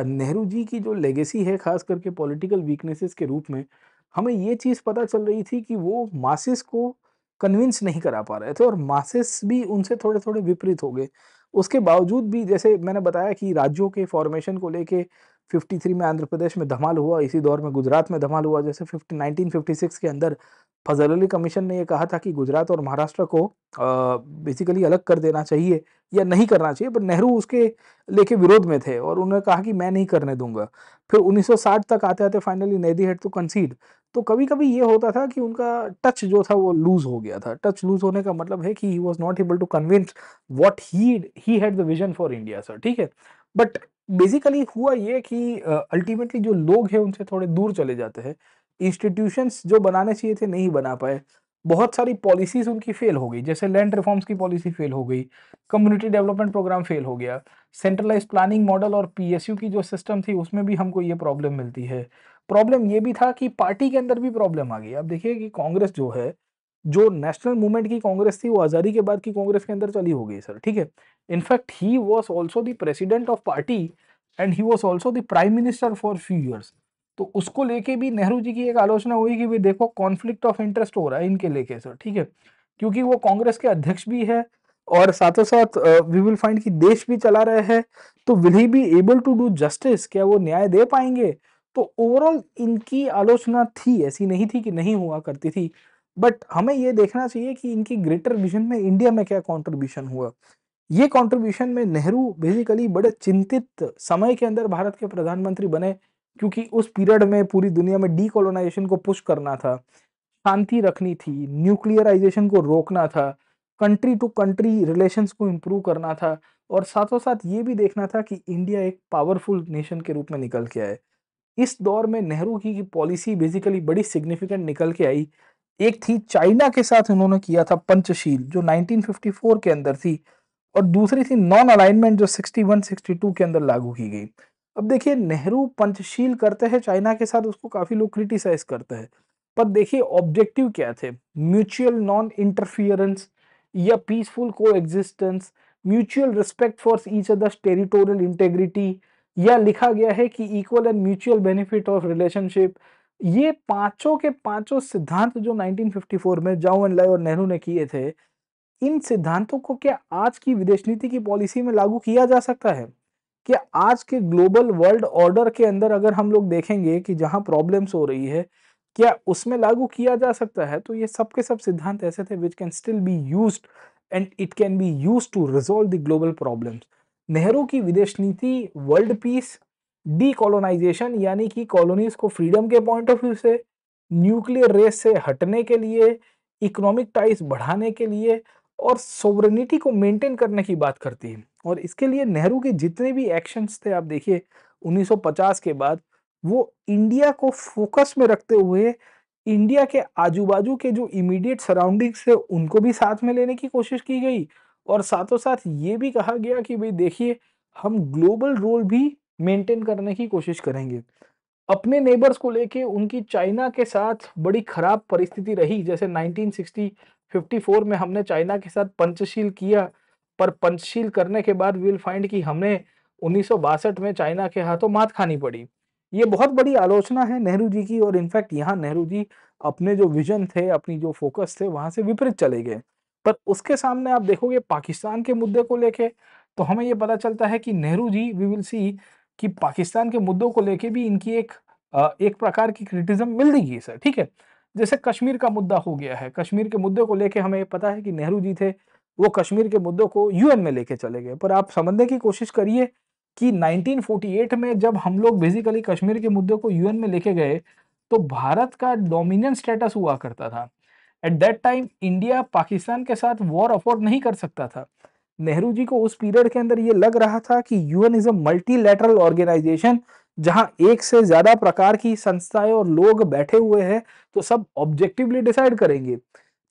S1: नेहरू जी की जो लेगेसी है खास करके पॉलिटिकल वीकनेसेस के रूप में हमें ये चीज़ पता चल रही थी कि वो मासिस को कन्विंस नहीं करा पा रहे थे और मासिस भी उनसे थोड़े थोड़े विपरीत हो गए उसके बावजूद भी जैसे मैंने बताया कि राज्यों के फॉर्मेशन को लेके 53 में आंध्र प्रदेश में धमाल हुआ इसी दौर में गुजरात में धमाल हुआ जैसे 50 1956 के अंदर फजल अली कमीशन ने यह कहा था कि गुजरात और महाराष्ट्र को बेसिकली अलग कर देना चाहिए या नहीं करना चाहिए पर नेहरू उसके लेके विरोध में थे और उन्होंने कहा कि मैं नहीं करने दूंगा फिर 1960 तक आते आते फाइनली नेदी हेड तो कंसीड तो कभी कभी ये होता था कि उनका टच जो था वो लूज हो गया था टच लूज होने का मतलब है कि he was not able to convince what he had the vision for India sir ठीक है बट बेसिकली हुआ ये कि अल्टीमेटली जो लोग हैं उनसे थोड़े दूर चले जाते हैं इंस्टीट्यूशंस जो बनाने चाहिए थे नहीं बना पाए बहुत सारी पॉलिसीज़ उनकी फेल हो गई जैसे लैंड रिफॉर्म्स की पॉलिसी फेल हो गई कम्युनिटी डेवलपमेंट प्रोग्राम फेल हो गया सेंट्रलाइज प्लानिंग मॉडल और पीएसयू की जो सिस्टम थी उसमें भी हमको ये प्रॉब्लम मिलती है प्रॉब्लम ये भी था कि पार्टी के अंदर भी प्रॉब्लम आ गई अब देखिए कि कांग्रेस जो है जो नेशनल मूवमेंट की कांग्रेस थी वो आज़ादी के बाद की कांग्रेस के अंदर चली हो गई सर ठीक है in fact he was also the president of party and he was also the prime minister for few years तो उसको लेके भी नेहरू जी की एक आलोचना हुई कि भाई देखो कॉन्फ्लिक्ट ऑफ इंटरेस्ट हो रहा है इनके लेके सर ठीक है क्योंकि वो कांग्रेस के अध्यक्ष भी है और साथों साथ वी विल फाइंड कि देश भी चला रहे हैं तो will he be able to do justice क्या वो न्याय दे पाएंगे तो ओवरऑल इनकी आलोचना थी ऐसी नहीं थी कि नहीं हुआ करती थी बट हमें ये देखना चाहिए कि इनकी ग्रेटर विजन में इंडिया में क्या कॉन्ट्रीब्यूशन हुआ ये कॉन्ट्रीब्यूशन में नेहरू बेसिकली बड़े चिंतित समय के अंदर भारत के प्रधानमंत्री बने क्योंकि उस पीरियड में पूरी दुनिया में डीकोलोनाइजेशन को पुश करना था शांति रखनी थी न्यूक्लियराइजेशन को रोकना था कंट्री टू कंट्री रिलेशंस को इम्प्रूव करना था और साथों साथ ये भी देखना था कि इंडिया एक पावरफुल नेशन के रूप में निकल के आए इस दौर में नेहरू की पॉलिसी बेसिकली बड़ी सिग्निफिकेंट निकल के आई एक थी चाइना के साथ इन्होंने किया था पंचशील जो 1954 के अंदर थी और दूसरी थी नॉन अलाइनमेंट जो 61-62 के अंदर लागू की गई अब देखिए नेहरू पंचशील करते हैं चाइना के साथ उसको काफ़ी लोग क्रिटिसाइज करते हैं पर देखिए ऑब्जेक्टिव क्या थे म्यूचुअल नॉन इंटरफियरेंस या peaceful coexistence mutual respect for each others territorial integrity या लिखा गया है कि equal and mutual benefit of relationship ये पांचों के पांचों सिद्धांत जो 1954 में लाई और नेहरू ने किए थे इन सिद्धांतों को क्या आज की विदेश नीति की पॉलिसी में लागू किया जा सकता है क्या आज के ग्लोबल वर्ल्ड ऑर्डर के अंदर अगर हम लोग देखेंगे कि जहां प्रॉब्लम्स हो रही है क्या उसमें लागू किया जा सकता है तो ये सब के सब सिद्धांत ऐसे थे which can still be use and it can be use to resolve the global problems Nehru की विदेश नीति वर्ल्ड पीस डी कॉलोनाइजेशन यानी कि कॉलोनीज को फ्रीडम के पॉइंट ऑफ व्यू से न्यूक्लियर रेस से हटने के लिए इकोनॉमिक टाइज बढ़ाने के लिए और सोवरेनिटी को मेंटेन करने की बात करती है और इसके लिए नेहरू के जितने भी एक्शंस थे आप देखिए 1950 के बाद वो इंडिया को फोकस में रखते हुए इंडिया के आजू बाजू के जो इमीडिएट सराउंडिंग्स थे उनको भी साथ में लेने की कोशिश की गई और साथों साथ ये भी कहा गया कि भाई देखिए हम ग्लोबल रोल भी मेंटेन करने की कोशिश करेंगे अपने नेबर्स को लेके उनकी चाइना के साथ बड़ी खराब परिस्थिति रही जैसे 1960 54 में हमने चाइना के साथ पंचशील किया पर पंचशील करने के बाद विल फाइंड कि हमने उन्नीस में चाइना के हाथों मात खानी पड़ी ये बहुत बड़ी आलोचना है नेहरू जी की और इनफैक्ट यहाँ नेहरू जी अपने जो विजन थे अपनी जो फोकस थे वहां से विपरीत चले गए पर उसके सामने आप देखोगे पाकिस्तान के मुद्दे को लेके तो हमें ये पता चलता है कि Nehru ji we will see कि पाकिस्तान के मुद्दों को लेके भी इनकी एक एक प्रकार की क्रिटिज्म मिल रही सर ठीक है जैसे कश्मीर का मुद्दा हो गया है कश्मीर के मुद्दे को लेके हमें पता है कि नेहरू जी थे वो कश्मीर के मुद्दों को यूएन में लेके चले गए पर आप समझने की कोशिश करिए कि 1948 में जब हम लोग बेसिकली कश्मीर के मुद्दे को यूएन में लेके गए तो भारत का डोमिनियन स्टेटस हुआ करता था at that time India Pakistan के साथ वॉर अफोर्ड नहीं कर सकता था नेहरू जी को उस पीरियड के अंदर ये लग रहा था कि UN is a multilateral organisation जहां एक से ज्यादा प्रकार की संस्थाएं और लोग बैठे हुए हैं तो सब ऑब्जेक्टिवली डिसाइड करेंगे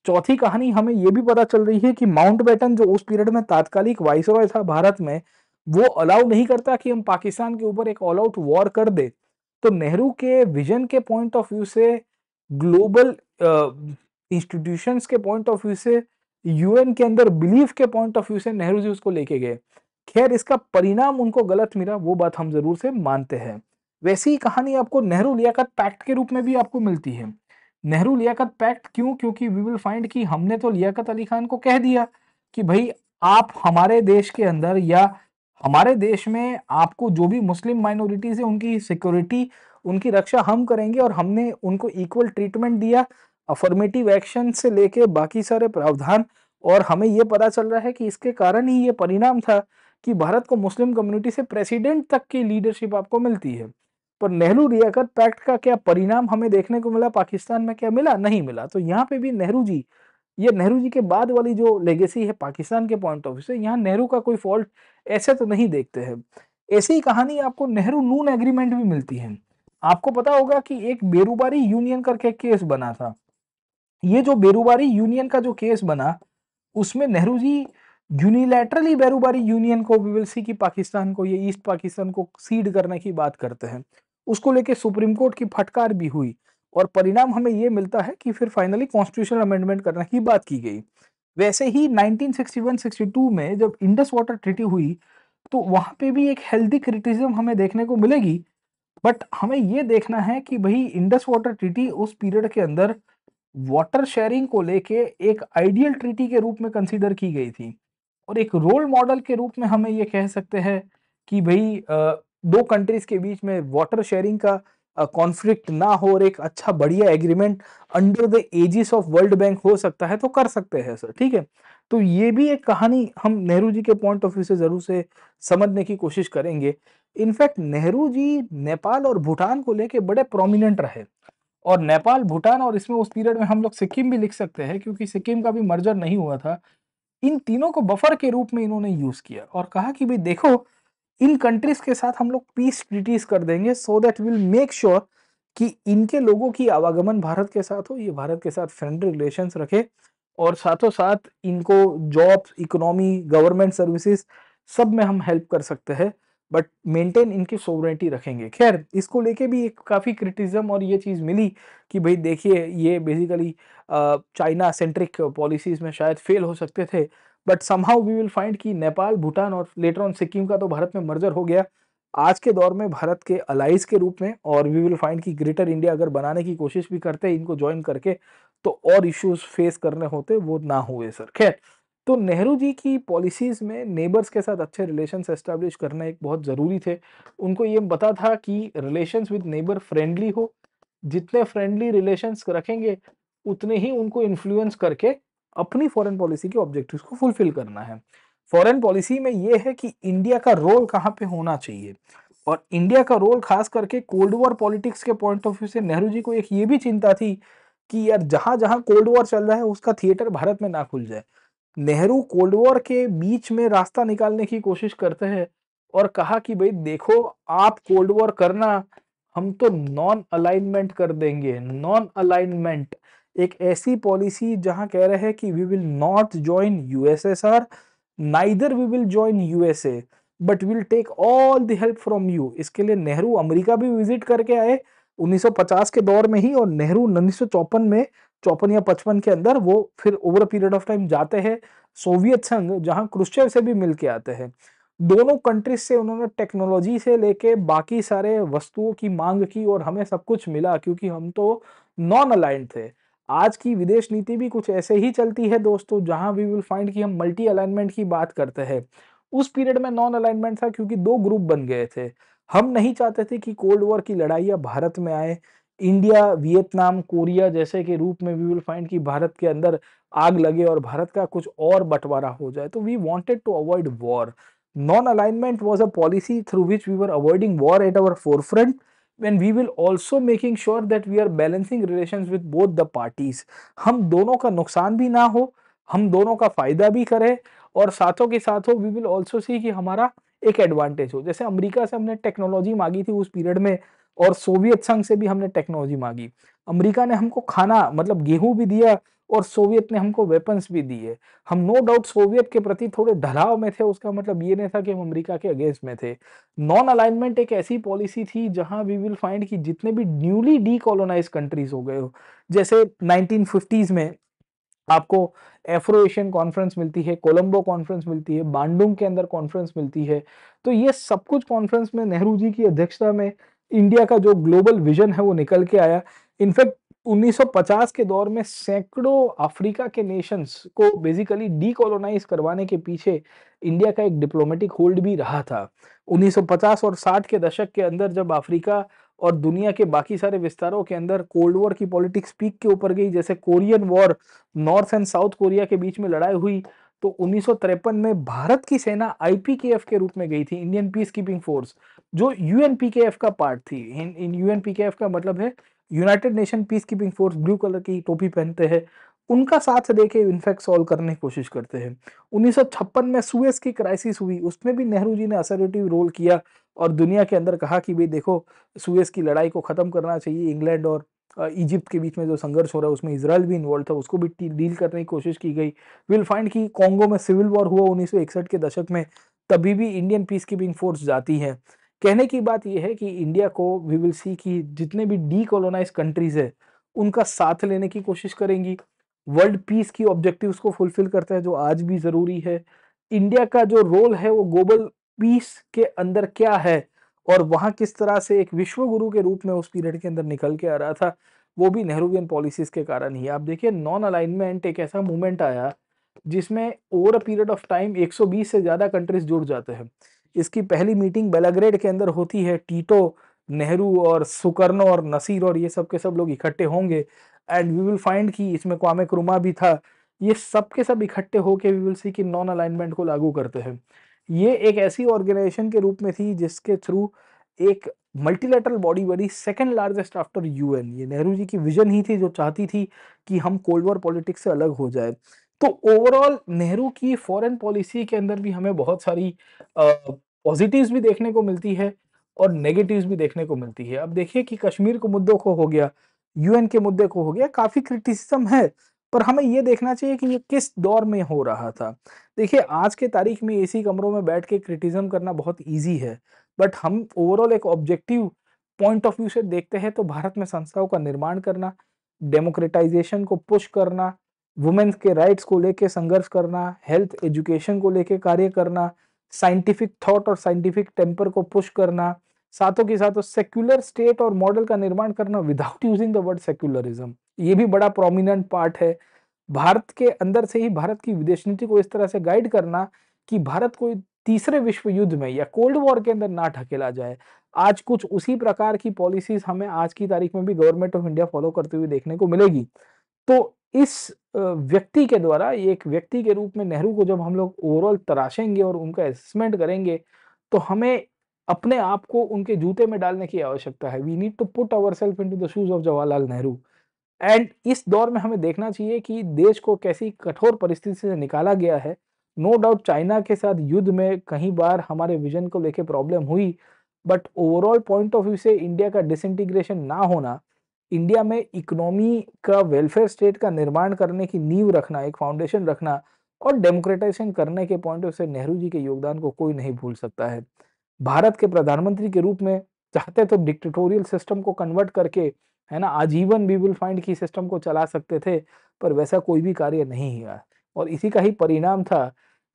S1: चौथी कहानी हमें यह भी पता चल रही है कि माउंट बैटन जो उस पीरियड में तात्कालिक वाइसरॉय था भारत में वो अलाउ नहीं करता कि हम पाकिस्तान के ऊपर एक ऑल आउट वॉर कर दे तो नेहरू के विजन के पॉइंट ऑफ व्यू से ग्लोबल इंस्टीट्यूशंस के पॉइंट ऑफ व्यू से यूएन के अंदर बिलीफ के पॉइंट ऑफ व्यू से नेहरू जी उसको लेके गए खैर इसका परिणाम उनको गलत मिला वो बात हम जरूर से मानते हैं वैसी ही कहानी आपको नेहरू लियाकत पैक्ट के रूप में भी आपको मिलती है नेहरू लियाकत पैक्ट क्यों क्योंकि वी विल फाइंड कि हमने तो लियाकत अली खान को कह दिया कि भाई आप हमारे देश के अंदर या हमारे देश में आपको जो भी मुस्लिम माइनॉरिटीज़ है उनकी सिक्योरिटी उनकी रक्षा हम करेंगे और हमने उनको इक्वल ट्रीटमेंट दिया अफर्मेटिव एक्शन से लेके बाकी सारे प्रावधान और हमें ये पता चल रहा है कि इसके कारण ही ये परिणाम था कि भारत को मुस्लिम कम्युनिटी से प्रेसिडेंट तक की लीडरशिप आपको मिलती है पर नेहरू रियाकत पैक्ट का क्या परिणाम हमें देखने को मिला पाकिस्तान में क्या मिला नहीं मिला तो यहाँ पे भी नेहरू जी ये नेहरू जी के बाद वाली जो लेगेसी है पाकिस्तान के पॉइंट ऑफ व्यू से यहाँ नेहरू का कोई फॉल्ट ऐसे तो नहीं देखते हैं ऐसी ही कहानी आपको नेहरू नून एग्रीमेंट भी मिलती है आपको पता होगा कि एक बेरोबारी यूनियन करके केस बना था ये जो बेरूबारी यूनियन का जो केस बना उसमें नेहरू जी यूनिलैटरली बेरूबारी यूनियन को बीबीसी की पाकिस्तान को ये ईस्ट पाकिस्तान को सीड करने की बात करते हैं उसको लेके सुप्रीम कोर्ट की फटकार भी हुई और परिणाम हमें ये मिलता है कि फिर फाइनली कॉन्स्टिट्यूशनल अमेंडमेंट करने की बात की गई वैसे ही 1961-62 में जब इंडस वाटर ट्रिटी हुई तो वहाँ पे भी एक हेल्दी क्रिटिसिज्म हमें देखने को मिलेगी बट हमें ये देखना है कि भाई इंडस वाटर ट्रिटी उस पीरियड के अंदर वाटर शेयरिंग को लेके एक आइडियल ट्रीटी के रूप में कंसीडर की गई थी और एक रोल मॉडल के रूप में हमें ये कह सकते हैं कि भाई दो कंट्रीज के बीच में वाटर शेयरिंग का कॉन्फ्लिक्ट ना हो और एक अच्छा बढ़िया agreement under the aegis of world bank हो सकता है तो कर सकते हैं सर ठीक है तो ये भी एक कहानी हम नेहरू जी के पॉइंट ऑफ व्यू से ज़रूर से समझने की कोशिश करेंगे इनफैक्ट नेहरू जी नेपाल और भूटान को लेके बड़े प्रोमिनेंट रहे और नेपाल भूटान और इसमें उस पीरियड में हम लोग सिक्किम भी लिख सकते हैं क्योंकि सिक्किम का भी मर्जर नहीं हुआ था इन तीनों को बफर के रूप में इन्होंने यूज किया और कहा कि भाई देखो इन कंट्रीज के साथ हम लोग पीस ट्रिटीज कर देंगे so that will make sure कि इनके लोगों की आवागमन भारत के साथ हो ये भारत के साथ फ्रेंडली रिलेशन रखे और साथों साथ इनको जॉब्स इकोनॉमी गवर्नमेंट सर्विसेज सब में हम हेल्प कर सकते हैं बट मेंटेन इनकी सोवरेटी रखेंगे खैर इसको लेके भी एक काफ़ी क्रिटिज्म और ये चीज़ मिली कि भाई देखिए ये बेसिकली चाइना सेंट्रिक पॉलिसीज़ में शायद फेल हो सकते थे but somehow we will find कि नेपाल भूटान और लेटर ऑन सिक्किम का तो भारत में मर्जर हो गया आज के दौर में भारत के अलाइज के रूप में और वी विल फाइंड कि ग्रेटर इंडिया अगर बनाने की कोशिश भी करते हैं इनको ज्वाइन करके तो और इश्यूज फेस करने होते वो ना हुए सर खैर तो नेहरू जी की पॉलिसीज़ में नेबर्स के साथ अच्छे रिलेशन एस्टेब्लिश करना एक बहुत ज़रूरी थे उनको ये पता था कि रिलेशंस विद नेबर फ्रेंडली हो जितने फ्रेंडली रिलेशंस रखेंगे उतने ही उनको इन्फ्लुएंस करके अपनी फॉरेन पॉलिसी के ऑब्जेक्टिव्स को फुलफिल करना है फॉरेन पॉलिसी में ये है कि इंडिया का रोल कहाँ पे होना चाहिए और इंडिया का रोल खास करके कोल्ड वॉर पॉलिटिक्स के पॉइंट ऑफ व्यू से नेहरू जी को एक ये भी चिंता थी कि यार जहाँ जहाँ कोल्ड वॉर चल रहा है उसका थिएटर भारत में ना खुल जाए नेहरू कोल्ड वॉर के बीच में रास्ता निकालने की कोशिश करते हैं और कहा कि भाई देखो आप कोल्ड वॉर करना हम तो नॉन अलाइनमेंट कर देंगे नॉन अलाइनमेंट एक ऐसी पॉलिसी जहां कह रहे हैं कि we will not join USSR neither we will join USA but will take all the help from you इसके लिए नेहरू अमेरिका भी विजिट करके आए 1950 के दौर में ही और नेहरू उन्नीस में चौपन या पचपन के अंदर वो फिर over a period of time जाते हैं सोवियत संघ जहां क्रुश्चेव से भी मिलके आते हैं दोनों कंट्रीज से उन्होंने टेक्नोलॉजी से लेके बाकी सारे वस्तुओं की मांग की और हमें सब कुछ मिला क्योंकि हम तो नॉन अलाइंट थे आज की विदेश नीति भी कुछ ऐसे ही चलती है दोस्तों जहां वी विल फाइंड कि हम मल्टी अलाइनमेंट की बात करते हैं उस पीरियड में नॉन अलाइनमेंट था क्योंकि दो ग्रुप बन गए थे हम नहीं चाहते थे कि कोल्ड वॉर की लड़ाइयाँ भारत में आए इंडिया वियतनाम कोरिया जैसे के रूप में वी विल फाइंड कि भारत के अंदर आग लगे और भारत का कुछ और बंटवारा हो जाए तो we wanted to avoid war non alignment was a policy through which we were avoiding war at our forefront and we will also making sure that we are balancing relation with both the parties हम दोनों का नुकसान भी ना हो हम दोनों का फायदा भी करें और साथों के साथ हो वी विल ऑल्सो सी कि हमारा एक एडवांटेज हो जैसे अमेरिका से हमने टेक्नोलॉजी मांगी थी उस पीरियड में और सोवियत संघ से भी हमने टेक्नोलॉजी मांगी अमेरिका ने हमको खाना मतलब गेहूं भी दिया और सोवियत ने हमको वेपन्स भी दिए हम नो डाउट सोवियत के प्रति थोड़े ढलाव में थे उसका मतलब ये नहीं था कि हम अमेरिका के अगेंस्ट में थे नॉन अलाइनमेंट एक ऐसी पॉलिसी थी जहां वी विल फाइंड कि जितने भी न्यूली डीकोलोनाइज कंट्रीज हो गए हो जैसे 1950s में आपको एफ्रो एशियन कॉन्फ्रेंस मिलती है कोलंबो कॉन्फ्रेंस मिलती है बांडुंग के अंदर कॉन्फ्रेंस मिलती है तो ये सब कुछ कॉन्फ्रेंस में नेहरू जी की अध्यक्षता में इंडिया का जो ग्लोबल विजन है वो निकल के आया इनफैक्ट 1950 के दौर में सैकड़ों अफ्रीका के नेशंस को बेसिकली डीकोलोनाइज करवाने के पीछे इंडिया का एक डिप्लोमेटिक होल्ड भी रहा था 1950 और 60 के दशक के अंदर जब अफ्रीका और दुनिया के बाकी सारे विस्तारों के अंदर कोल्ड वॉर की पॉलिटिक्स पीक के ऊपर गई जैसे Korean war north and south Korea के बीच में लड़ाई हुई तो उन्नीस में भारत की सेना आई के रूप में गई थी इंडियन पीस कीपिंग फोर्स जो यू का पार्ट थी इन यू का मतलब है united nation peace keeping force blue colour की टोपी पहनते हैं उनका साथ दे के इनफैक्ट सॉल्व करने की कोशिश करते हैं उन्नीस में सुएस की क्राइसिस हुई उसमें भी नेहरू जी ने असरेटिव रोल किया और दुनिया के अंदर कहा कि भाई देखो सुएस की लड़ाई को ख़त्म करना चाहिए इंग्लैंड और इजिप्ट के बीच में जो संघर्ष हो रहा है उसमें इसराइल भी इन्वॉल्व था उसको भी डील करने की कोशिश की गई विल फाइंड कि कॉन्गो में सिविल वॉर हुआ उन्नीस के दशक में तभी भी इंडियन पीस कीपिंग फोर्स जाती है कहने की बात यह है कि इंडिया को वी विल सी कि जितने भी डी कॉलोनाइज कंट्रीज है उनका साथ लेने की कोशिश करेंगी वर्ल्ड पीस की ऑब्जेक्टिव को फुलफिल करता है जो आज भी ज़रूरी है इंडिया का जो रोल है वो ग्लोबल पीस के अंदर क्या है और वहाँ किस तरह से एक विश्व गुरु के रूप में उस पीरियड के अंदर निकल के आ रहा था वो भी नेहरूवियन पॉलिसीज़ के कारण ही आप देखिए नॉन अलाइनमेंट एक ऐसा मूवमेंट आया जिसमें over a period of time 120 से ज़्यादा कंट्रीज जुड़ जाते हैं इसकी पहली मीटिंग बेलाग्रेड के अंदर होती है टीटो नेहरू और सुकर्नो और नसीर और ये सब के सब लोग इकट्ठे होंगे एंड वी विल फाइंड कि इसमें क्वामे क्रुमा भी था ये सब के सब इकट्ठे होके वी विल सी कि नॉन अलाइनमेंट को लागू करते हैं ये एक ऐसी ऑर्गेनाइजेशन के रूप में थी जिसके थ्रू एक मल्टीलेटरल बॉडी बनी सेकेंड लार्जेस्ट आफ्टर यू ये नेहरू जी की विजन ही थी जो चाहती थी कि हम कोल्ड वॉर पॉलिटिक्स से अलग हो जाए तो ओवरऑल नेहरू की फॉरेन पॉलिसी के अंदर भी हमें बहुत सारी पॉजिटिव्स भी देखने को मिलती है और नेगेटिव्स भी देखने को मिलती है अब देखिए कि कश्मीर के मुद्दों को हो गया यूएन के मुद्दे को हो गया काफी क्रिटिसिज्म है पर हमें ये देखना चाहिए कि ये किस दौर में हो रहा था देखिए आज के तारीख में एसी कमरों में बैठ के क्रिटिसिज्म करना बहुत ईजी है बट हम ओवरऑल एक ऑब्जेक्टिव पॉइंट ऑफ व्यू से देखते हैं तो भारत में संस्थाओं का निर्माण करना डेमोक्रेटाइजेशन को पुश करना वुमेन्स के राइट्स को लेकर संघर्ष करना हेल्थ एजुकेशन को लेकर कार्य करना साइंटिफिक थॉट और साइंटिफिक टेम्पर को पुश करना साथों के साथ सेक्युलर स्टेट और मॉडल का निर्माण करना without using the word secularism ये भी बड़ा प्रोमिनेंट पार्ट है भारत के अंदर से ही भारत की विदेश नीति को इस तरह से गाइड करना कि भारत को तीसरे विश्व युद्ध में या कोल्ड वॉर के अंदर ना ढकेला जाए आज कुछ उसी प्रकार की पॉलिसीज हमें आज की तारीख में भी गवर्नमेंट ऑफ इंडिया फॉलो करते हुए देखने को मिलेगी तो इस व्यक्ति के द्वारा एक व्यक्ति के रूप में नेहरू को जब हम लोग ओवरऑल तराशेंगे और उनका असेसमेंट करेंगे तो हमें अपने आप को उनके जूते में डालने की आवश्यकता है we need to put ourself in to the shoes of Jawaharlal Nehru and इस दौर में हमें देखना चाहिए कि देश को कैसी कठोर परिस्थिति से निकाला गया है नो डाउट चाइना के साथ युद्ध में कई बार हमारे विजन को लेके प्रॉब्लम हुई but overall point of view से इंडिया का डिसइंटीग्रेशन ना होना इंडिया में इकोनॉमी का वेलफेयर स्टेट का निर्माण करने की नींव रखना एक फाउंडेशन रखना और डेमोक्रेटाइजेशन करने के पॉइंट ऑफ से नेहरू जी के योगदान को कोई नहीं भूल सकता है भारत के प्रधानमंत्री के रूप में चाहते तो डिक्टेटोरियल सिस्टम को कन्वर्ट करके है ना आजीवन वी विल फाइंड की सिस्टम को चला सकते थे पर वैसा कोई भी कार्य नहीं हुआ और इसी का ही परिणाम था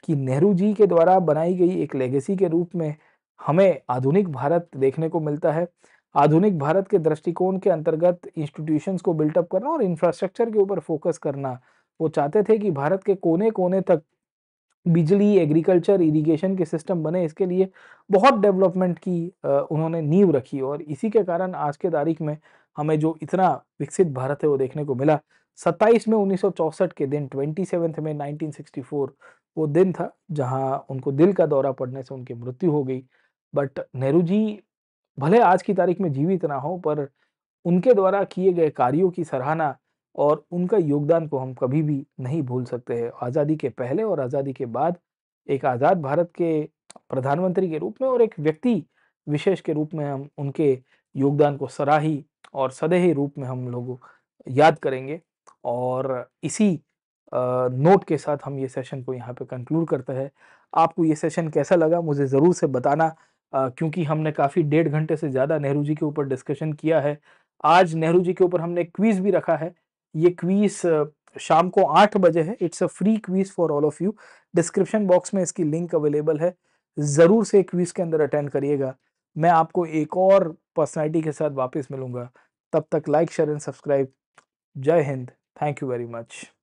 S1: कि नेहरू जी के द्वारा बनाई गई एक लेगेसी के रूप में हमें आधुनिक भारत देखने को मिलता है आधुनिक भारत के दृष्टिकोण के अंतर्गत इंस्टीट्यूशंस को बिल्टअप करना और इंफ्रास्ट्रक्चर के ऊपर फोकस करना वो चाहते थे कि भारत के कोने कोने तक बिजली एग्रीकल्चर इरिगेशन के सिस्टम बने इसके लिए बहुत डेवलपमेंट की उन्होंने नींव रखी और इसी के कारण आज के तारीख में हमें जो इतना विकसित भारत है वो देखने को मिला 27 में उन्नीस के दिन ट्वेंटी में नाइनटीन वो दिन था जहां उनको दिल का दौरा पड़ने से उनकी मृत्यु हो गई बट नेहरू जी भले आज की तारीख में जीवित ना हो पर उनके द्वारा किए गए कार्यों की सराहना और उनका योगदान को हम कभी भी नहीं भूल सकते हैं आज़ादी के पहले और आज़ादी के बाद एक आज़ाद भारत के प्रधानमंत्री के रूप में और एक व्यक्ति विशेष के रूप में हम उनके योगदान को सराही और सदैही रूप में हम लोग याद करेंगे और इसी नोट के साथ हम ये सेशन को यहाँ पे कंक्लूड करते हैं आपको ये सेशन कैसा लगा मुझे ज़रूर से बताना क्योंकि हमने काफ़ी डेढ़ घंटे से ज़्यादा नेहरू जी के ऊपर डिस्कशन किया है आज नेहरू जी के ऊपर हमने क्वीज भी रखा है ये क्वीज शाम को आठ बजे है it's a free quiz for all of you description box में इसकी लिंक अवेलेबल है ज़रूर से क्वीज के अंदर अटेंड करिएगा मैं आपको एक और पर्सनैलिटी के साथ वापस मिलूंगा तब तक लाइक शेयर एंड सब्सक्राइब जय हिंद थैंक यू वेरी मच